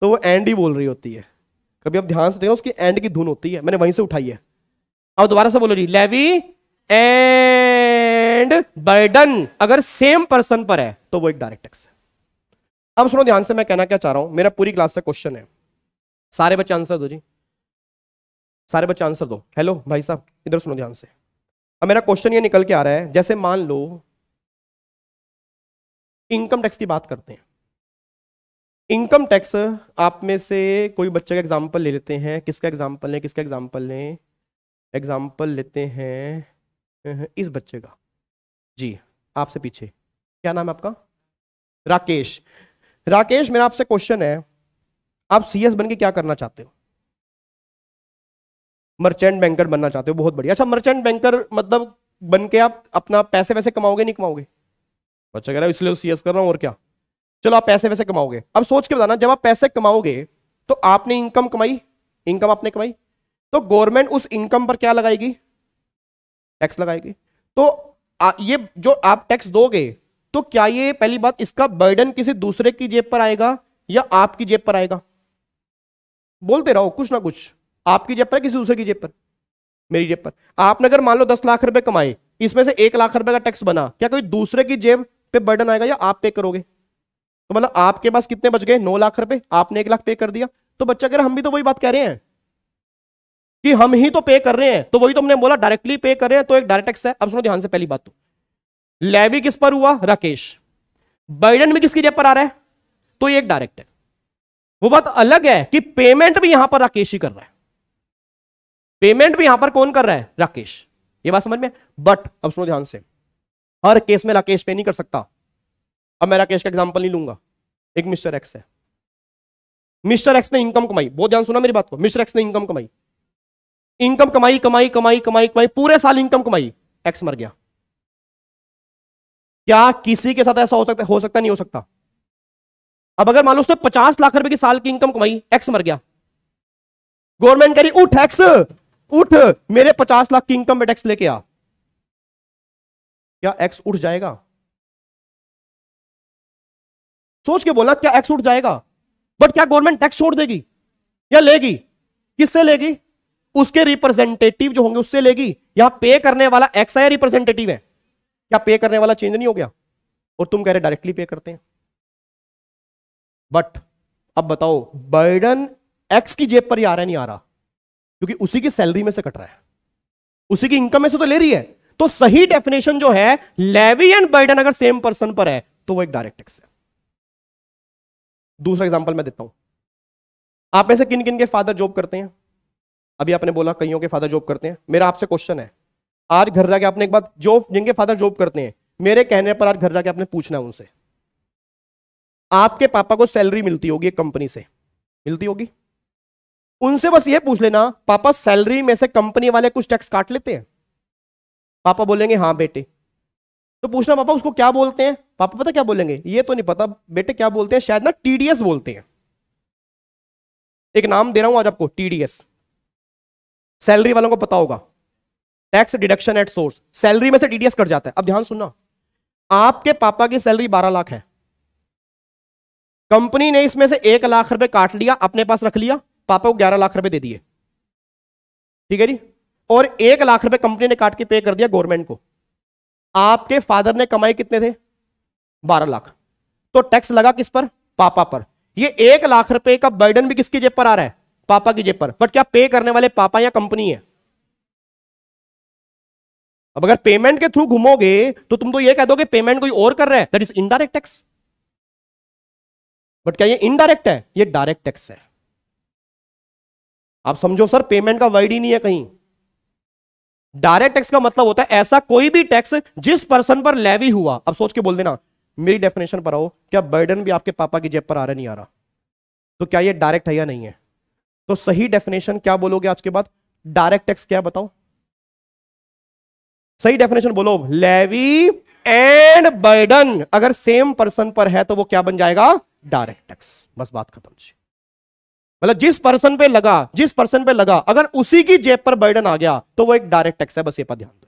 तो वो एंड ही बोल रही होती है कभी आप ध्यान से देखो उसकी एंड की धुन होती है मैंने वहीं से उठाई है अब दोबारा से बोलो जी लेवी एंड बर्डन अगर सेम पर्सन पर है तो वो एक डायरेक्ट टैक्स है अब सुनो ध्यान से मैं कहना क्या चाह रहा हूं मेरा पूरी क्लास से क्वेश्चन है सारे बच्चे आंसर दो जी सारे बच्चे आंसर दो हेलो भाई साहब इधर सुनो ध्यान से अब मेरा क्वेश्चन ये निकल के आ रहा है जैसे मान लो इनकम टैक्स की बात करते हैं इनकम टैक्स आप में से कोई बच्चे का एग्जाम्पल ले लेते हैं किसका एग्जाम्पल लें किसका एग्जाम्पल लें एग्जाम्पल लेते हैं हम्म, हम्म, इस बच्चे का जी आपसे पीछे क्या नाम है आपका राकेश राकेश मेरा आपसे क्वेश्चन है आप सीएस बन के क्या करना चाहते हो मर्चेंट बैंकर बनना चाहते हो बहुत बढ़िया अच्छा मर्चेंट बैंकर मतलब बन के आप अपना पैसे वैसे कमाओगे नहीं कमाओगे अच्छा कह रहा है इसलिए सीएस तो कर रहा हूं और क्या चलो आप पैसे वैसे कमाओगे अब सोच के बताना जब आप पैसे कमाओगे तो आपने इनकम कमाई इनकम आपने कमाई तो गवर्नमेंट उस इनकम पर क्या लगाएगी टैक्स लगाएगी तो आ, ये जो आप टैक्स दोगे तो क्या ये पहली बात इसका बर्डन किसी दूसरे की जेब पर आएगा या आपकी जेब पर आएगा बोलते रहो कुछ ना कुछ आपकी जेब पर किसी दूसरे की जेब पर मेरी जेब पर आपने अगर मान लो दस लाख रुपए कमाए इसमें से एक लाख रुपए का टैक्स बना क्या कोई दूसरे की जेब पे बर्डन आएगा या आप पे करोगे तो मतलब आपके पास कितने बच गए नौ लाख रुपए आपने एक लाख पे कर दिया तो बच्चा कह रहे हम भी तो वही बात कह रहे हैं कि हम ही तो पे कर रहे हैं तो वही तो हमने बोला डायरेक्टली पे कर रहे हैं तो एक डायरेक्ट टैक्स है अब सुनो ध्यान से पहली बात तो लेवी किस पर हुआ राकेश बाइडन भी किसकी जेब पर आ रहा है तो ये एक डायरेक्ट है वो बात अलग है कि पेमेंट भी यहां पर राकेश ही कर रहा है पेमेंट भी यहां पर कौन कर रहा है राकेश ये बात समझ में बट अब सुनो ध्यान से हर केस में राकेश पे नहीं कर सकता अब मैं राकेश का एग्जाम्पल नहीं लूंगा एक मिस्टर एक्स है मिस्टर एक्स ने इनकम कमाई बहुत ध्यान सुना मेरी बात को मिस्टर एक्स ने इनकम कमाई इनकम कमाई कमाई कमाई कमाई कमाई पूरे साल इनकम कमाई एक्स मर गया क्या किसी के साथ ऐसा हो सकता हो सकता नहीं हो सकता अब अगर मान लो उसने पचास लाख रुपए की साल की इनकम कमाई एक्स मर गया गवर्नमेंट कह रही उठ एक्स उठ मेरे पचास लाख की इनकम में टैक्स लेके आ क्या एक्स उठ जाएगा सोच के बोला क्या एक्स उठ जाएगा बट क्या गवर्नमेंट टैक्स छोड़ देगी या लेगी किससे लेगी उसके रिप्रेजेंटेटिव जो होंगे उससे लेगी यहां पे करने वाला एक्स है रिप्रेजेंटेटिव है क्या पे करने वाला चेंज नहीं हो गया और तुम कह रहे डायरेक्टली पे करते हैं बट अब बताओ बर्डन एक्स की जेब पर ही आ रहा है नहीं आ रहा क्योंकि उसी की सैलरी में से कट रहा है उसी की इनकम में से तो ले रही है तो सही डेफिनेशन जो है लेवी एंड बर्डन अगर सेम पर्सन पर है तो वो एक डायरेक्ट टैक्स है दूसरा एग्जांपल मैं देता हूं आप में से किन किन के फादर जॉब करते हैं अभी आपने बोला कईयों के फादर जॉब करते हैं मेरा आपसे क्वेश्चन है आज घर जाके आपने एक बात जॉब जिनके फादर जॉब करते हैं मेरे कहने पर आज घर जाके आपने पूछना उनसे आपके पापा को सैलरी मिलती होगी कंपनी से मिलती होगी उनसे बस ये पूछ लेना पापा सैलरी में से कंपनी वाले कुछ टैक्स काट लेते हैं पापा बोलेंगे हाँ बेटे तो पूछना पापा उसको क्या बोलते हैं पापा पता क्या बोलेंगे ये तो नहीं पता बेटे क्या बोलते हैं शायद ना टीडीएस बोलते हैं एक नाम दे रहा हूं आज आपको टीडीएस सैलरी वालों को पता होगा tax deduction at source salary में से टीडीएस कट जाता है अब ध्यान सुनना आपके पापा की सैलरी बारह लाख है कंपनी ने इसमें से एक लाख रुपए काट लिया अपने पास रख लिया पापा को ग्यारह लाख रुपए दे दिए ठीक है जी और एक लाख रुपए कंपनी ने काट के पे कर दिया गवर्नमेंट को आपके फादर ने कमाए कितने थे बारह लाख तो टैक्स लगा किस पर पापा पर ये एक लाख रुपए का बर्डन भी किसकी जेब पर आ रहा है पापा की जेब पर बट क्या पे करने वाले पापा या कंपनी है अब अगर पेमेंट के थ्रू घूमोगे तो तुम तो यह कह दोगे पेमेंट कोई और कर रहा है that is indirect tax but क्या ये इनडायरेक्ट है ये डायरेक्ट टैक्स है आप समझो सर पेमेंट का वर्ड ही नहीं है कहीं डायरेक्ट टैक्स का मतलब होता है ऐसा कोई भी टैक्स जिस पर्सन पर लेवी हुआ अब सोच के बोल देना मेरी डेफिनेशन पर आओ क्या बर्डन भी आपके पापा की जेब पर आ रहा नहीं आ रहा तो क्या ये डायरेक्ट है या नहीं है तो सही डेफिनेशन क्या बोलोगे आज के बाद डायरेक्ट टैक्स क्या बताओ सही डेफिनेशन बोलो लेवी एंड बर्डन अगर सेम पर्सन पर है तो वो क्या बन जाएगा डायरेक्ट टैक्स बस बात खत्म मतलब जिस पर्सन पे लगा जिस पर्सन पे लगा अगर उसी की जेब पर बर्डन आ गया तो वो एक डायरेक्ट टैक्स है बस ये पर ध्यान दो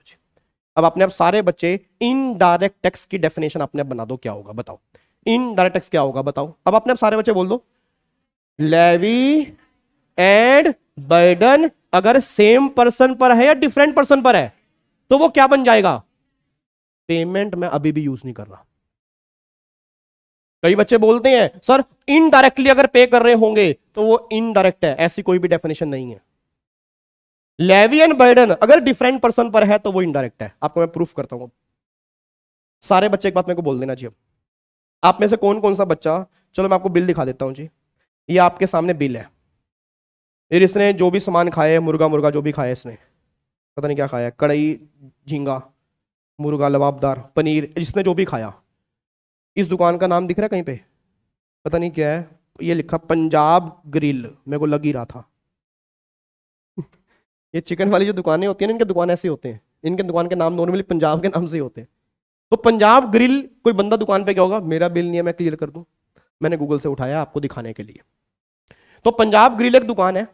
अब अपने आप सारे बच्चे इनडायरेक्ट टैक्स की डेफिनेशन अपने बना दो क्या होगा बताओ इनडायरेक्ट टैक्स क्या होगा बताओ अब अपने आप सारे बच्चे बोल दो लेवी एंड बर्डन अगर सेम पर्सन पर है या डिफरेंट पर्सन पर है तो वो क्या बन जाएगा पेमेंट मैं अभी भी यूज नहीं कर रहा कई बच्चे बोलते हैं सर इनडायरेक्टली अगर पे कर रहे होंगे तो वो इनडायरेक्ट है ऐसी कोई भी डेफिनेशन नहीं है लेवी एंड बर्डन अगर डिफरेंट पर्सन पर है तो वो इनडायरेक्ट है आपको मैं प्रूफ करता हूं सारे बच्चे एक बात मेरे को बोल देना जी अब आप में से कौन कौन सा बच्चा चलो मैं आपको बिल दिखा देता हूं जी ये आपके सामने बिल है फिर इसने जो भी सामान खाए मुर्गा मुर्गा जो भी खाया इसने पता नहीं क्या खाया कड़ाई झींगा मुर्गा लबाबदार पनीर जिसने जो भी खाया इस दुकान का नाम दिख रहा है कहीं पे पता नहीं क्या है ये लिखा पंजाब ग्रिल मेरे को लग ही रहा था ये चिकन वाली जो दुकानें होती हैं ना इनके दुकान ऐसे होते हैं इनके दुकान के नाम नॉर्मली पंजाब के नाम से ही होते हैं तो पंजाब ग्रिल कोई बंदा दुकान पे क्या होगा मेरा बिल नहीं है मैं क्लियर कर दूं मैंने गूगल से उठाया आपको दिखाने के लिए तो पंजाब ग्रिल एक दुकान है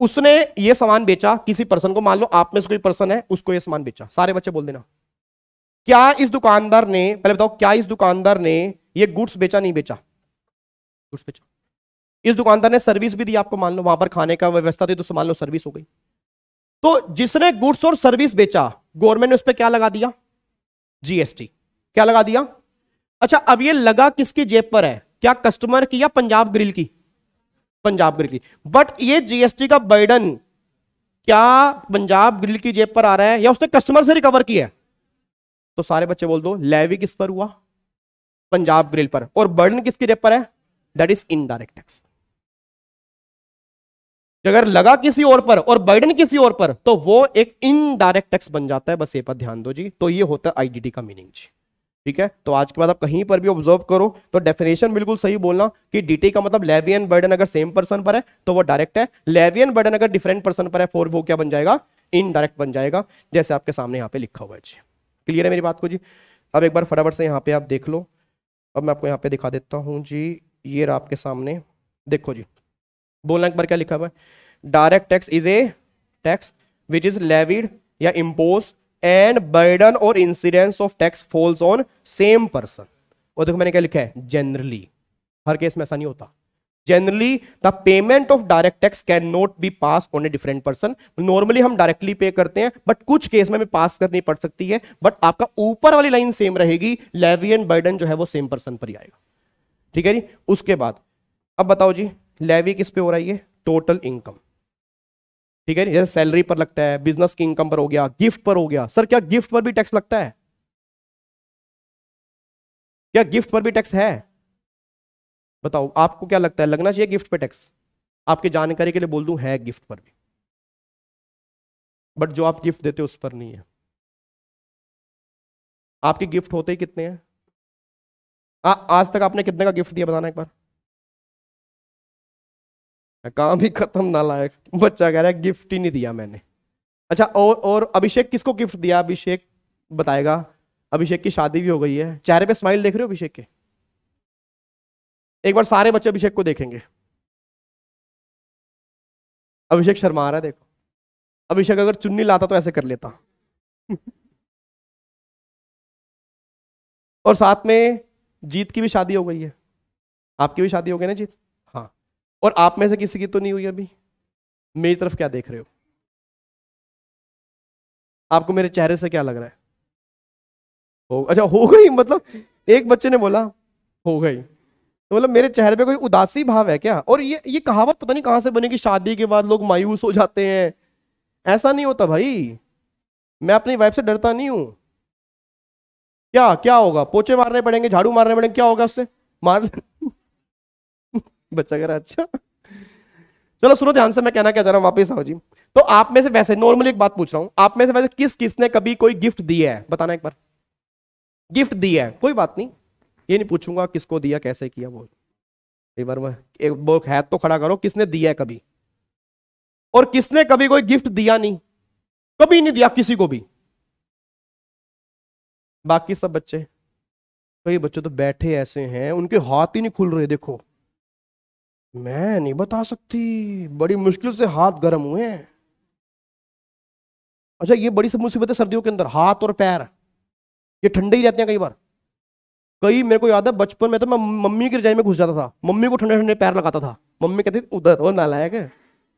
उसने ये सामान बेचा किसी पर्सन को मान लो आप में से कोई पर्सन है उसको ये सामान बेचा सारे बच्चे बोल देना क्या इस दुकानदार ने पहले बताओ क्या इस दुकानदार ने ये गुड्स बेचा नहीं बेचा गुड्स बेचा इस दुकानदार ने सर्विस भी दी आपको मान लो वहां पर खाने का व्यवस्था दी तो मान लो सर्विस हो गई तो जिसने गुड्स और सर्विस बेचा गवर्नमेंट ने उस पर क्या लगा दिया जीएसटी क्या लगा दिया अच्छा अब ये लगा किसकी जेब पर है क्या कस्टमर की या पंजाब ग्रिल की पंजाब ग्रिल की बट ये जीएसटी का बर्डन क्या पंजाब ग्रिल की जेब पर आ रहा है या उसने कस्टमर से रिकवर किया है तो सारे बच्चे बोल दो लेवी किस पर हुआ पंजाब ग्रिल पर और बर्डन किसकी जेब पर है दैट इज इनडायरेक्ट टैक्स अगर लगा किसी और पर और बर्डन किसी और पर तो वो एक इनडायरेक्ट टैक्स बन जाता है बस ये पर ध्यान दो जी तो ये होता है आईडीटी का मीनिंग जी ठीक है तो आज के बाद आप कहीं पर भी ऑब्जर्व करो तो डेफिनेशन बिल्कुल सही बोलना कि डीटी का मतलब लेवियन बर्डन अगर सेम पर्सन पर है तो वो डायरेक्ट है लेवियन बर्डन अगर डिफरेंट पर्सन पर है फोर वो क्या बन जाएगा इनडायरेक्ट बन जाएगा जैसे आपके सामने यहाँ पे लिखा हुआ है जी क्लियर है मेरी बात को जी अब एक बार फटाफट से यहाँ पे आप देख लो अब मैं आपको यहाँ पे दिखा देता हूँ जी ये आपके सामने देखो जी बोलना एक बार क्या लिखा हुआ है direct tax is a tax which is levied या इम्पोज एंड बर्डन और incidence of tax falls on same person और देखो मैंने क्या लिखा है जनरली हर केस में ऐसा नहीं होता generally the payment of direct tax can not be pass on a different person normally हम डायरेक्टली पे करते हैं बट कुछ केस में पास करनी पड़ सकती है बट आपका ऊपर वाली लाइन सेम रहेगी लेवी एंड बर्डन जो है वो सेम पर्सन पर ही आएगा ठीक है जी उसके बाद अब बताओ जी लेवी किस पे हो रही है टोटल इनकम ठीक है जैसे सैलरी पर लगता है बिजनेस की इनकम पर हो गया गिफ्ट पर हो गया सर क्या गिफ्ट पर भी टैक्स लगता है क्या गिफ्ट पर भी टैक्स है बताओ आपको क्या लगता है लगना चाहिए गिफ्ट पर टैक्स आपके जानकारी के लिए बोल दूं है गिफ्ट पर भी बट जो आप गिफ्ट देते हो उस पर नहीं है आपके गिफ्ट होते ही कितने हैं आज तक आपने कितने का गिफ्ट दिया बताना एक बार काम ही खत्म ना लायक बच्चा कह रहा है गिफ्ट ही नहीं दिया मैंने अच्छा और और अभिषेक किसको गिफ्ट दिया अभिषेक बताएगा अभिषेक की शादी भी हो गई है चेहरे पे स्माइल देख रहे हो अभिषेक के एक बार सारे बच्चे अभिषेक को देखेंगे अभिषेक शर्मा रहा है देखो अभिषेक अगर चुन्नी लाता तो ऐसे कर लेता और साथ में जीत की भी शादी हो गई है आपकी भी शादी हो गई ना जीत और आप में से किसी की तो नहीं हुई अभी मेरी तरफ क्या देख रहे हो आपको मेरे चेहरे से क्या लग रहा है हो अच्छा हो गई मतलब एक बच्चे ने बोला हो गई तो मतलब मेरे चेहरे पे कोई उदासी भाव है क्या और ये ये कहावत पता नहीं कहां से बने कि शादी के बाद लोग मायूस हो जाते हैं ऐसा नहीं होता भाई मैं अपनी वाइफ से डरता नहीं हूं क्या क्या होगा पोचे मारने पड़ेंगे झाड़ू मारने पड़ेंगे क्या होगा उससे मार बच्चा कह रहा अच्छा चलो सुनो ध्यान से मैं कहना क्या चाह रहा हूँ वापस आओ जी तो आप में से वैसे नॉर्मली एक बात पूछ रहा हूँ आप में से वैसे किस किसने कभी कोई गिफ्ट दिया है बताना एक बार गिफ्ट दिया है कोई बात नहीं ये नहीं पूछूंगा किसको दिया कैसे किया वो एक बार मैं एक वो है तो खड़ा करो किसने दिया है कभी और किसने कभी कोई गिफ्ट दिया नहीं कभी नहीं दिया किसी को भी बाकी सब बच्चे कई बच्चे तो बैठे ऐसे हैं उनके हाथ ही नहीं खुल रहे देखो मैं नहीं बता सकती बड़ी मुश्किल से हाथ गर्म हुए हैं अच्छा ये बड़ी सब मुसीबत है सर्दियों के अंदर हाथ और पैर ये ठंडे ही रहते हैं कई बार कई मेरे को याद है बचपन में तो मैं मम्मी की रजाई में घुस जाता था मम्मी को ठंडे ठंडे पैर लगाता था मम्मी कहती उधर हो नालायक है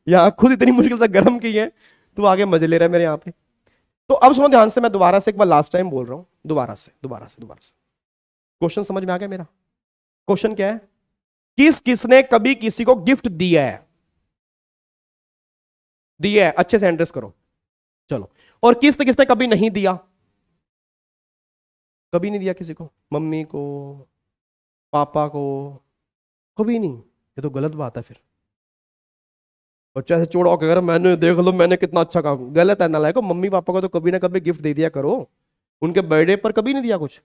यहाँ खुद इतनी मुश्किल से गर्म की है तू आगे मजे ले रहा है मेरे यहाँ पे तो अब सुनो ध्यान से मैं दोबारा से एक बार लास्ट टाइम बोल रहा हूँ दोबारा से दोबारा से दोबारा से क्वेश्चन समझ में आ गया मेरा क्वेश्चन क्या है किस किसने कभी किसी को गिफ्ट दिया है दिया है अच्छे से एंड्रेस करो चलो और किस किसने कभी नहीं दिया कभी नहीं दिया किसी को मम्मी को पापा को कभी नहीं ये तो गलत बात है फिर बच्चा ऐसे चोड़ा अगर मैंने देख लो मैंने कितना अच्छा काम गलत है ना लाइको मम्मी पापा को तो कभी ना कभी गिफ्ट दे दिया करो उनके बर्थडे पर कभी नहीं दिया कुछ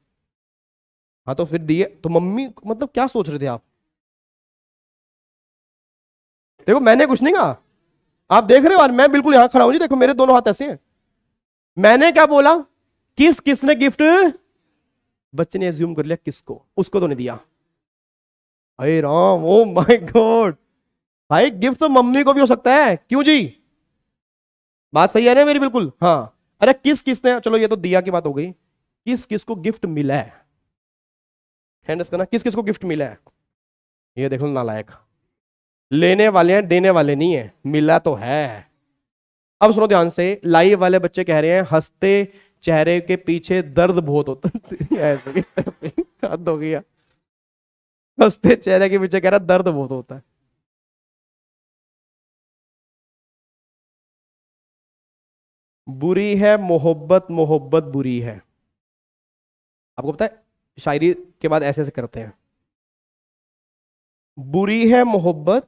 हाँ तो फिर दिए तो मम्मी मतलब क्या सोच रहे थे आप देखो मैंने कुछ नहीं कहा आप देख रहे हो मैं बिल्कुल यहां खड़ा हूं जी देखो मेरे दोनों हाथ ऐसे हैं मैंने क्या बोला किस किसने गिफ्ट बच्चे ने एज्यूम कर लिया किसको उसको तो नहीं दिया अरे राम ओ माई गॉड भाई गिफ्ट तो मम्मी को भी हो सकता है क्यों जी बात सही है ना मेरी बिल्कुल हाँ अरे किस किसने चलो ये तो दिया की बात हो गई किस किस को गिफ्ट मिला है करना किस किस को गिफ्ट मिला है ये देखो नालायक लेने वाले हैं देने वाले नहीं है मिला तो है अब सुनो ध्यान से लाइव वाले बच्चे कह रहे हैं हंसते चेहरे के पीछे दर्द बहुत होता हद तो हो गया हंसते चेहरे के पीछे कह रहा दर्द बहुत होता है बुरी है मोहब्बत मोहब्बत बुरी है आपको पता है शायरी के बाद ऐसे ऐसे करते हैं बुरी है मोहब्बत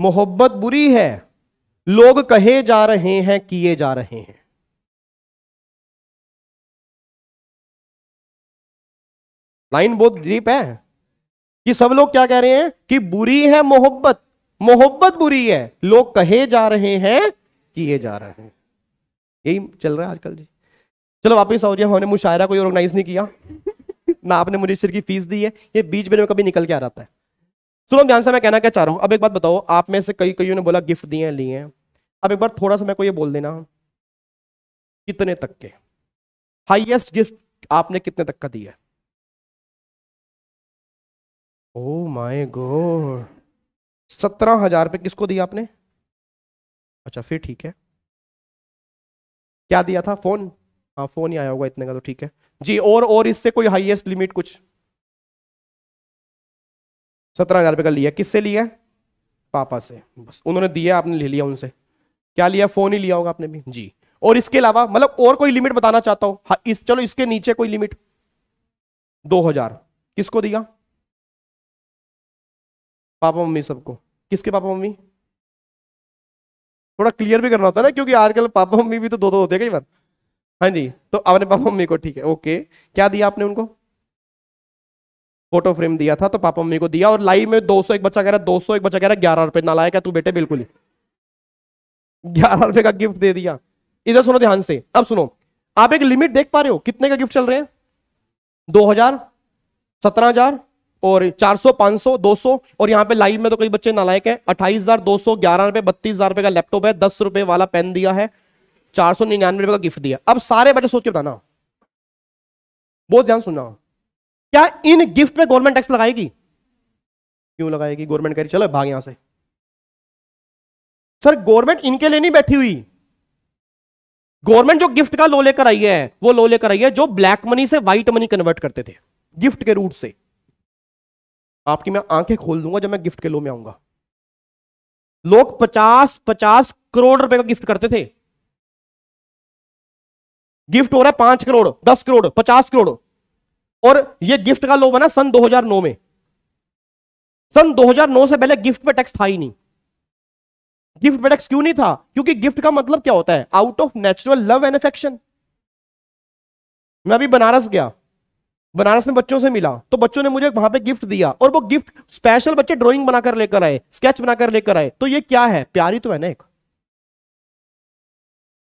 मोहब्बत बुरी है लोग कहे जा रहे हैं किए जा रहे हैं लाइन बहुत डीप है कि सब लोग क्या कह रहे हैं कि बुरी है मोहब्बत मोहब्बत बुरी है लोग कहे जा रहे हैं किए जा रहे हैं यही चल रहा है आजकल जी चलो वापिस आओ जी हमने मुशायरा कोई ऑर्गेनाइज नहीं किया ना आपने मुझे सिर की फीस दी है ये बीच में कभी निकल के आ जाता है सुनो ध्यान से मैं कहना क्या चाह रहा हूँ अब एक बात बताओ आप में से कई कईयों ने बोला गिफ्ट दिए हैं लिए हैं अब एक बार थोड़ा सा मेरे को ये बोल देना कितने तक के हाईएस्ट गिफ्ट आपने कितने तक का दिया ओ माय गॉड सत्रह हजार रुपये किसको दिया आपने अच्छा फिर ठीक है क्या दिया था फोन हाँ फोन ही आया होगा इतने का तो ठीक है जी और और इससे कोई हाईएस्ट लिमिट कुछ सत्रह हजार रुपये का लिया किससे लिया पापा से बस उन्होंने दिया आपने ले लिया उनसे क्या लिया फोन ही लिया होगा आपने भी जी और इसके अलावा मतलब और कोई लिमिट बताना चाहता हूं हाँ, इस चलो इसके नीचे कोई लिमिट दो हजार किसको दिया पापा मम्मी सबको किसके पापा मम्मी थोड़ा क्लियर भी करना होता है ना क्योंकि आजकल पापा मम्मी भी तो दो दो होते हैं कई बार हाँ जी तो आपने पापा मम्मी को ठीक है ओके क्या दिया आपने उनको फोटो फ्रेम दिया था तो पापा मम्मी को दिया और लाइव में 200 एक बच्चा कह रहा है सौ एक बच्चा कह रहा है ग्यारह रुपए ना लाया क्या तू बेटे बिल्कुल ही ग्यारह रुपए का गिफ्ट दे दिया इधर सुनो ध्यान से अब सुनो आप एक लिमिट देख पा रहे हो कितने का गिफ्ट चल रहे हैं दो हजार सत्रह हजार और चार सौ पांच सौ दो सौ और यहाँ पे लाइव में तो कई बच्चे नालायक हैं अट्ठाईस हजार दो सौ ग्यारह रुपए बत्तीस हजार रुपए का लैपटॉप है दस रुपए वाला पेन दिया है चार सौ निन्यानवे रुपए का गिफ्ट दिया अब सारे बच्चे सोच के बताना बहुत ध्यान सुनना क्या इन गिफ्ट पे गवर्नमेंट टैक्स लगाएगी क्यों लगाएगी गवर्नमेंट कह रही चलो भाग यहां से सर गवर्नमेंट इनके लिए नहीं बैठी हुई गवर्नमेंट जो गिफ्ट का लो लेकर आई है वो लो लेकर आई है जो ब्लैक मनी से व्हाइट मनी कन्वर्ट करते थे गिफ्ट के रूट से आपकी मैं आंखें खोल दूंगा जब मैं गिफ्ट के लो में आऊंगा लोग पचास पचास करोड़ रुपए का गिफ्ट करते थे गिफ्ट हो रहा है पांच करोड़ दस करोड़ पचास करोड़ और ये गिफ्ट का लो बना सन 2009 में सन 2009 से पहले गिफ्ट पे टैक्स था ही नहीं गिफ्ट पे टैक्स क्यों नहीं था क्योंकि गिफ्ट का मतलब क्या होता है out of natural love and affection मैं अभी बनारस गया बनारस में बच्चों से मिला तो बच्चों ने मुझे वहां पे गिफ्ट दिया और वो गिफ्ट स्पेशल बच्चे ड्राइंग बनाकर लेकर आए स्केच बनाकर लेकर आए तो ये क्या है प्यारी तो है ना एक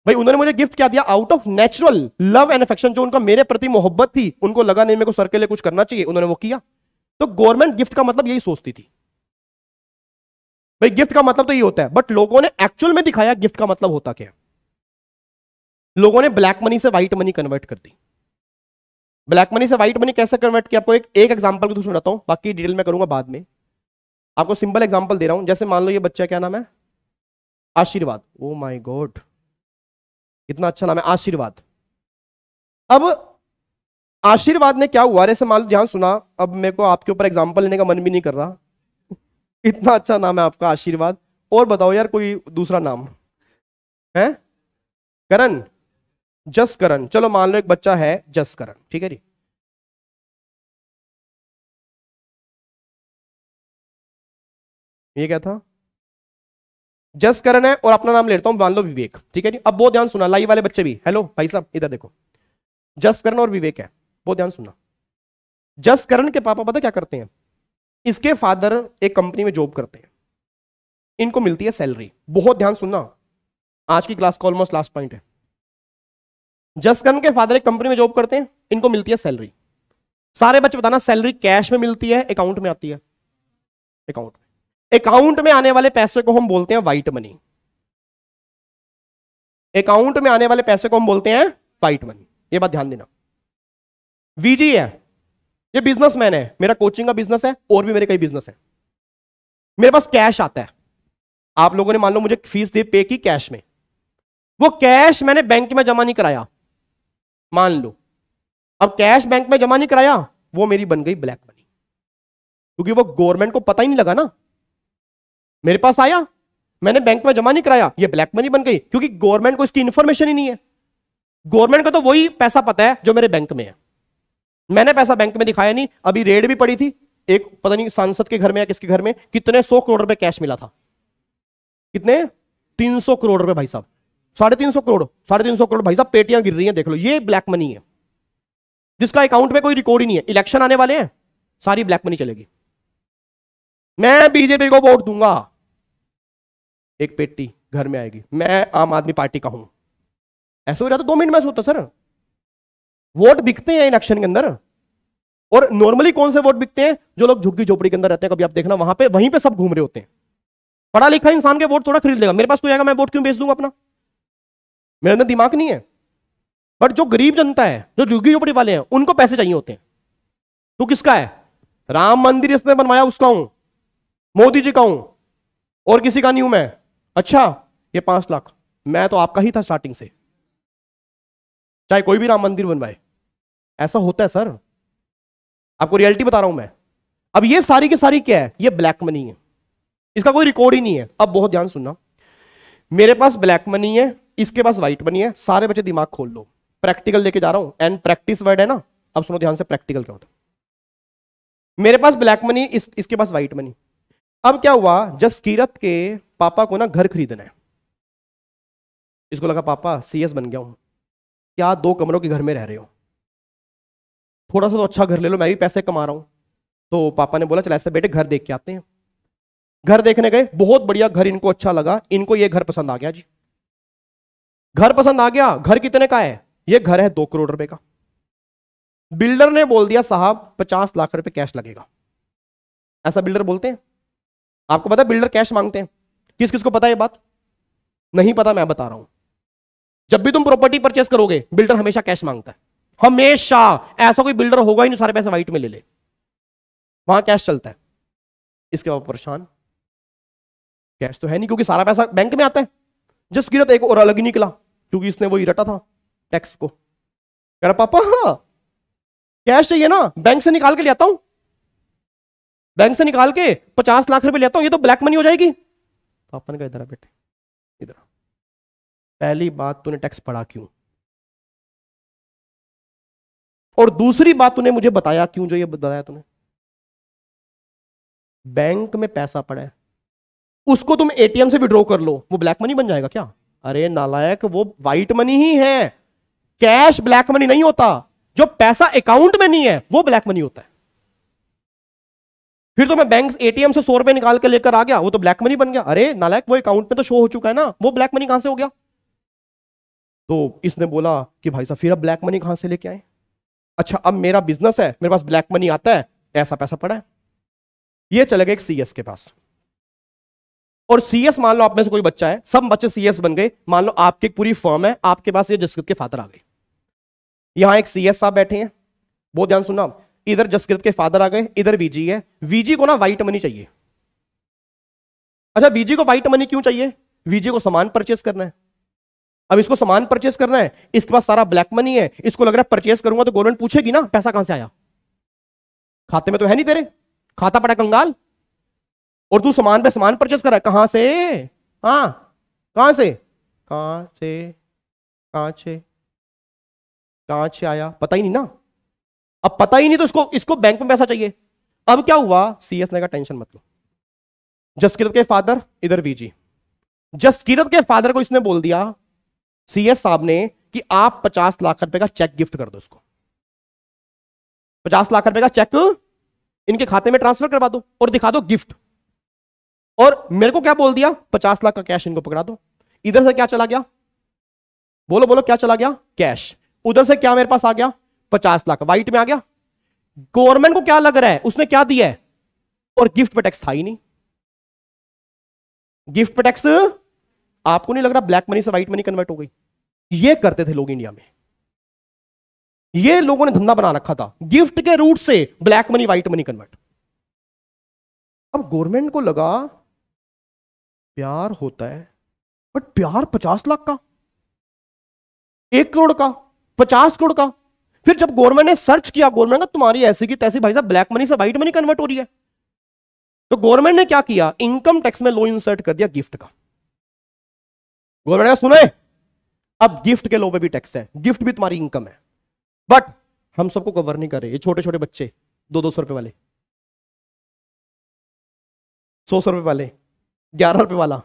भाई उन्होंने मुझे गिफ्ट क्या दिया out of natural love and affection जो उनका मेरे प्रति मोहब्बत थी उनको लगा नहीं मेरे को सर के लिए कुछ करना चाहिए उन्होंने वो किया तो गवर्नमेंट गिफ्ट का मतलब यही सोचती थी भाई गिफ्ट का मतलब तो यही होता है बट लोगों ने एक्चुअल में दिखाया गिफ्ट का मतलब होता क्या लोगों ने ब्लैक मनी से व्हाइट मनी कन्वर्ट कर दी ब्लैक मनी से व्हाइट मनी कैसे कन्वर्ट किया आपको एक एग्जाम्पल के थ्रू सुनाता हूँ बाकी डिटेल में करूंगा बाद में आपको सिंपल एग्जाम्पल दे रहा हूं जैसे मान लो ये बच्चा क्या नाम है आशीर्वाद ओ माई गॉड कितना अच्छा नाम है आशीर्वाद अब आशीर्वाद ने क्या हुआ से मान ध्यान सुना अब मेरे को आपके ऊपर एग्जाम्पल लेने का मन भी नहीं कर रहा इतना अच्छा नाम है आपका आशीर्वाद और बताओ यार कोई दूसरा नाम है करण जस करण चलो मान लो एक बच्चा है जस करण ठीक है जी ये क्या था जस्ट करना है और अपना नाम लेता हूं मान लो विवेक ठीक है जी अब बहुत ध्यान सुना लाइव वाले बच्चे भी हेलो भाई साहब इधर देखो जस करण और विवेक है बहुत ध्यान सुनना जस करण के पापा पता क्या करते हैं इसके फादर एक कंपनी में जॉब करते हैं इनको मिलती है सैलरी बहुत ध्यान सुनना आज की क्लास का ऑलमोस्ट लास्ट पॉइंट है जसकरण के फादर एक कंपनी में जॉब करते हैं इनको मिलती है सैलरी सारे बच्चे बताना सैलरी कैश में मिलती है अकाउंट में आती है अकाउंट में अकाउंट में आने वाले पैसे को हम बोलते हैं वाइट मनी अकाउंट में आने वाले पैसे को हम बोलते हैं वाइट मनी ये बात ध्यान देना वीजी है ये बिजनेसमैन है मेरा कोचिंग का बिजनेस है और भी मेरे कई बिजनेस है मेरे पास कैश आता है आप लोगों ने मान लो मुझे फीस दे पे की कैश में वो कैश मैंने बैंक में जमा नहीं कराया मान लो अब कैश बैंक में जमा नहीं कराया वो मेरी बन गई ब्लैक मनी क्योंकि वो गवर्नमेंट को पता ही नहीं लगा ना मेरे पास आया मैंने बैंक में जमा नहीं कराया ये ब्लैक मनी बन गई क्योंकि गवर्नमेंट को इसकी इंफॉर्मेशन ही नहीं है गवर्नमेंट को तो वही पैसा पता है जो मेरे बैंक में है मैंने पैसा बैंक में दिखाया नहीं अभी रेड भी पड़ी थी एक पता नहीं सांसद के घर में या किसके घर में कितने सौ करोड़ रुपए कैश मिला था कितने तीन सौ करोड़ रुपए भाई साहब साढ़े तीन सौ करोड़ साढ़े तीन सौ करोड़ भाई साहब पेटियां गिर रही हैं देख लो ये ब्लैक मनी है जिसका अकाउंट में कोई रिकॉर्ड ही नहीं है इलेक्शन आने वाले हैं सारी ब्लैक मनी चलेगी मैं बीजेपी को वोट दूंगा एक पेटी घर में आएगी मैं आम आदमी पार्टी का हूं ऐसे हो जाता तो दो मिनट में ऐसा होता सर वोट बिकते हैं इलेक्शन के अंदर और नॉर्मली कौन से वोट बिकते हैं जो लोग झुग्गी झोपड़ी के अंदर रहते हैं कभी आप देखना वहां पे वहीं पे सब घूम रहे होते हैं पढ़ा लिखा इंसान के वोट थोड़ा खरीद लेगा मेरे पास तो कोई आएगा मैं वोट क्यों बेच दूंगा अपना मेरे अंदर दिमाग नहीं है बट जो गरीब जनता है जो झुग्गी झोपड़ी वाले हैं उनको पैसे चाहिए होते हैं तो किसका है राम मंदिर इसने बनवाया उसका हूं मोदी जी का हूं और किसी का नहीं हूं मैं अच्छा ये पांच लाख मैं तो आपका ही था स्टार्टिंग से चाहे कोई भी राम मंदिर बनवाए ऐसा होता है सर आपको रियलिटी बता रहा हूं मैं अब ये सारी की सारी क्या है ये ब्लैक मनी है इसका कोई रिकॉर्ड ही नहीं है अब बहुत ध्यान सुनना मेरे पास ब्लैक मनी है इसके पास व्हाइट मनी है सारे बच्चे दिमाग खोल लो प्रैक्टिकल लेके जा रहा हूं एंड प्रैक्टिस वर्ड है ना अब सुनो ध्यान से प्रैक्टिकल क्या होता मेरे पास ब्लैक मनी इस, इसके पास व्हाइट मनी अब क्या हुआ जसकीरत के पापा को ना घर खरीदना है इसको लगा पापा सीएस बन गया हूं क्या दो कमरों के घर में रह रहे हो थोड़ा सा तो अच्छा घर ले लो मैं भी पैसे कमा रहा हूं तो पापा ने बोला चल ऐसे बेटे घर देख के आते हैं घर देखने गए बहुत बढ़िया घर इनको अच्छा लगा इनको ये घर पसंद आ गया जी घर पसंद आ गया घर कितने का है ये घर है दो करोड़ रुपए का बिल्डर ने बोल दिया साहब पचास लाख रुपए कैश लगेगा ऐसा बिल्डर बोलते हैं आपको पता है बिल्डर कैश मांगते हैं किस किस को पता है ये बात नहीं पता मैं बता रहा हूं जब भी तुम प्रॉपर्टी परचेस करोगे बिल्डर हमेशा कैश मांगता है हमेशा ऐसा कोई बिल्डर होगा ही नहीं सारे पैसे व्हाइट में ले ले वहां कैश चलता है इसके बाद परेशान कैश तो है नहीं क्योंकि सारा पैसा बैंक में आता है जिस गिरत तो एक और अलग ही निकला क्योंकि इसने ही रटा था टैक्स को कह रहा पापा हाँ कैश चाहिए ना बैंक से निकाल के ले आता हूं बैंक से निकाल के पचास लाख रुपए लेता हूं ये तो ब्लैक मनी हो जाएगी पापन का इधर बेटे इधर पहली बात तूने टैक्स पढ़ा क्यों और दूसरी बात तूने मुझे बताया क्यों जो ये बताया तूने बैंक में पैसा पड़ा है उसको तुम एटीएम से विड्रॉ कर लो वो ब्लैक मनी बन जाएगा क्या अरे नालायक वो व्हाइट मनी ही है कैश ब्लैक मनी नहीं होता जो पैसा अकाउंट में नहीं है वो ब्लैक मनी होता है फिर तो मैं बैंक एटीएम से सौ रुपए निकाल के लेकर आ गया वो तो ब्लैक मनी बन गया अरे नालायक वो अकाउंट में तो शो हो चुका है ना वो ब्लैक मनी कहां से हो गया तो इसने बोला कि भाई साहब फिर अब ब्लैक मनी कहां से लेके आए अच्छा अब मेरा बिजनेस है मेरे पास ब्लैक मनी आता है ऐसा पैसा पड़ा है ये चले गए एक सीएस के पास और सीएस मान लो आप में से कोई बच्चा है सब बच्चे सीएस बन गए मान लो आपकी पूरी फॉर्म है आपके पास ये जसकृत के फादर आ गए यहां एक सीएस साहब बैठे हैं बहुत ध्यान सुनना इधर जसकृत के फादर आ गए इधर वीजी है वीजी को ना व्हाइट मनी चाहिए अच्छा वीजी को व्हाइट मनी क्यों चाहिए वीजी को सामान परचेस करना है अब इसको सामान परचेस करना है इसके पास सारा ब्लैक मनी है इसको लग रहा है परचेस करूंगा तो गवर्नमेंट पूछेगी ना पैसा कहां से आया खाते में तो है नहीं तेरे खाता पड़ा कंगाल और तू सामान पे सामान परचेस कर रहा है कहां से हाँ कहां से कहां से कहां से कहां से आया पता ही नहीं ना अब पता ही नहीं तो इसको इसको बैंक में पैसा चाहिए अब क्या हुआ सीएस ने का टेंशन मत लो जसकीरत के फादर इधर वीजी जसकीरत के फादर को इसने बोल दिया सीएस साहब ने कि आप पचास लाख रुपए का चेक गिफ्ट कर दो इसको पचास लाख रुपए का चेक इनके खाते में ट्रांसफर करवा दो और दिखा दो गिफ्ट और मेरे को क्या बोल दिया पचास लाख का कैश इनको पकड़ा दो इधर से क्या चला गया बोलो बोलो क्या चला गया कैश उधर से क्या मेरे पास आ गया पचास लाख व्हाइट में आ गया गवर्नमेंट को क्या लग रहा है उसने क्या दिया है और गिफ्ट पे टैक्स था ही नहीं गिफ्ट पे टैक्स आपको नहीं लग रहा ब्लैक मनी से व्हाइट मनी कन्वर्ट हो गई ये करते थे लोग इंडिया में ये लोगों ने धंधा बना रखा था गिफ्ट के रूट से black money white money convert अब गवर्नमेंट को लगा प्यार होता है बट प्यार पचास लाख का एक करोड़ का पचास करोड़ का फिर जब गवर्नमेंट ने सर्च किया गवर्नमेंट का तुम्हारी ऐसी की तैसी भाई साहब ब्लैक मनी से व्हाइट मनी कन्वर्ट हो रही है तो गवर्नमेंट ने क्या किया इनकम टैक्स में लो इंसर्ट कर दिया गिफ्ट का गवर्नमेंट ने सुने अब गिफ्ट के लो पे भी टैक्स है गिफ्ट भी तुम्हारी इनकम है बट हम सबको कवर नहीं कर रहे ये छोटे छोटे बच्चे दो दो सौ रुपए वाले सौ सौ रुपए वाले ग्यारह रुपए वाला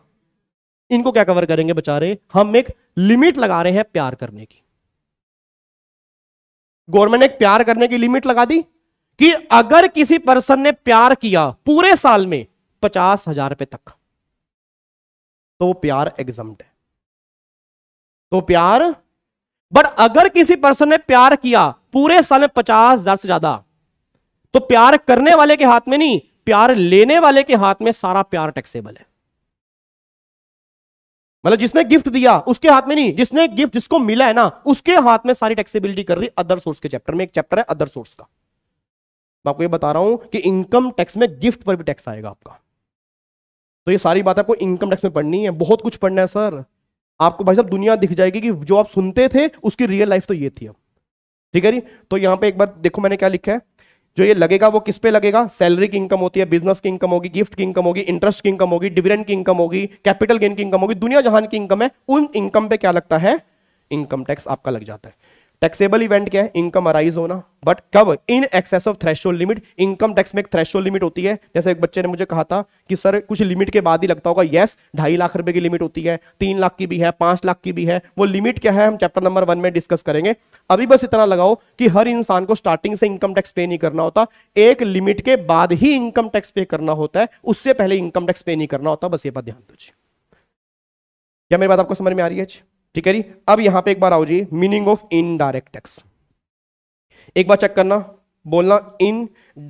इनको क्या कवर करेंगे बेचारे हम एक लिमिट लगा रहे हैं प्यार करने की गवर्नमेंट ने प्यार करने की लिमिट लगा दी कि अगर किसी पर्सन ने प्यार किया पूरे साल में पचास हजार रुपए तक तो वो प्यार एग्जाम्ड है तो प्यार बट अगर किसी पर्सन ने प्यार किया पूरे साल में पचास हजार से ज्यादा तो प्यार करने वाले के हाथ में नहीं प्यार लेने वाले के हाथ में सारा प्यार टैक्सेबल है मतलब जिसने गिफ्ट दिया उसके हाथ में नहीं जिसने गिफ्ट जिसको मिला है ना उसके हाथ में सारी टैक्सेबिलिटी कर रही अदर सोर्स के चैप्टर में एक चैप्टर है अदर सोर्स का मैं आपको ये बता रहा हूं कि इनकम टैक्स में गिफ्ट पर भी टैक्स आएगा आपका तो ये सारी बात आपको इनकम टैक्स में पढ़नी है बहुत कुछ पढ़ना है सर आपको भाई साहब दुनिया दिख जाएगी कि जो आप सुनते थे उसकी रियल लाइफ तो ये थी अब ठीक है जी तो यहाँ पे एक बार देखो मैंने क्या लिखा है जो ये लगेगा वो किस पे लगेगा सैलरी की इनकम होती है बिजनेस की इनकम होगी गिफ्ट की इनकम होगी इंटरेस्ट की इनकम होगी डिविडेंड की इनकम होगी कैपिटल गेन की इनकम होगी दुनिया जहान की इनकम है उन इनकम पे क्या लगता है इनकम टैक्स आपका लग जाता है टैक्सेबल इवेंट क्या है इनकम अराइज होना बट कब in excess of thresh limit income tax में एक थ्रेश लिमिट होती है जैसे एक बच्चे ने मुझे कहा था कि सर कुछ लिमिट के बाद ही लगता होगा यस ढाई लाख रुपए की लिमिट होती है तीन लाख की भी है पांच लाख की भी है वो लिमिट क्या है हम चैप्टर नंबर वन में डिस्कस करेंगे अभी बस इतना लगाओ कि हर इंसान को स्टार्टिंग से इनकम टैक्स पे नहीं करना होता एक लिमिट के बाद ही इनकम टैक्स पे करना होता है उससे पहले इनकम टैक्स पे नहीं करना होता बस ये बात ध्यान दीजिए क्या मेरी बात आपको समझ में आ रही है ठीक है जी अब यहां पे एक बार आओ जी मीनिंग ऑफ इनडायरेक्ट टैक्स एक बार चेक करना बोलना इन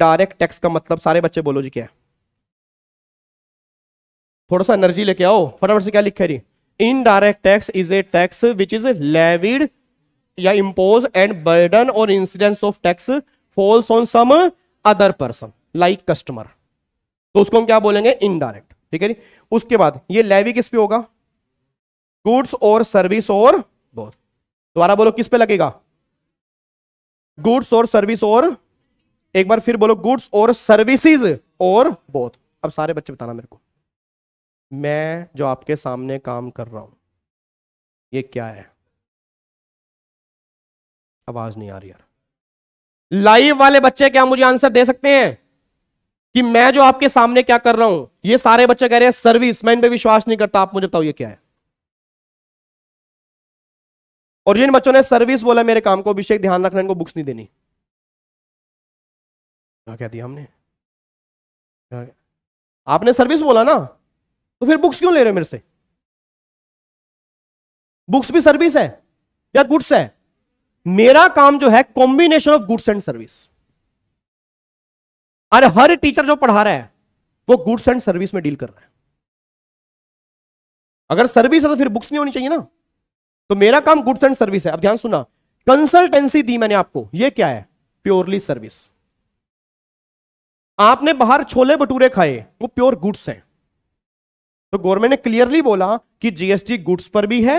डायरेक्ट टैक्स का मतलब सारे बच्चे बोलो जी क्या है थोड़ा सा एनर्जी लेके आओ फटाफट से क्या लिखा जी indirect tax is a tax which is levied या इम्पोज एंड बर्डन और incidence of tax falls on some other person like customer तो उसको हम क्या बोलेंगे इनडायरेक्ट ठीक है जी उसके बाद ये लेवी किस पे होगा गुड्स और सर्विस और बोथ दोबारा बोलो किस पे लगेगा गुड्स और सर्विस और एक बार फिर बोलो गुड्स और सर्विसेज और बोथ अब सारे बच्चे बताना मेरे को मैं जो आपके सामने काम कर रहा हूं ये क्या है आवाज नहीं आ रही यार लाइव वाले बच्चे क्या मुझे आंसर दे सकते हैं कि मैं जो आपके सामने क्या कर रहा हूं ये सारे बच्चे कह रहे हैं सर्विस मैं इन पर विश्वास नहीं करता आप मुझे बताओ ये क्या है और जिन बच्चों ने सर्विस बोला मेरे काम को अभिषेक ध्यान रखना इनको बुक्स नहीं देनी क्या कह दिया हमने आपने सर्विस बोला ना तो फिर बुक्स क्यों ले रहे हो मेरे से बुक्स भी सर्विस है या गुड्स है मेरा काम जो है combination of goods and service अरे हर टीचर जो पढ़ा रहा है वो गुड्स एंड सर्विस में डील कर रहा है अगर सर्विस है तो फिर बुक्स नहीं होनी चाहिए ना तो मेरा काम गुड्स एंड सर्विस है अब ध्यान सुना कंसल्टेंसी दी मैंने आपको ये क्या है प्योरली सर्विस आपने बाहर छोले भटूरे खाए वो प्योर गुड्स हैं तो गवर्नमेंट ने क्लियरली बोला कि जीएसटी गुड्स पर भी है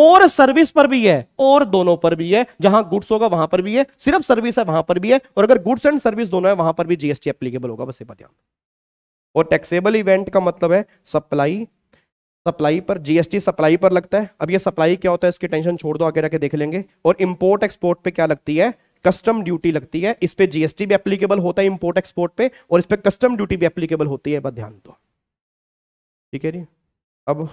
और सर्विस पर भी है और दोनों पर भी है जहां गुड्स होगा वहां पर भी है सिर्फ सर्विस है वहां पर भी है और अगर गुड्स एंड सर्विस दोनों है वहां पर भी जीएसटी एप्लीकेबल होगा बस ये ध्यान और टैक्सेबल इवेंट का मतलब है सप्लाई सप्लाई पर जीएसटी सप्लाई पर लगता है अब ये सप्लाई क्या होता है इसकी टेंशन छोड़ दो आगे रखे के देख लेंगे और इम्पोर्ट एक्सपोर्ट पे क्या लगती है कस्टम ड्यूटी लगती है इस पे जीएसटी भी एप्लीकेबल होता है इम्पोर्ट एक्सपोर्ट पे और इस पे कस्टम ड्यूटी भी एप्लीकेबल होती है बस ध्यान दो ठीक है जी अब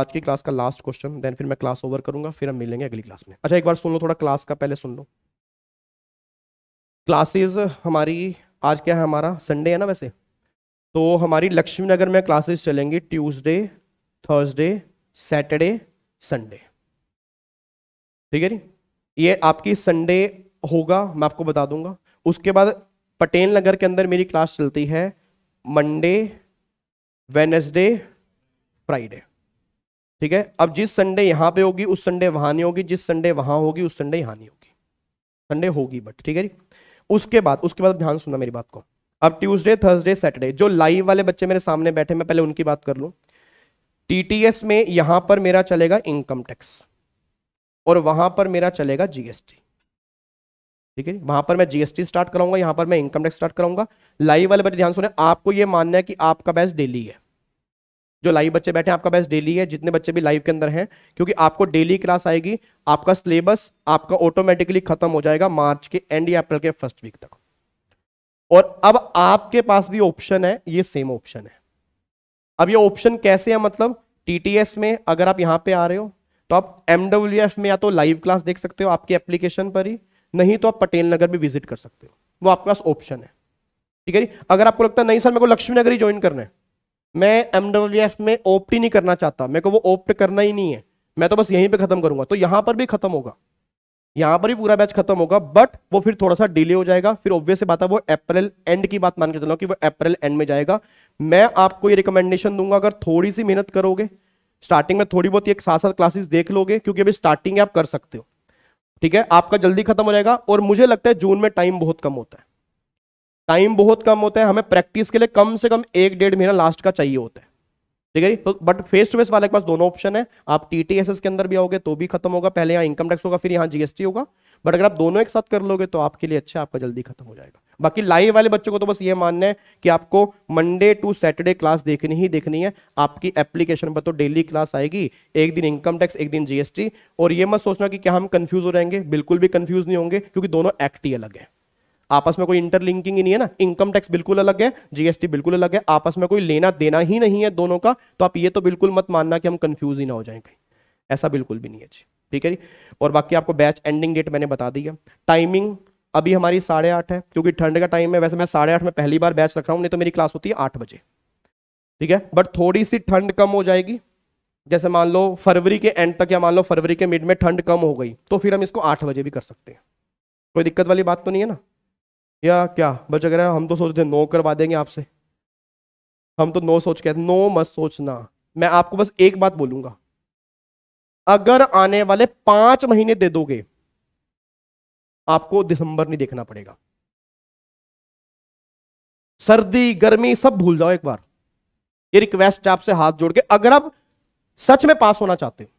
आज की क्लास का लास्ट क्वेश्चन देन फिर मैं क्लास ओवर करूंगा फिर हम मिलेंगे अगली क्लास में अच्छा एक बार सुन लो थोड़ा क्लास का पहले सुन लो क्लासेज हमारी आज क्या है हमारा संडे है ना वैसे तो हमारी लक्ष्मी नगर में क्लासेस चलेंगी ट्यूसडे थर्सडे सैटरडे संडे ठीक है जी ये आपकी संडे होगा मैं आपको बता दूंगा उसके बाद पटेल नगर के अंदर मेरी क्लास चलती है मंडे वेनसडे फ्राइडे ठीक है अब जिस संडे यहाँ पे होगी उस संडे वहां नहीं होगी जिस संडे वहां होगी उस संडे यहाँ नहीं होगी संडे होगी बट ठीक है जी उसके बाद उसके बाद ध्यान सुनना मेरी बात को अब ट्यूसडे थर्सडे सैटरडे जो लाइव वाले बच्चे मेरे सामने बैठे मैं पहले उनकी बात कर लूँ टीटीएस में यहां पर मेरा चलेगा इनकम टैक्स और वहां पर मेरा चलेगा जीएसटी ठीक है वहां पर मैं जीएसटी स्टार्ट कराऊंगा यहां पर मैं इनकम टैक्स स्टार्ट कराऊंगा लाइव वाले बच्चे ध्यान सुने आपको ये मानना है कि आपका बैच डेली है जो लाइव बच्चे बैठे हैं आपका बैच डेली है जितने बच्चे भी लाइव के अंदर हैं क्योंकि आपको डेली क्लास आएगी आपका सिलेबस आपका ऑटोमेटिकली खत्म हो जाएगा मार्च के एंड या अप्रैल के फर्स्ट वीक तक और अब आपके पास भी ऑप्शन है ये सेम ऑप्शन है अब ये ऑप्शन कैसे है मतलब टीटीएस में अगर आप यहाँ पे आ रहे हो तो आप एमडब्ल्यू में या तो लाइव क्लास देख सकते हो आपकी एप्लीकेशन पर ही नहीं तो आप पटेल नगर भी विजिट कर सकते हो वो आपके पास ऑप्शन है ठीक है अगर आपको लगता है नहीं सर मेरे को लक्ष्मी नगर ही ज्वाइन करना है मैं एम में ऑप्ट ही नहीं करना चाहता मेरे को वो ऑप्ट करना ही नहीं है मैं तो बस यहीं पर खत्म करूंगा तो यहां पर भी खत्म होगा यहां पर भी पूरा बैच खत्म होगा बट वो फिर थोड़ा सा डिले हो जाएगा फिर ऑब्वियस बात है वो अप्रैल एंड की बात मान के चलो कि वो अप्रैल एंड में जाएगा मैं आपको ये रिकमेंडेशन दूंगा अगर थोड़ी सी मेहनत करोगे स्टार्टिंग में थोड़ी बहुत एक साथ साथ क्लासेस देख लोगे क्योंकि अभी स्टार्टिंग है आप कर सकते हो ठीक है आपका जल्दी खत्म हो जाएगा और मुझे लगता है जून में टाइम बहुत कम होता है टाइम बहुत कम होता है हमें प्रैक्टिस के लिए कम से कम एक डेढ़ महीना लास्ट का चाहिए होता है ठीक है तो बट फेस टू फेस वाले के पास दोनों ऑप्शन है आप टी के अंदर भी आओगे तो भी खत्म होगा पहले यहाँ इनकम टैक्स होगा फिर यहाँ जीएसटी होगा बट अगर आप दोनों एक साथ कर लोगे तो आपके लिए अच्छा आपका जल्दी खत्म हो जाएगा बाकी लाइव वाले बच्चों को तो बस ये मानना है कि आपको मंडे टू सैटरडे क्लास देखनी ही देखनी है आपकी एप्लीकेशन पर तो डेली क्लास आएगी एक दिन इनकम टैक्स एक दिन जीएसटी और ये मत सोचना कि क्या हम कंफ्यूज हो जाएंगे बिल्कुल भी कंफ्यूज नहीं होंगे क्योंकि दोनों एक्ट ही अलग है आपस में कोई इंटरलिंकिंग ही नहीं है ना इनकम टैक्स बिल्कुल अलग है जीएसटी बिल्कुल अलग है आपस में कोई लेना देना ही नहीं है दोनों का तो आप ये तो बिल्कुल मत मानना कि हम कंफ्यूज ही ना हो जाएं कहीं ऐसा बिल्कुल भी नहीं है जी ठीक है जी और बाकी आपको बैच एंडिंग डेट मैंने बता दिया टाइमिंग अभी हमारी साढ़े आठ है क्योंकि ठंड का टाइम है वैसे मैं साढ़े आठ में पहली बार बैच रख रहा हूँ नहीं तो मेरी क्लास होती है आठ बजे ठीक है बट थोड़ी सी ठंड कम हो जाएगी जैसे मान लो फरवरी के एंड तक या मान लो फरवरी के मिड में ठंड कम हो गई तो फिर हम इसको आठ बजे भी कर सकते हैं कोई दिक्कत वाली बात तो नहीं है ना या क्या बच अगर हम तो सोच रहे नो करवा देंगे आपसे हम तो नो सोच के नो मत सोचना मैं आपको बस एक बात बोलूंगा अगर आने वाले पांच महीने दे दोगे आपको दिसंबर नहीं देखना पड़ेगा सर्दी गर्मी सब भूल जाओ एक बार ये रिक्वेस्ट है आपसे हाथ जोड़ के अगर आप सच में पास होना चाहते हो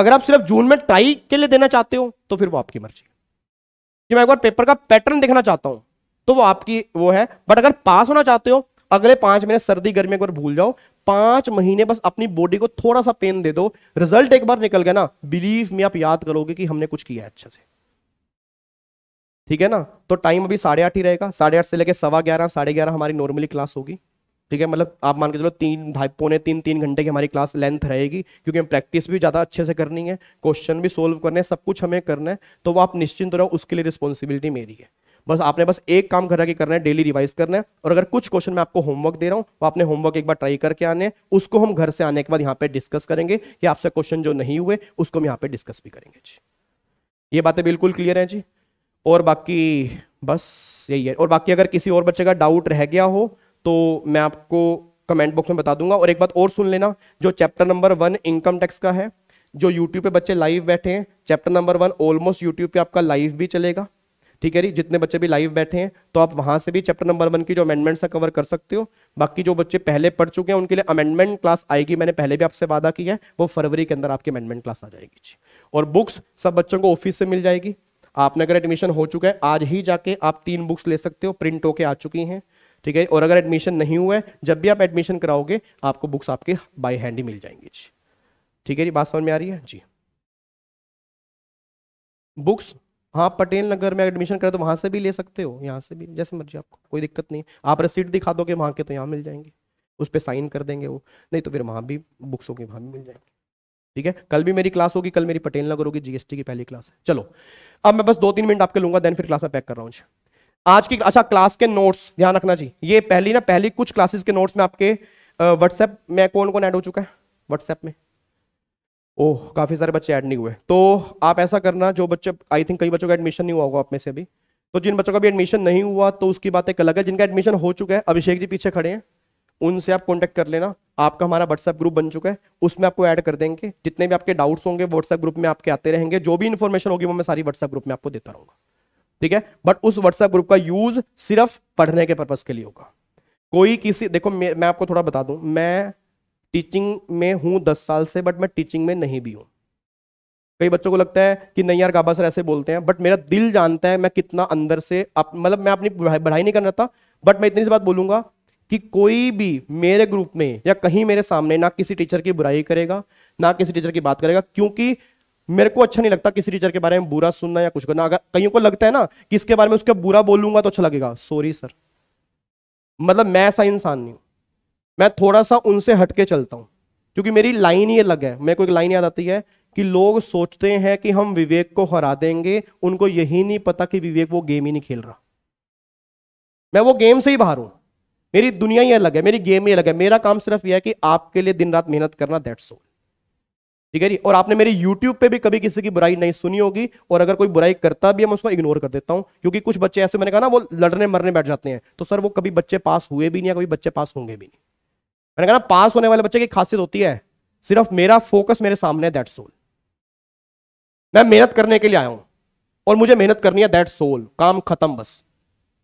अगर आप सिर्फ जून में ट्राई के लिए देना चाहते हो तो फिर वो आपकी मर्जी कि मैं एक बार पेपर का पैटर्न देखना चाहता हूं तो वो आपकी वो है बट अगर पास होना चाहते हो अगले पांच महीने सर्दी गर्मी एक बार भूल जाओ पांच महीने बस अपनी बॉडी को थोड़ा सा पेन दे दो रिजल्ट एक बार निकल गया ना बिलीव में आप याद करोगे कि हमने कुछ किया है से ठीक है ना तो टाइम अभी साढ़े आठ ही रहेगा साढ़े आठ से लेकर सवा ग्यारह साढ़े ग्यारह हमारी नॉर्मली क्लास होगी ठीक है मतलब आप मान के चलो तीन ढाई पौने तीन तीन घंटे की हमारी क्लास लेंथ रहेगी क्योंकि हम प्रैक्टिस भी ज़्यादा अच्छे से करनी है क्वेश्चन भी सोल्व करने हैं सब कुछ हमें करना है तो वो आप निश्चिंत रहो उसके लिए रिस्पॉन्सिबिलिटी मेरी है बस आपने बस एक काम करा कि करना है डेली रिवाइज करना है और अगर कुछ क्वेश्चन मैं आपको होमवर्क दे रहा हूँ तो आपने होमवर्क एक बार ट्राई करके आने उसको हम घर से आने के बाद यहाँ पे डिस्कस करेंगे कि आपसे क्वेश्चन जो नहीं हुए उसको हम यहाँ पे डिस्कस भी करेंगे जी ये बातें बिल्कुल क्लियर है जी और बाकी बस यही है और बाकी अगर किसी और बच्चे का डाउट रह गया हो तो मैं आपको कमेंट बॉक्स में बता दूंगा और एक बात और सुन लेना जो chapter number one income tax का है जो यूट्यूब पे बच्चे लाइव बैठे हैं chapter number one almost YouTube पे आपका लाइव भी चलेगा ठीक है जी जितने बच्चे भी लाइव बैठे हैं तो आप वहां से भी चैप्टर नंबर वन की जो अमेंडमेंट है कवर कर सकते हो बाकी जो बच्चे पहले पढ़ चुके हैं उनके लिए अमेंडमेंट क्लास आएगी मैंने पहले भी आपसे वादा किया है वो फरवरी के अंदर आपकी अमेंडमेंट क्लास आ जाएगी जी और बुक्स सब बच्चों को ऑफिस से मिल जाएगी आपने अगर एडमिशन हो चुका है आज ही जाके आप तीन बुक्स ले सकते हो प्रिंट होके आ चुकी हैं ठीक है और अगर एडमिशन नहीं हुआ है जब भी आप एडमिशन कराओगे आपको बुक्स आपके बाय हैंड ही मिल जाएंगी जी ठीक है जी बात समझ में आ रही है जी बुक्स हाँ पटेल नगर में एडमिशन करें तो वहाँ से भी ले सकते हो यहाँ से भी जैसे मर्जी आपको कोई दिक्कत नहीं आप रसीट दिखा दोगे वहाँ के तो यहाँ मिल जाएंगे उस पर साइन कर देंगे वो नहीं तो फिर वहाँ भी बुक्स होगी वहाँ भी मिल जाएंगे ठीक है कल भी मेरी क्लास होगी कल मेरी पटेल नगर होगी जीएसटी की पहली क्लास है चलो अब मैं बस दो तीन मिनट आपके लूंगा देन फिर क्लास में पैक कर रहा हूँ आज की अच्छा क्लास के नोट्स ध्यान रखना जी ये पहली ना पहली कुछ क्लासेस के नोट्स में आपके व्हाट्सएप में कौन कौन ऐड हो चुका है व्हाट्सएप में ओह काफ़ी सारे बच्चे ऐड नहीं हुए तो आप ऐसा करना जो बच्चे आई थिंक कई बच्चों का एडमिशन नहीं हुआ होगा आप में से अभी तो जिन बच्चों का भी एडमिशन नहीं हुआ तो उसकी बात एक अलग है जिनका एडमिशन हो चुका है अभिषेक जी पीछे खड़े हैं उनसे आप कॉन्टेक्ट कर लेना आपका हमारा व्हाट्सएप ग्रुप बन चुका है उसमें आपको ऐड कर देंगे जितने भी आपके डाउट्स होंगे व्हाट्सएप ग्रुप में आपके आते रहेंगे जो भी इन्फॉर्मेशन होगी वो मैं सारी व्हाट्सएप ग्रुप में आपको देता रहूंगा ठीक है बट उस व्हाट्सएप ग्रुप का यूज सिर्फ पढ़ने के पर्पज के लिए होगा कोई किसी देखो मैं आपको थोड़ा बता दूं मैं टीचिंग में हूँ दस साल से बट मैं टीचिंग में नहीं भी हूँ कई बच्चों को लगता है कि नहीं यार गाबा सर ऐसे बोलते हैं बट मेरा दिल जानता है मैं कितना अंदर से अप, मतलब मैं अपनी बढ़ाई नहीं करना था बट मैं इतनी सी बात बोलूंगा कि कोई भी मेरे ग्रुप में या कहीं मेरे सामने ना किसी टीचर की बुराई करेगा ना किसी टीचर की बात करेगा क्योंकि मेरे को अच्छा नहीं लगता किसी टीचर के बारे में बुरा सुनना या कुछ करना अगर कईयों को लगता है ना कि इसके बारे में उसका बुरा बोलूंगा तो अच्छा लगेगा सॉरी सर मतलब मैं ऐसा इंसान नहीं हूं मैं थोड़ा सा उनसे हटके चलता हूँ क्योंकि मेरी लाइन ही अलग है मेरे को एक लाइन याद आती है कि लोग सोचते हैं कि हम विवेक को हरा देंगे उनको यही नहीं पता कि विवेक वो गेम ही नहीं खेल रहा मैं वो गेम से ही बाहर हूं मेरी दुनिया ही अलग है मेरी गेम ही अलग है मेरा काम सिर्फ यह है कि आपके लिए दिन रात मेहनत करना दैट्स ऑल ठीक है जी और आपने मेरे यूट्यूब पे भी कभी किसी की बुराई नहीं सुनी होगी और अगर कोई बुराई करता भी है मैं उसको इग्नोर कर देता हूँ क्योंकि कुछ बच्चे ऐसे मैंने कहा ना वो लड़ने मरने बैठ जाते हैं तो सर वो कभी बच्चे पास हुए भी नहीं या कभी बच्चे पास होंगे भी नहीं मैंने कहा ना पास होने वाले बच्चे की खासियत होती है सिर्फ मेरा फोकस मेरे सामने दैट सोल मैं मेहनत करने के लिए आया हूं और मुझे मेहनत करनी है दैट सोल काम खत्म बस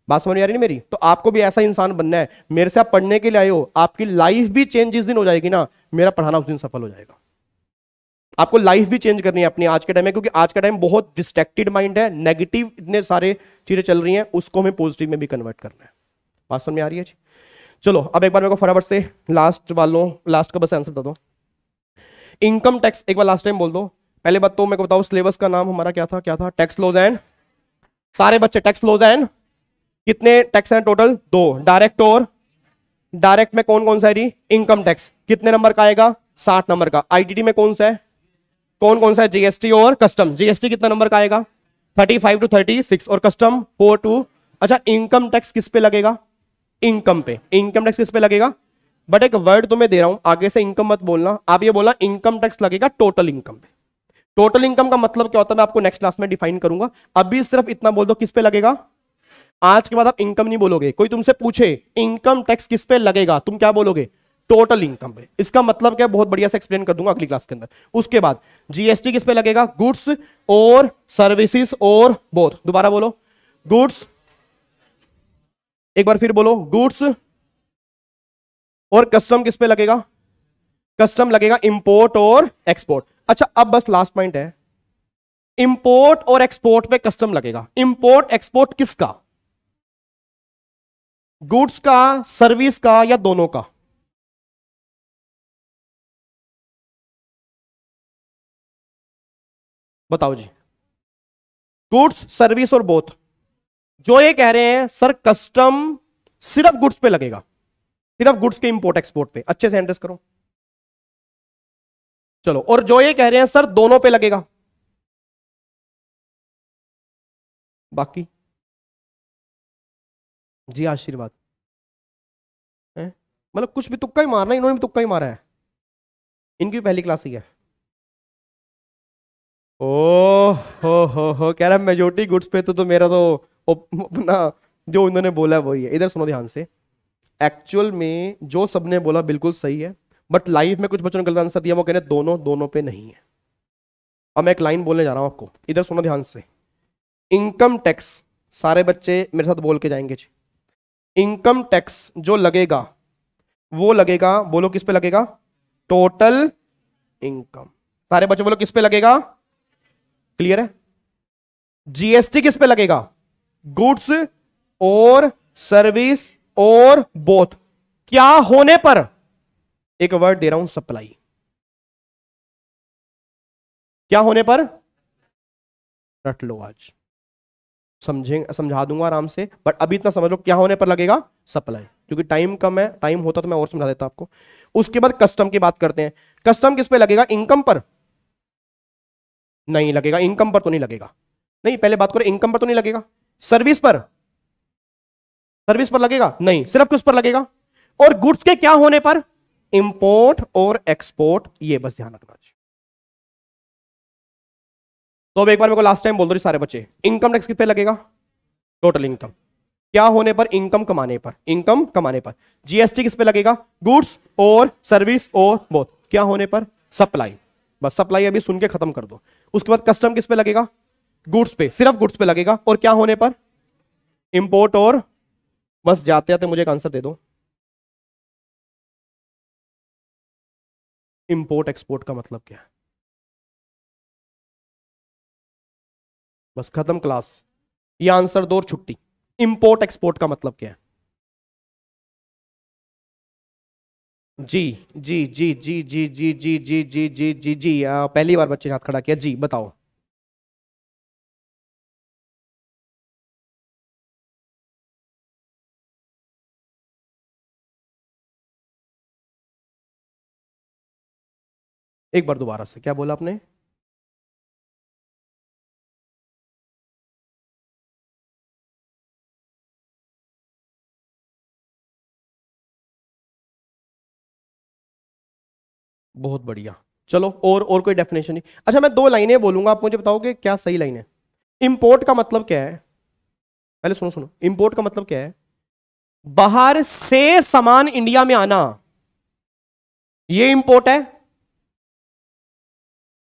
बात समझ आ रही मेरी तो आपको भी ऐसा इंसान बनना है मेरे से आप पढ़ने के लिए आए हो आपकी लाइफ भी चेंज जिस दिन हो जाएगी ना मेरा पढ़ाना उस दिन सफल हो जाएगा आपको लाइफ भी चेंज करनी है अपनी आज के टाइम में क्योंकि आज का टाइम बहुत डिस्ट्रेक्टेड माइंड है नेगेटिव इतने सारे चीजें चल रही हैं उसको हमें पॉजिटिव में भी कन्वर्ट करना है बात समझ में आ रही है जी चलो अब एक बार मेरे को फटाफट से लास्ट वालों लास्ट का बस आंसर बता दो इनकम टैक्स एक बार लास्ट टाइम बोल दो पहले बात तो मेरे को बताओ सिलेबस का नाम हमारा क्या था क्या था टैक्स लॉज एंड सारे बच्चे टैक्स लॉज एंड कितने टैक्स हैं टोटल दो डायरेक्ट और डायरेक्ट में कौन कौन सा है इनकम टैक्स कितने नंबर का आएगा साठ नंबर का आईटीटी में कौन सा है कौन कौन सा है जीएसटी और कस्टम जीएसटी कितना नंबर का आएगा thirty five to thirty six और कस्टम फोर टू अच्छा इनकम टैक्स किस पे लगेगा इनकम पे इनकम टैक्स किस पे लगेगा बट एक वर्ड तुम्हें दे रहा हूं आगे से इनकम मत बोलना आप ये बोलना इनकम टैक्स लगेगा टोटल इनकम पे टोटल इनकम का मतलब क्या होता है मैं आपको नेक्स्ट क्लास में डिफाइन करूंगा अभी सिर्फ इतना बोल दो किस पे लगेगा आज के बाद आप इनकम नहीं बोलोगे कोई तुमसे पूछे इनकम टैक्स किस पे लगेगा तुम क्या बोलोगे टोटल इनकम पे इसका मतलब क्या बहुत बढ़िया से एक्सप्लेन कर दूंगा अगली क्लास के अंदर उसके बाद जीएसटी किस पे लगेगा गुड्स और सर्विसेज और बोथ दोबारा बोलो गुड्स एक बार फिर बोलो गुड्स और कस्टम किस पे लगेगा कस्टम लगेगा इंपोर्ट और एक्सपोर्ट अच्छा अब बस लास्ट पॉइंट है इंपोर्ट और एक्सपोर्ट पे कस्टम लगेगा इंपोर्ट एक्सपोर्ट किसका गुड्स का सर्विस का या दोनों का बताओ जी गुड्स सर्विस और बोथ जो ये कह रहे हैं सर कस्टम सिर्फ गुड्स पे लगेगा सिर्फ गुड्स के इंपोर्ट एक्सपोर्ट पे अच्छे से एंड्रेस करो चलो और जो ये कह रहे हैं सर दोनों पे लगेगा बाकी जी आशीर्वाद मतलब कुछ भी तुक्का ही मारना इन्होंने भी तुक्का ही मारा है इनकी भी पहली क्लास ही है ओ हो हो हो कह रहा मेजोरिटी गुड्स पे तो, तो मेरा तो अपना जो उन्होंने बोला है वही है इधर सुनो ध्यान से एक्चुअल में जो सबने बोला बिल्कुल सही है बट लाइफ में कुछ बच्चों ने गलत आंसर दिया वो कह रहे दोनों दोनों पे नहीं है अब मैं एक लाइन बोलने जा रहा हूं आपको इधर सुनो ध्यान से इनकम टैक्स सारे बच्चे मेरे साथ बोल के जाएंगे जी इनकम टैक्स जो लगेगा वो लगेगा बोलो किस पे लगेगा टोटल इनकम सारे बच्चे बोलो किस पे लगेगा क्लियर है जीएसटी किस पे लगेगा गुड्स और सर्विस और बोथ क्या होने पर एक वर्ड दे रहा हूं सप्लाई क्या होने पर रट लो आज समझे समझा दूंगा आराम से बट अभी इतना समझ लो क्या होने पर लगेगा सप्लाई क्योंकि टाइम कम है टाइम होता तो मैं और समझा देता आपको उसके बाद कस्टम की बात करते हैं कस्टम किस पे लगेगा इनकम पर नहीं लगेगा इनकम पर तो नहीं लगेगा नहीं पहले बात करो इनकम पर तो नहीं लगेगा सर्विस पर सर्विस पर लगेगा नहीं सिर्फ किस पर लगेगा और गुड्स के क्या होने पर इंपोर्ट और एक्सपोर्ट ये बस ध्यान रखना चाहिए तो अब एक बार मेरे को लास्ट टाइम बोल दो सारे बच्चे इनकम टैक्स कितने लगेगा टोटल इनकम क्या होने पर इनकम कमाने पर इनकम कमाने पर जीएसटी किस पे लगेगा गुड्स और सर्विस और बोथ क्या होने पर सप्लाई बस सप्लाई अभी सुन के खत्म कर दो उसके बाद कस्टम किस पे लगेगा गुड्स पे सिर्फ गुड्स पे लगेगा और क्या होने पर इंपोर्ट और बस जाते आते मुझे एक आंसर दे दो इंपोर्ट एक्सपोर्ट का मतलब क्या है बस खत्म क्लास ये आंसर दो और छुट्टी इंपोर्ट एक्सपोर्ट का मतलब क्या है जी जी जी जी जी जी जी जी जी जी जी जी पहली बार बच्चे ने हाथ खड़ा किया जी बताओ एक बार दोबारा से क्या बोला आपने बहुत बढ़िया चलो और और कोई डेफिनेशन नहीं अच्छा मैं दो लाइनें बोलूंगा आप मुझे बताओ कि क्या सही लाइन है इंपोर्ट का मतलब क्या है पहले सुनो सुनो इंपोर्ट का मतलब क्या है बाहर से सामान इंडिया में आना ये इंपोर्ट है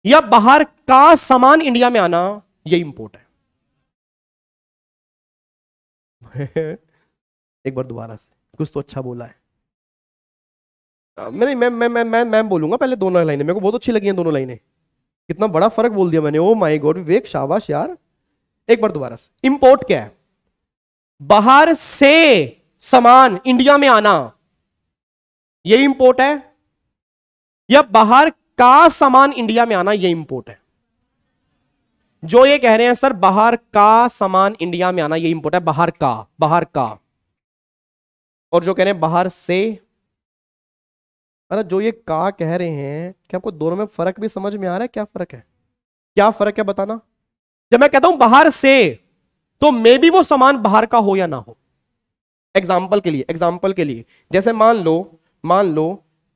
या बाहर का सामान इंडिया में आना ये इंपोर्ट है एक बार दोबारा से कुछ तो अच्छा बोला है मैंने मैं मैं मैं मैं मैं बोलूंगा पहले दोनों लाइनें मेरे को बहुत अच्छी लगी हैं दोनों लाइनें कितना बड़ा फर्क बोल दिया मैंने ओ माय गॉड विवेक शाबाश यार एक बार दोबारा से इंपोर्ट क्या है बाहर से सामान इंडिया में आना यही इंपोर्ट है या बाहर का सामान इंडिया में आना यह इंपोर्ट है जो ये कह रहे हैं सर बाहर का सामान इंडिया में आना ये इंपोर्ट है बाहर का बाहर का और जो कह रहे हैं बाहर से अरे मतलब जो ये का कह रहे हैं क्या आपको दोनों में फर्क भी समझ में आ रहा है क्या फर्क है क्या फर्क है बताना जब मैं कहता हूं बाहर से तो मे भी वो सामान बाहर का हो या ना हो एग्जाम्पल के लिए एग्जाम्पल के लिए जैसे मान लो मान लो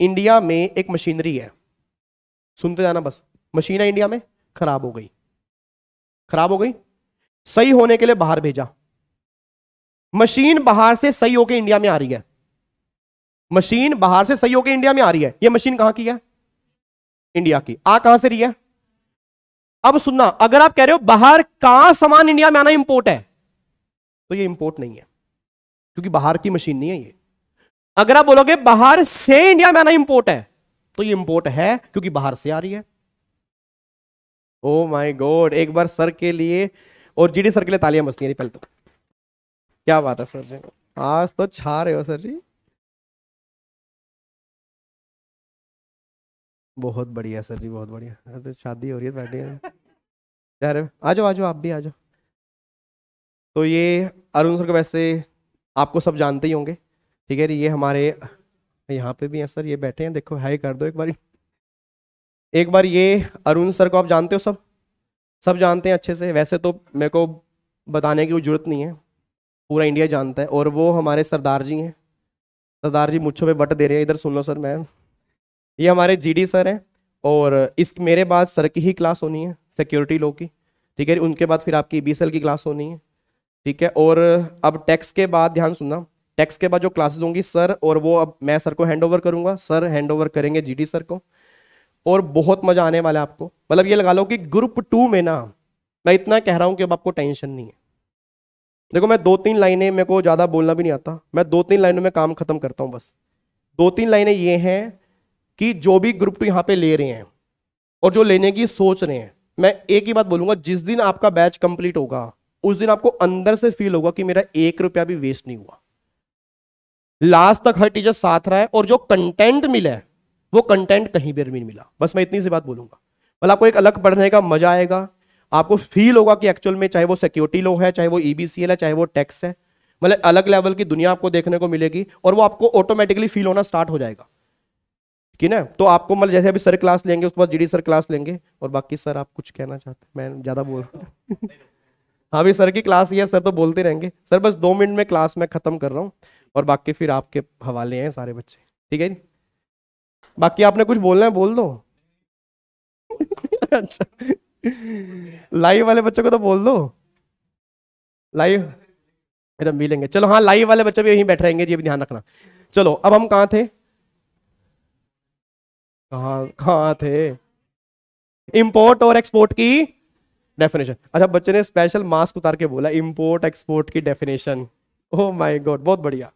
इंडिया में एक मशीनरी है सुनते जाना बस मशीन है इंडिया में खराब हो गई खराब हो गई सही होने के लिए बाहर भेजा मशीन बाहर से सही होके इंडिया में आ रही है मशीन बाहर से सही होके इंडिया में आ रही है यह मशीन कहां की है इंडिया की आ कहां से रही है अब सुनना अगर आप कह रहे हो बाहर का सामान इंडिया में आना इंपोर्ट है तो ये इंपोर्ट नहीं है क्योंकि बाहर की मशीन नहीं है ये अगर आप बोलोगे बाहर से इंडिया में आना इंपोर्ट है तो ये इंपोर्ट है क्योंकि बाहर से आ रही है ओ माय गॉड एक बार सर के लिए और जीडी सर के लिए तालियां बजती है पहले तो क्या बात है सर जी आज तो छा रहे हो सर जी बहुत बढ़िया सर जी बहुत बढ़िया तो शादी हो रही है तो बैठे हैं आ जाओ आ जाओ आप भी आ जाओ तो ये अरुण सर को वैसे आपको सब जानते ही होंगे ठीक है ये हमारे यहाँ पे भी हैं सर ये बैठे हैं देखो हाई कर दो एक बार एक बार ये अरुण सर को आप जानते हो सब सब जानते हैं अच्छे से वैसे तो मेरे को बताने की कोई जरूरत नहीं है पूरा इंडिया जानता है और वो हमारे सरदार जी हैं सरदार जी मुच्छों पे बट दे रहे हैं इधर सुन लो सर मैं ये हमारे जीडी सर हैं और इस मेरे बाद सर की ही क्लास होनी है सिक्योरिटी लो की ठीक है उनके बाद फिर आपकी बी की क्लास होनी है ठीक है और अब टैक्स के बाद ध्यान सुनना टेक्स्ट के बाद जो क्लासेस होंगी सर और वो अब मैं सर को हैंड ओवर करूंगा सर हैंड ओवर करेंगे जीडी सर को और बहुत मजा आने वाला है आपको मतलब ये लगा लो कि ग्रुप टू में ना मैं इतना कह रहा हूँ कि अब आपको टेंशन नहीं है देखो मैं दो तीन लाइनें मेरे को ज़्यादा बोलना भी नहीं आता मैं दो तीन लाइनों में काम खत्म करता हूँ बस दो तीन लाइनें ये हैं कि जो भी ग्रुप टू यहाँ पे ले रहे हैं और जो लेने की सोच रहे हैं मैं एक ही बात बोलूंगा जिस दिन आपका बैच कंप्लीट होगा उस दिन आपको अंदर से फील होगा कि मेरा एक रुपया भी वेस्ट नहीं हुआ लास्ट तक हर टीचर साथ रहा है और जो कंटेंट मिला है वो कंटेंट कहीं पर नहीं मिला बस मैं इतनी सी बात बोलूंगा मतलब आपको एक अलग पढ़ने का मजा आएगा आपको फील होगा कि एक्चुअल में चाहे वो सिक्योरिटी लो है चाहे वो ईबीसीएल e है चाहे वो टैक्स है मतलब अलग लेवल की दुनिया आपको देखने को मिलेगी और वो आपको ऑटोमेटिकली फील होना स्टार्ट हो जाएगा ठीक है तो आपको मतलब जैसे अभी सर क्लास लेंगे उसके बाद जीडी सर क्लास लेंगे और बाकी सर आप कुछ कहना चाहते हैं मैं ज़्यादा बोल रहा हूँ हाँ भाई सर की क्लास ही है सर तो बोलते रहेंगे सर बस दो मिनट में क्लास में ख़त्म कर रहा हूँ और बाकी फिर आपके हवाले हैं सारे बच्चे ठीक है जी बाकी आपने कुछ बोलना है बोल दो अच्छा लाइव वाले बच्चों को तो बोल दो लाइव फिर हम मिलेंगे चलो हाँ लाइव वाले बच्चे भी यहीं बैठ रहेंगे जी अभी ध्यान रखना चलो अब हम कहाँ थे कहाँ कहाँ थे इम्पोर्ट और एक्सपोर्ट की डेफिनेशन अच्छा बच्चे ने स्पेशल मास्क उतार के बोला इंपोर्ट एक्सपोर्ट की डेफिनेशन ओह माय गॉड बहुत बढ़िया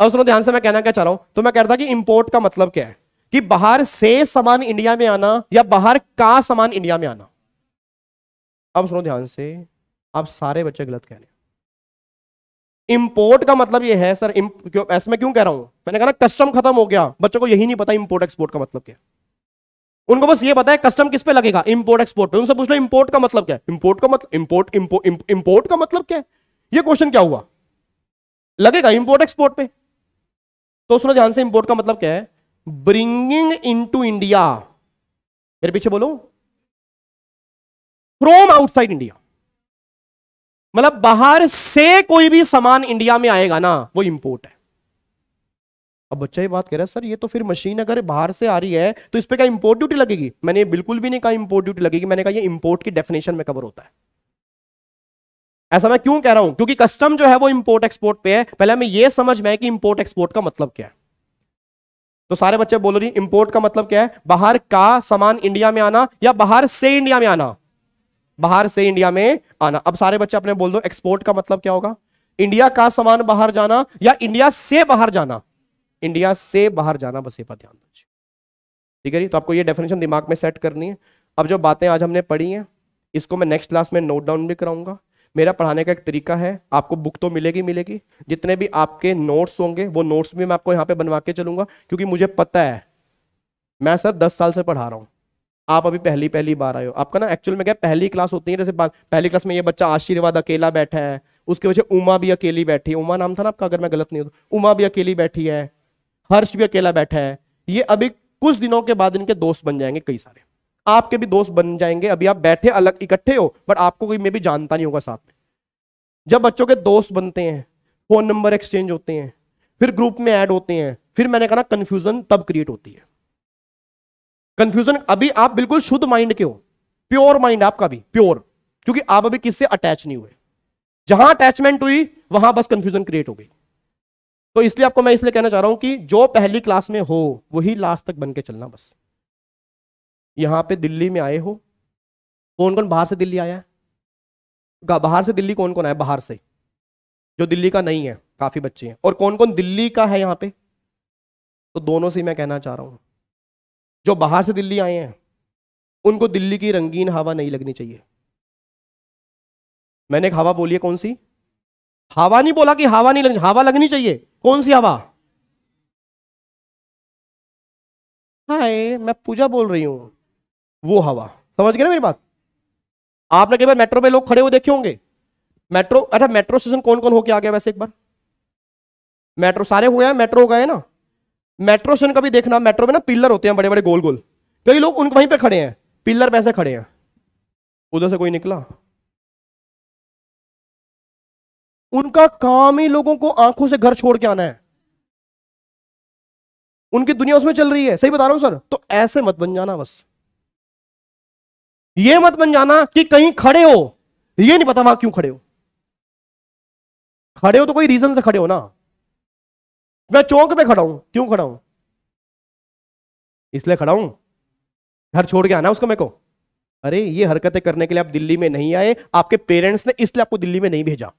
अब सुनो ध्यान से मैं कहना क्या चाह रहा हूं तो मैं कह रहा था कि इंपोर्ट का मतलब क्या है कि बाहर से सामान इंडिया में आना या बाहर का सामान इंडिया में आना अब सुनो ध्यान से आप सारे बच्चे गलत कह रहे इंपोर्ट का मतलब ये है सर क्यों ऐसे में क्यों कह रहा हूं मैंने कहा ना कस्टम खत्म हो गया बच्चों को यही नहीं पता इंपोर्ट एक्सपोर्ट का मतलब क्या उनको बस ये पता है कस्टम किस पे लगेगा इंपोर्ट एक्सपोर्ट पे उनसे पूछ लो इंपोर्ट का मतलब क्या है इंपोर्ट का मतलब इंपोर्ट इंपोर्ट का मतलब क्या है ये क्वेश्चन क्या हुआ लगेगा इंपोर्ट एक्सपोर्ट पे तो सुनो ध्यान से इंपोर्ट का मतलब क्या है ब्रिंगिंग टू इंडिया मेरे पीछे बोलो फ्रोम आउटसाइड इंडिया मतलब बाहर से कोई भी सामान इंडिया में आएगा ना वो इंपोर्ट है अब बच्चा ये बात कह रहा है सर ये तो फिर मशीन अगर बाहर से आ रही है तो इस पर क्या इंपोर्ट ड्यूटी लगेगी मैंने बिल्कुल भी नहीं कहा इंपोर्ट ड्यूटी लगेगी मैंने कहा ये इंपोर्ट की डेफिनेशन में कवर होता है ऐसा मैं क्यों कह रहा हूं क्योंकि कस्टम जो है वो इंपोर्ट एक्सपोर्ट पे है पहले हमें यह समझ में है कि इंपोर्ट एक्सपोर्ट का मतलब क्या है तो सारे बच्चे बोल रही इंपोर्ट का मतलब क्या है बाहर का सामान इंडिया में आना या बाहर से इंडिया में आना बाहर से इंडिया में आना अब सारे बच्चे अपने बोल दो एक्सपोर्ट का मतलब क्या होगा इंडिया का सामान बाहर जाना या इंडिया से बाहर जाना इंडिया से बाहर जाना बस ये पर ध्यान दीजिए ठीक है जी तो आपको ये डेफिनेशन दिमाग में सेट करनी है अब जो बातें आज हमने पढ़ी हैं इसको मैं नेक्स्ट क्लास में नोट डाउन भी कराऊंगा मेरा पढ़ाने का एक तरीका है आपको बुक तो मिलेगी मिलेगी जितने भी आपके नोट्स होंगे वो नोट्स भी मैं आपको यहाँ पे बनवा के चलूंगा क्योंकि मुझे पता है मैं सर दस साल से पढ़ा रहा हूँ आप अभी पहली पहली बार आए हो आपका ना एक्चुअल में क्या पहली क्लास होती है जैसे पहली क्लास में ये बच्चा आशीर्वाद अकेला बैठा है उसके वजह उमा भी अकेली बैठी है उमा नाम था ना आपका अगर मैं गलत नहीं हूँ तो। उमा भी अकेली बैठी है हर्ष भी अकेला बैठा है ये अभी कुछ दिनों के बाद इनके दोस्त बन जाएंगे कई सारे आपके भी दोस्त बन जाएंगे अभी आप बैठे अलग इकट्ठे हो बट आपको कोई मे भी जानता नहीं होगा साथ में जब बच्चों के दोस्त बनते हैं फोन नंबर एक्सचेंज होते हैं फिर ग्रुप में ऐड होते हैं फिर मैंने कहा ना कंफ्यूजन तब क्रिएट होती है कंफ्यूजन अभी आप बिल्कुल शुद्ध माइंड के हो प्योर माइंड आपका भी प्योर क्योंकि आप अभी किससे अटैच नहीं हुए जहां अटैचमेंट हुई वहां बस कंफ्यूजन क्रिएट हो गई तो इसलिए आपको मैं इसलिए कहना चाह रहा हूं कि जो पहली क्लास में हो वही लास्ट तक बन के चलना बस यहाँ पे दिल्ली में आए हो कौन कौन बाहर से दिल्ली आया है बाहर से दिल्ली कौन कौन आया बाहर से जो दिल्ली का नहीं है काफ़ी बच्चे हैं और कौन कौन दिल्ली का है यहाँ पे तो दोनों से मैं कहना चाह रहा हूँ जो बाहर से दिल्ली आए हैं उनको दिल्ली की रंगीन हवा नहीं लगनी चाहिए मैंने एक हवा बोली है कौन सी हवा नहीं बोला कि हवा नहीं लगनी हवा लगनी चाहिए कौन सी हवा हाय मैं पूजा बोल रही हूँ वो हवा समझ गए ना मेरी बात आपने कई बार मेट्रो में लोग खड़े हुए देखे होंगे मेट्रो अच्छा मेट्रो स्टेशन कौन कौन होके आ गया वैसे एक बार मेट्रो सारे हो गए मेट्रो हो गए ना मेट्रो स्टेशन का भी देखना मेट्रो में ना पिलर होते हैं बड़े बड़े गोल गोल कई लोग उनको वहीं पे खड़े हैं पिलर पैसे खड़े हैं उधर से कोई निकला उनका काम ही लोगों को आंखों से घर छोड़ के आना है उनकी दुनिया उसमें चल रही है सही बता रहा हूं सर तो ऐसे मत बन जाना बस ये मत बन जाना कि कहीं खड़े हो ये नहीं पता वहां क्यों खड़े हो खड़े हो तो कोई रीजन से खड़े हो ना मैं चौक पे खड़ा हूं क्यों खड़ा हूं इसलिए खड़ा हूं घर छोड़ के आना उसको मेरे को अरे ये हरकतें करने के लिए आप दिल्ली में नहीं आए आपके पेरेंट्स ने इसलिए आपको दिल्ली में नहीं भेजा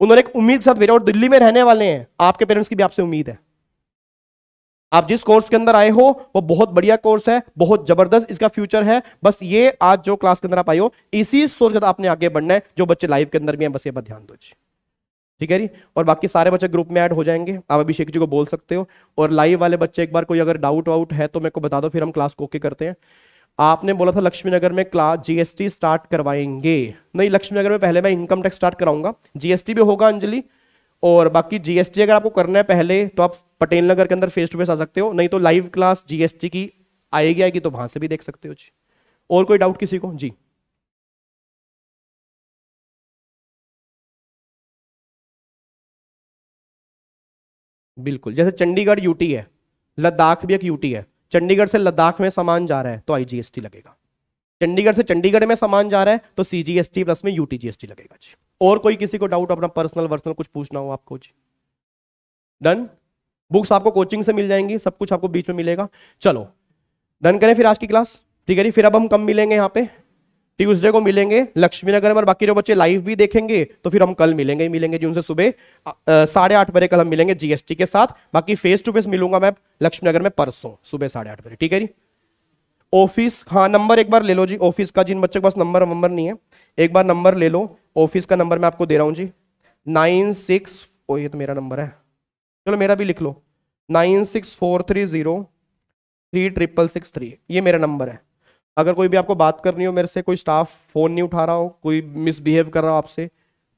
उन्होंने एक उम्मीद साथ भेजा और दिल्ली में रहने वाले हैं आपके पेरेंट्स की भी आपसे उम्मीद है आप जिस कोर्स के अंदर आए हो वो बहुत बढ़िया कोर्स है बहुत जबरदस्त इसका फ्यूचर है बस ये आज जो क्लास के अंदर आप आए हो इसी सोच के आपने आगे बढ़ना है जो बच्चे लाइव के अंदर भी हैं बस ये पर ध्यान दो ठीक है जी और बाकी सारे बच्चे ग्रुप में ऐड हो जाएंगे आप अभिषेक जी को बोल सकते हो और लाइव वाले बच्चे एक बार कोई अगर डाउट वाउट है तो मेरे को बता दो फिर हम क्लास को ओके करते हैं आपने बोला था लक्ष्मीनगर में क्लास जीएसटी स्टार्ट करवाएंगे नहीं लक्ष्मीनगर में पहले मैं इनकम टैक्स स्टार्ट कराऊंगा जीएसटी भी होगा अंजलि और बाकी जीएसटी अगर आपको करना है पहले तो आप पटेल नगर के अंदर फेस टू फेस आ सकते हो नहीं तो लाइव क्लास जीएसटी की आएगी आएगी तो वहां से भी देख सकते हो जी और कोई डाउट किसी को जी बिल्कुल जैसे चंडीगढ़ यूटी है लद्दाख भी एक यूटी है चंडीगढ़ से लद्दाख में सामान जा रहा है तो आईजीएसटी लगेगा चंडीगढ़ से चंडीगढ़ में सामान जा रहा है तो सीजीएसटी प्लस में यूटीजीएसटी लगेगा जी और कोई किसी को डाउट अपना पर्सनल वर्सनल कुछ पूछना हो आपको जी डन बुक्स आपको कोचिंग से मिल जाएंगी सब कुछ आपको बीच में मिलेगा चलो डन करें फिर आज की क्लास ठीक है जी फिर अब हम कम मिलेंगे यहाँ पे ट्यूजडे को मिलेंगे लक्ष्मी नगर में और बाकी जो बच्चे लाइव भी देखेंगे तो फिर हम कल मिलेंगे मिलेंगे जी उनसे सुबह साढ़े आठ बजे कल हम मिलेंगे जीएसटी के साथ बाकी फेस टू फेस मिलूंगा मैं लक्ष्मी नगर में परसों सुबह साढ़े आठ बजे ठीक है जी ऑफिस हाँ नंबर एक बार ले लो जी ऑफिस का जिन बच्चे के पास नंबर वंबर नहीं है एक बार नंबर ले लो ऑफिस का नंबर मैं आपको दे रहा हूँ जी नाइन सिक्स ओ ये तो मेरा नंबर है चलो मेरा भी लिख लो nine six four three zero three triple six three ये मेरा नंबर है अगर कोई भी आपको बात करनी हो मेरे से कोई स्टाफ फ़ोन नहीं उठा रहा हो कोई मिसबिहेव कर रहा हो आपसे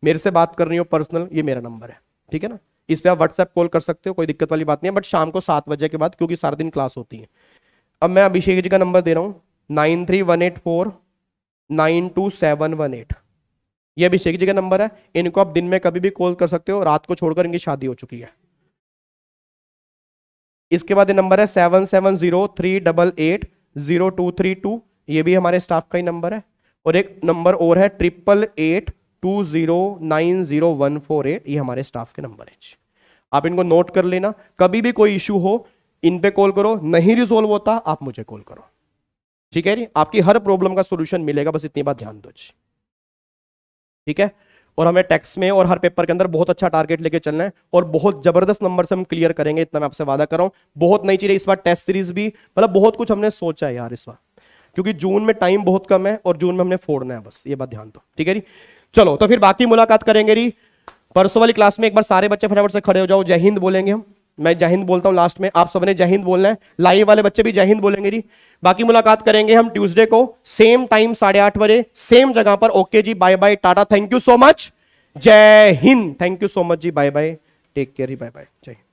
मेरे से बात करनी हो पर्सनल ये मेरा नंबर है ठीक है ना इस पर आप व्हाट्सएप कॉल कर सकते हो कोई दिक्कत वाली बात नहीं है बट शाम को सात बजे के बाद क्योंकि सारा दिन क्लास होती है अब मैं अभिषेक जी का नंबर दे रहा हूँ nine three one eight four nine two seven one eight ये अभिषेक जी का नंबर है इनको आप दिन में कभी भी कॉल कर सकते हो रात को छोड़कर इनकी शादी हो चुकी है इसके बाद ये नंबर है seven seven zero three double eight zero two three two ये भी हमारे स्टाफ का ही नंबर है और एक नंबर और है triple eight two zero nine zero one four eight ये हमारे स्टाफ के नंबर है आप इनको नोट कर लेना कभी भी कोई इश्यू हो इन पे कॉल करो नहीं रिजोल्व होता आप मुझे कॉल करो ठीक है जी आपकी हर प्रॉब्लम का सोल्यूशन मिलेगा बस इतनी बात ध्यान दो जी ठीक है और हमें टैक्स में और हर पेपर के अंदर बहुत अच्छा टारगेट लेके चलना है और बहुत जबरदस्त नंबर से हम क्लियर करेंगे इतना मैं आपसे वादा कर रहा हूँ बहुत नई चीजें इस बार टेस्ट सीरीज भी मतलब बहुत कुछ हमने सोचा है यार इस बार क्योंकि जून में टाइम बहुत कम है और जून में हमने फोड़ना है बस ये बात ध्यान दो ठीक है जी चलो तो फिर बाकी मुलाकात करेंगे जी परसों वाली क्लास में एक बार सारे बच्चे फटाफट से खड़े हो जाओ जय हिंद बोलेंगे हम मैं जय हिंद बोलता हूँ लास्ट में आप सबने जय हिंद बोलना है लाइव वाले बच्चे भी जय हिंद बोलेंगे जी बाकी मुलाकात करेंगे हम ट्यूसडे को सेम टाइम साढ़े आठ बजे सेम जगह पर ओके जी bye bye tata thank you so much Jai Hind thank you so much जी बाय बाय टेक केयर जी बाय बाय जय हिंद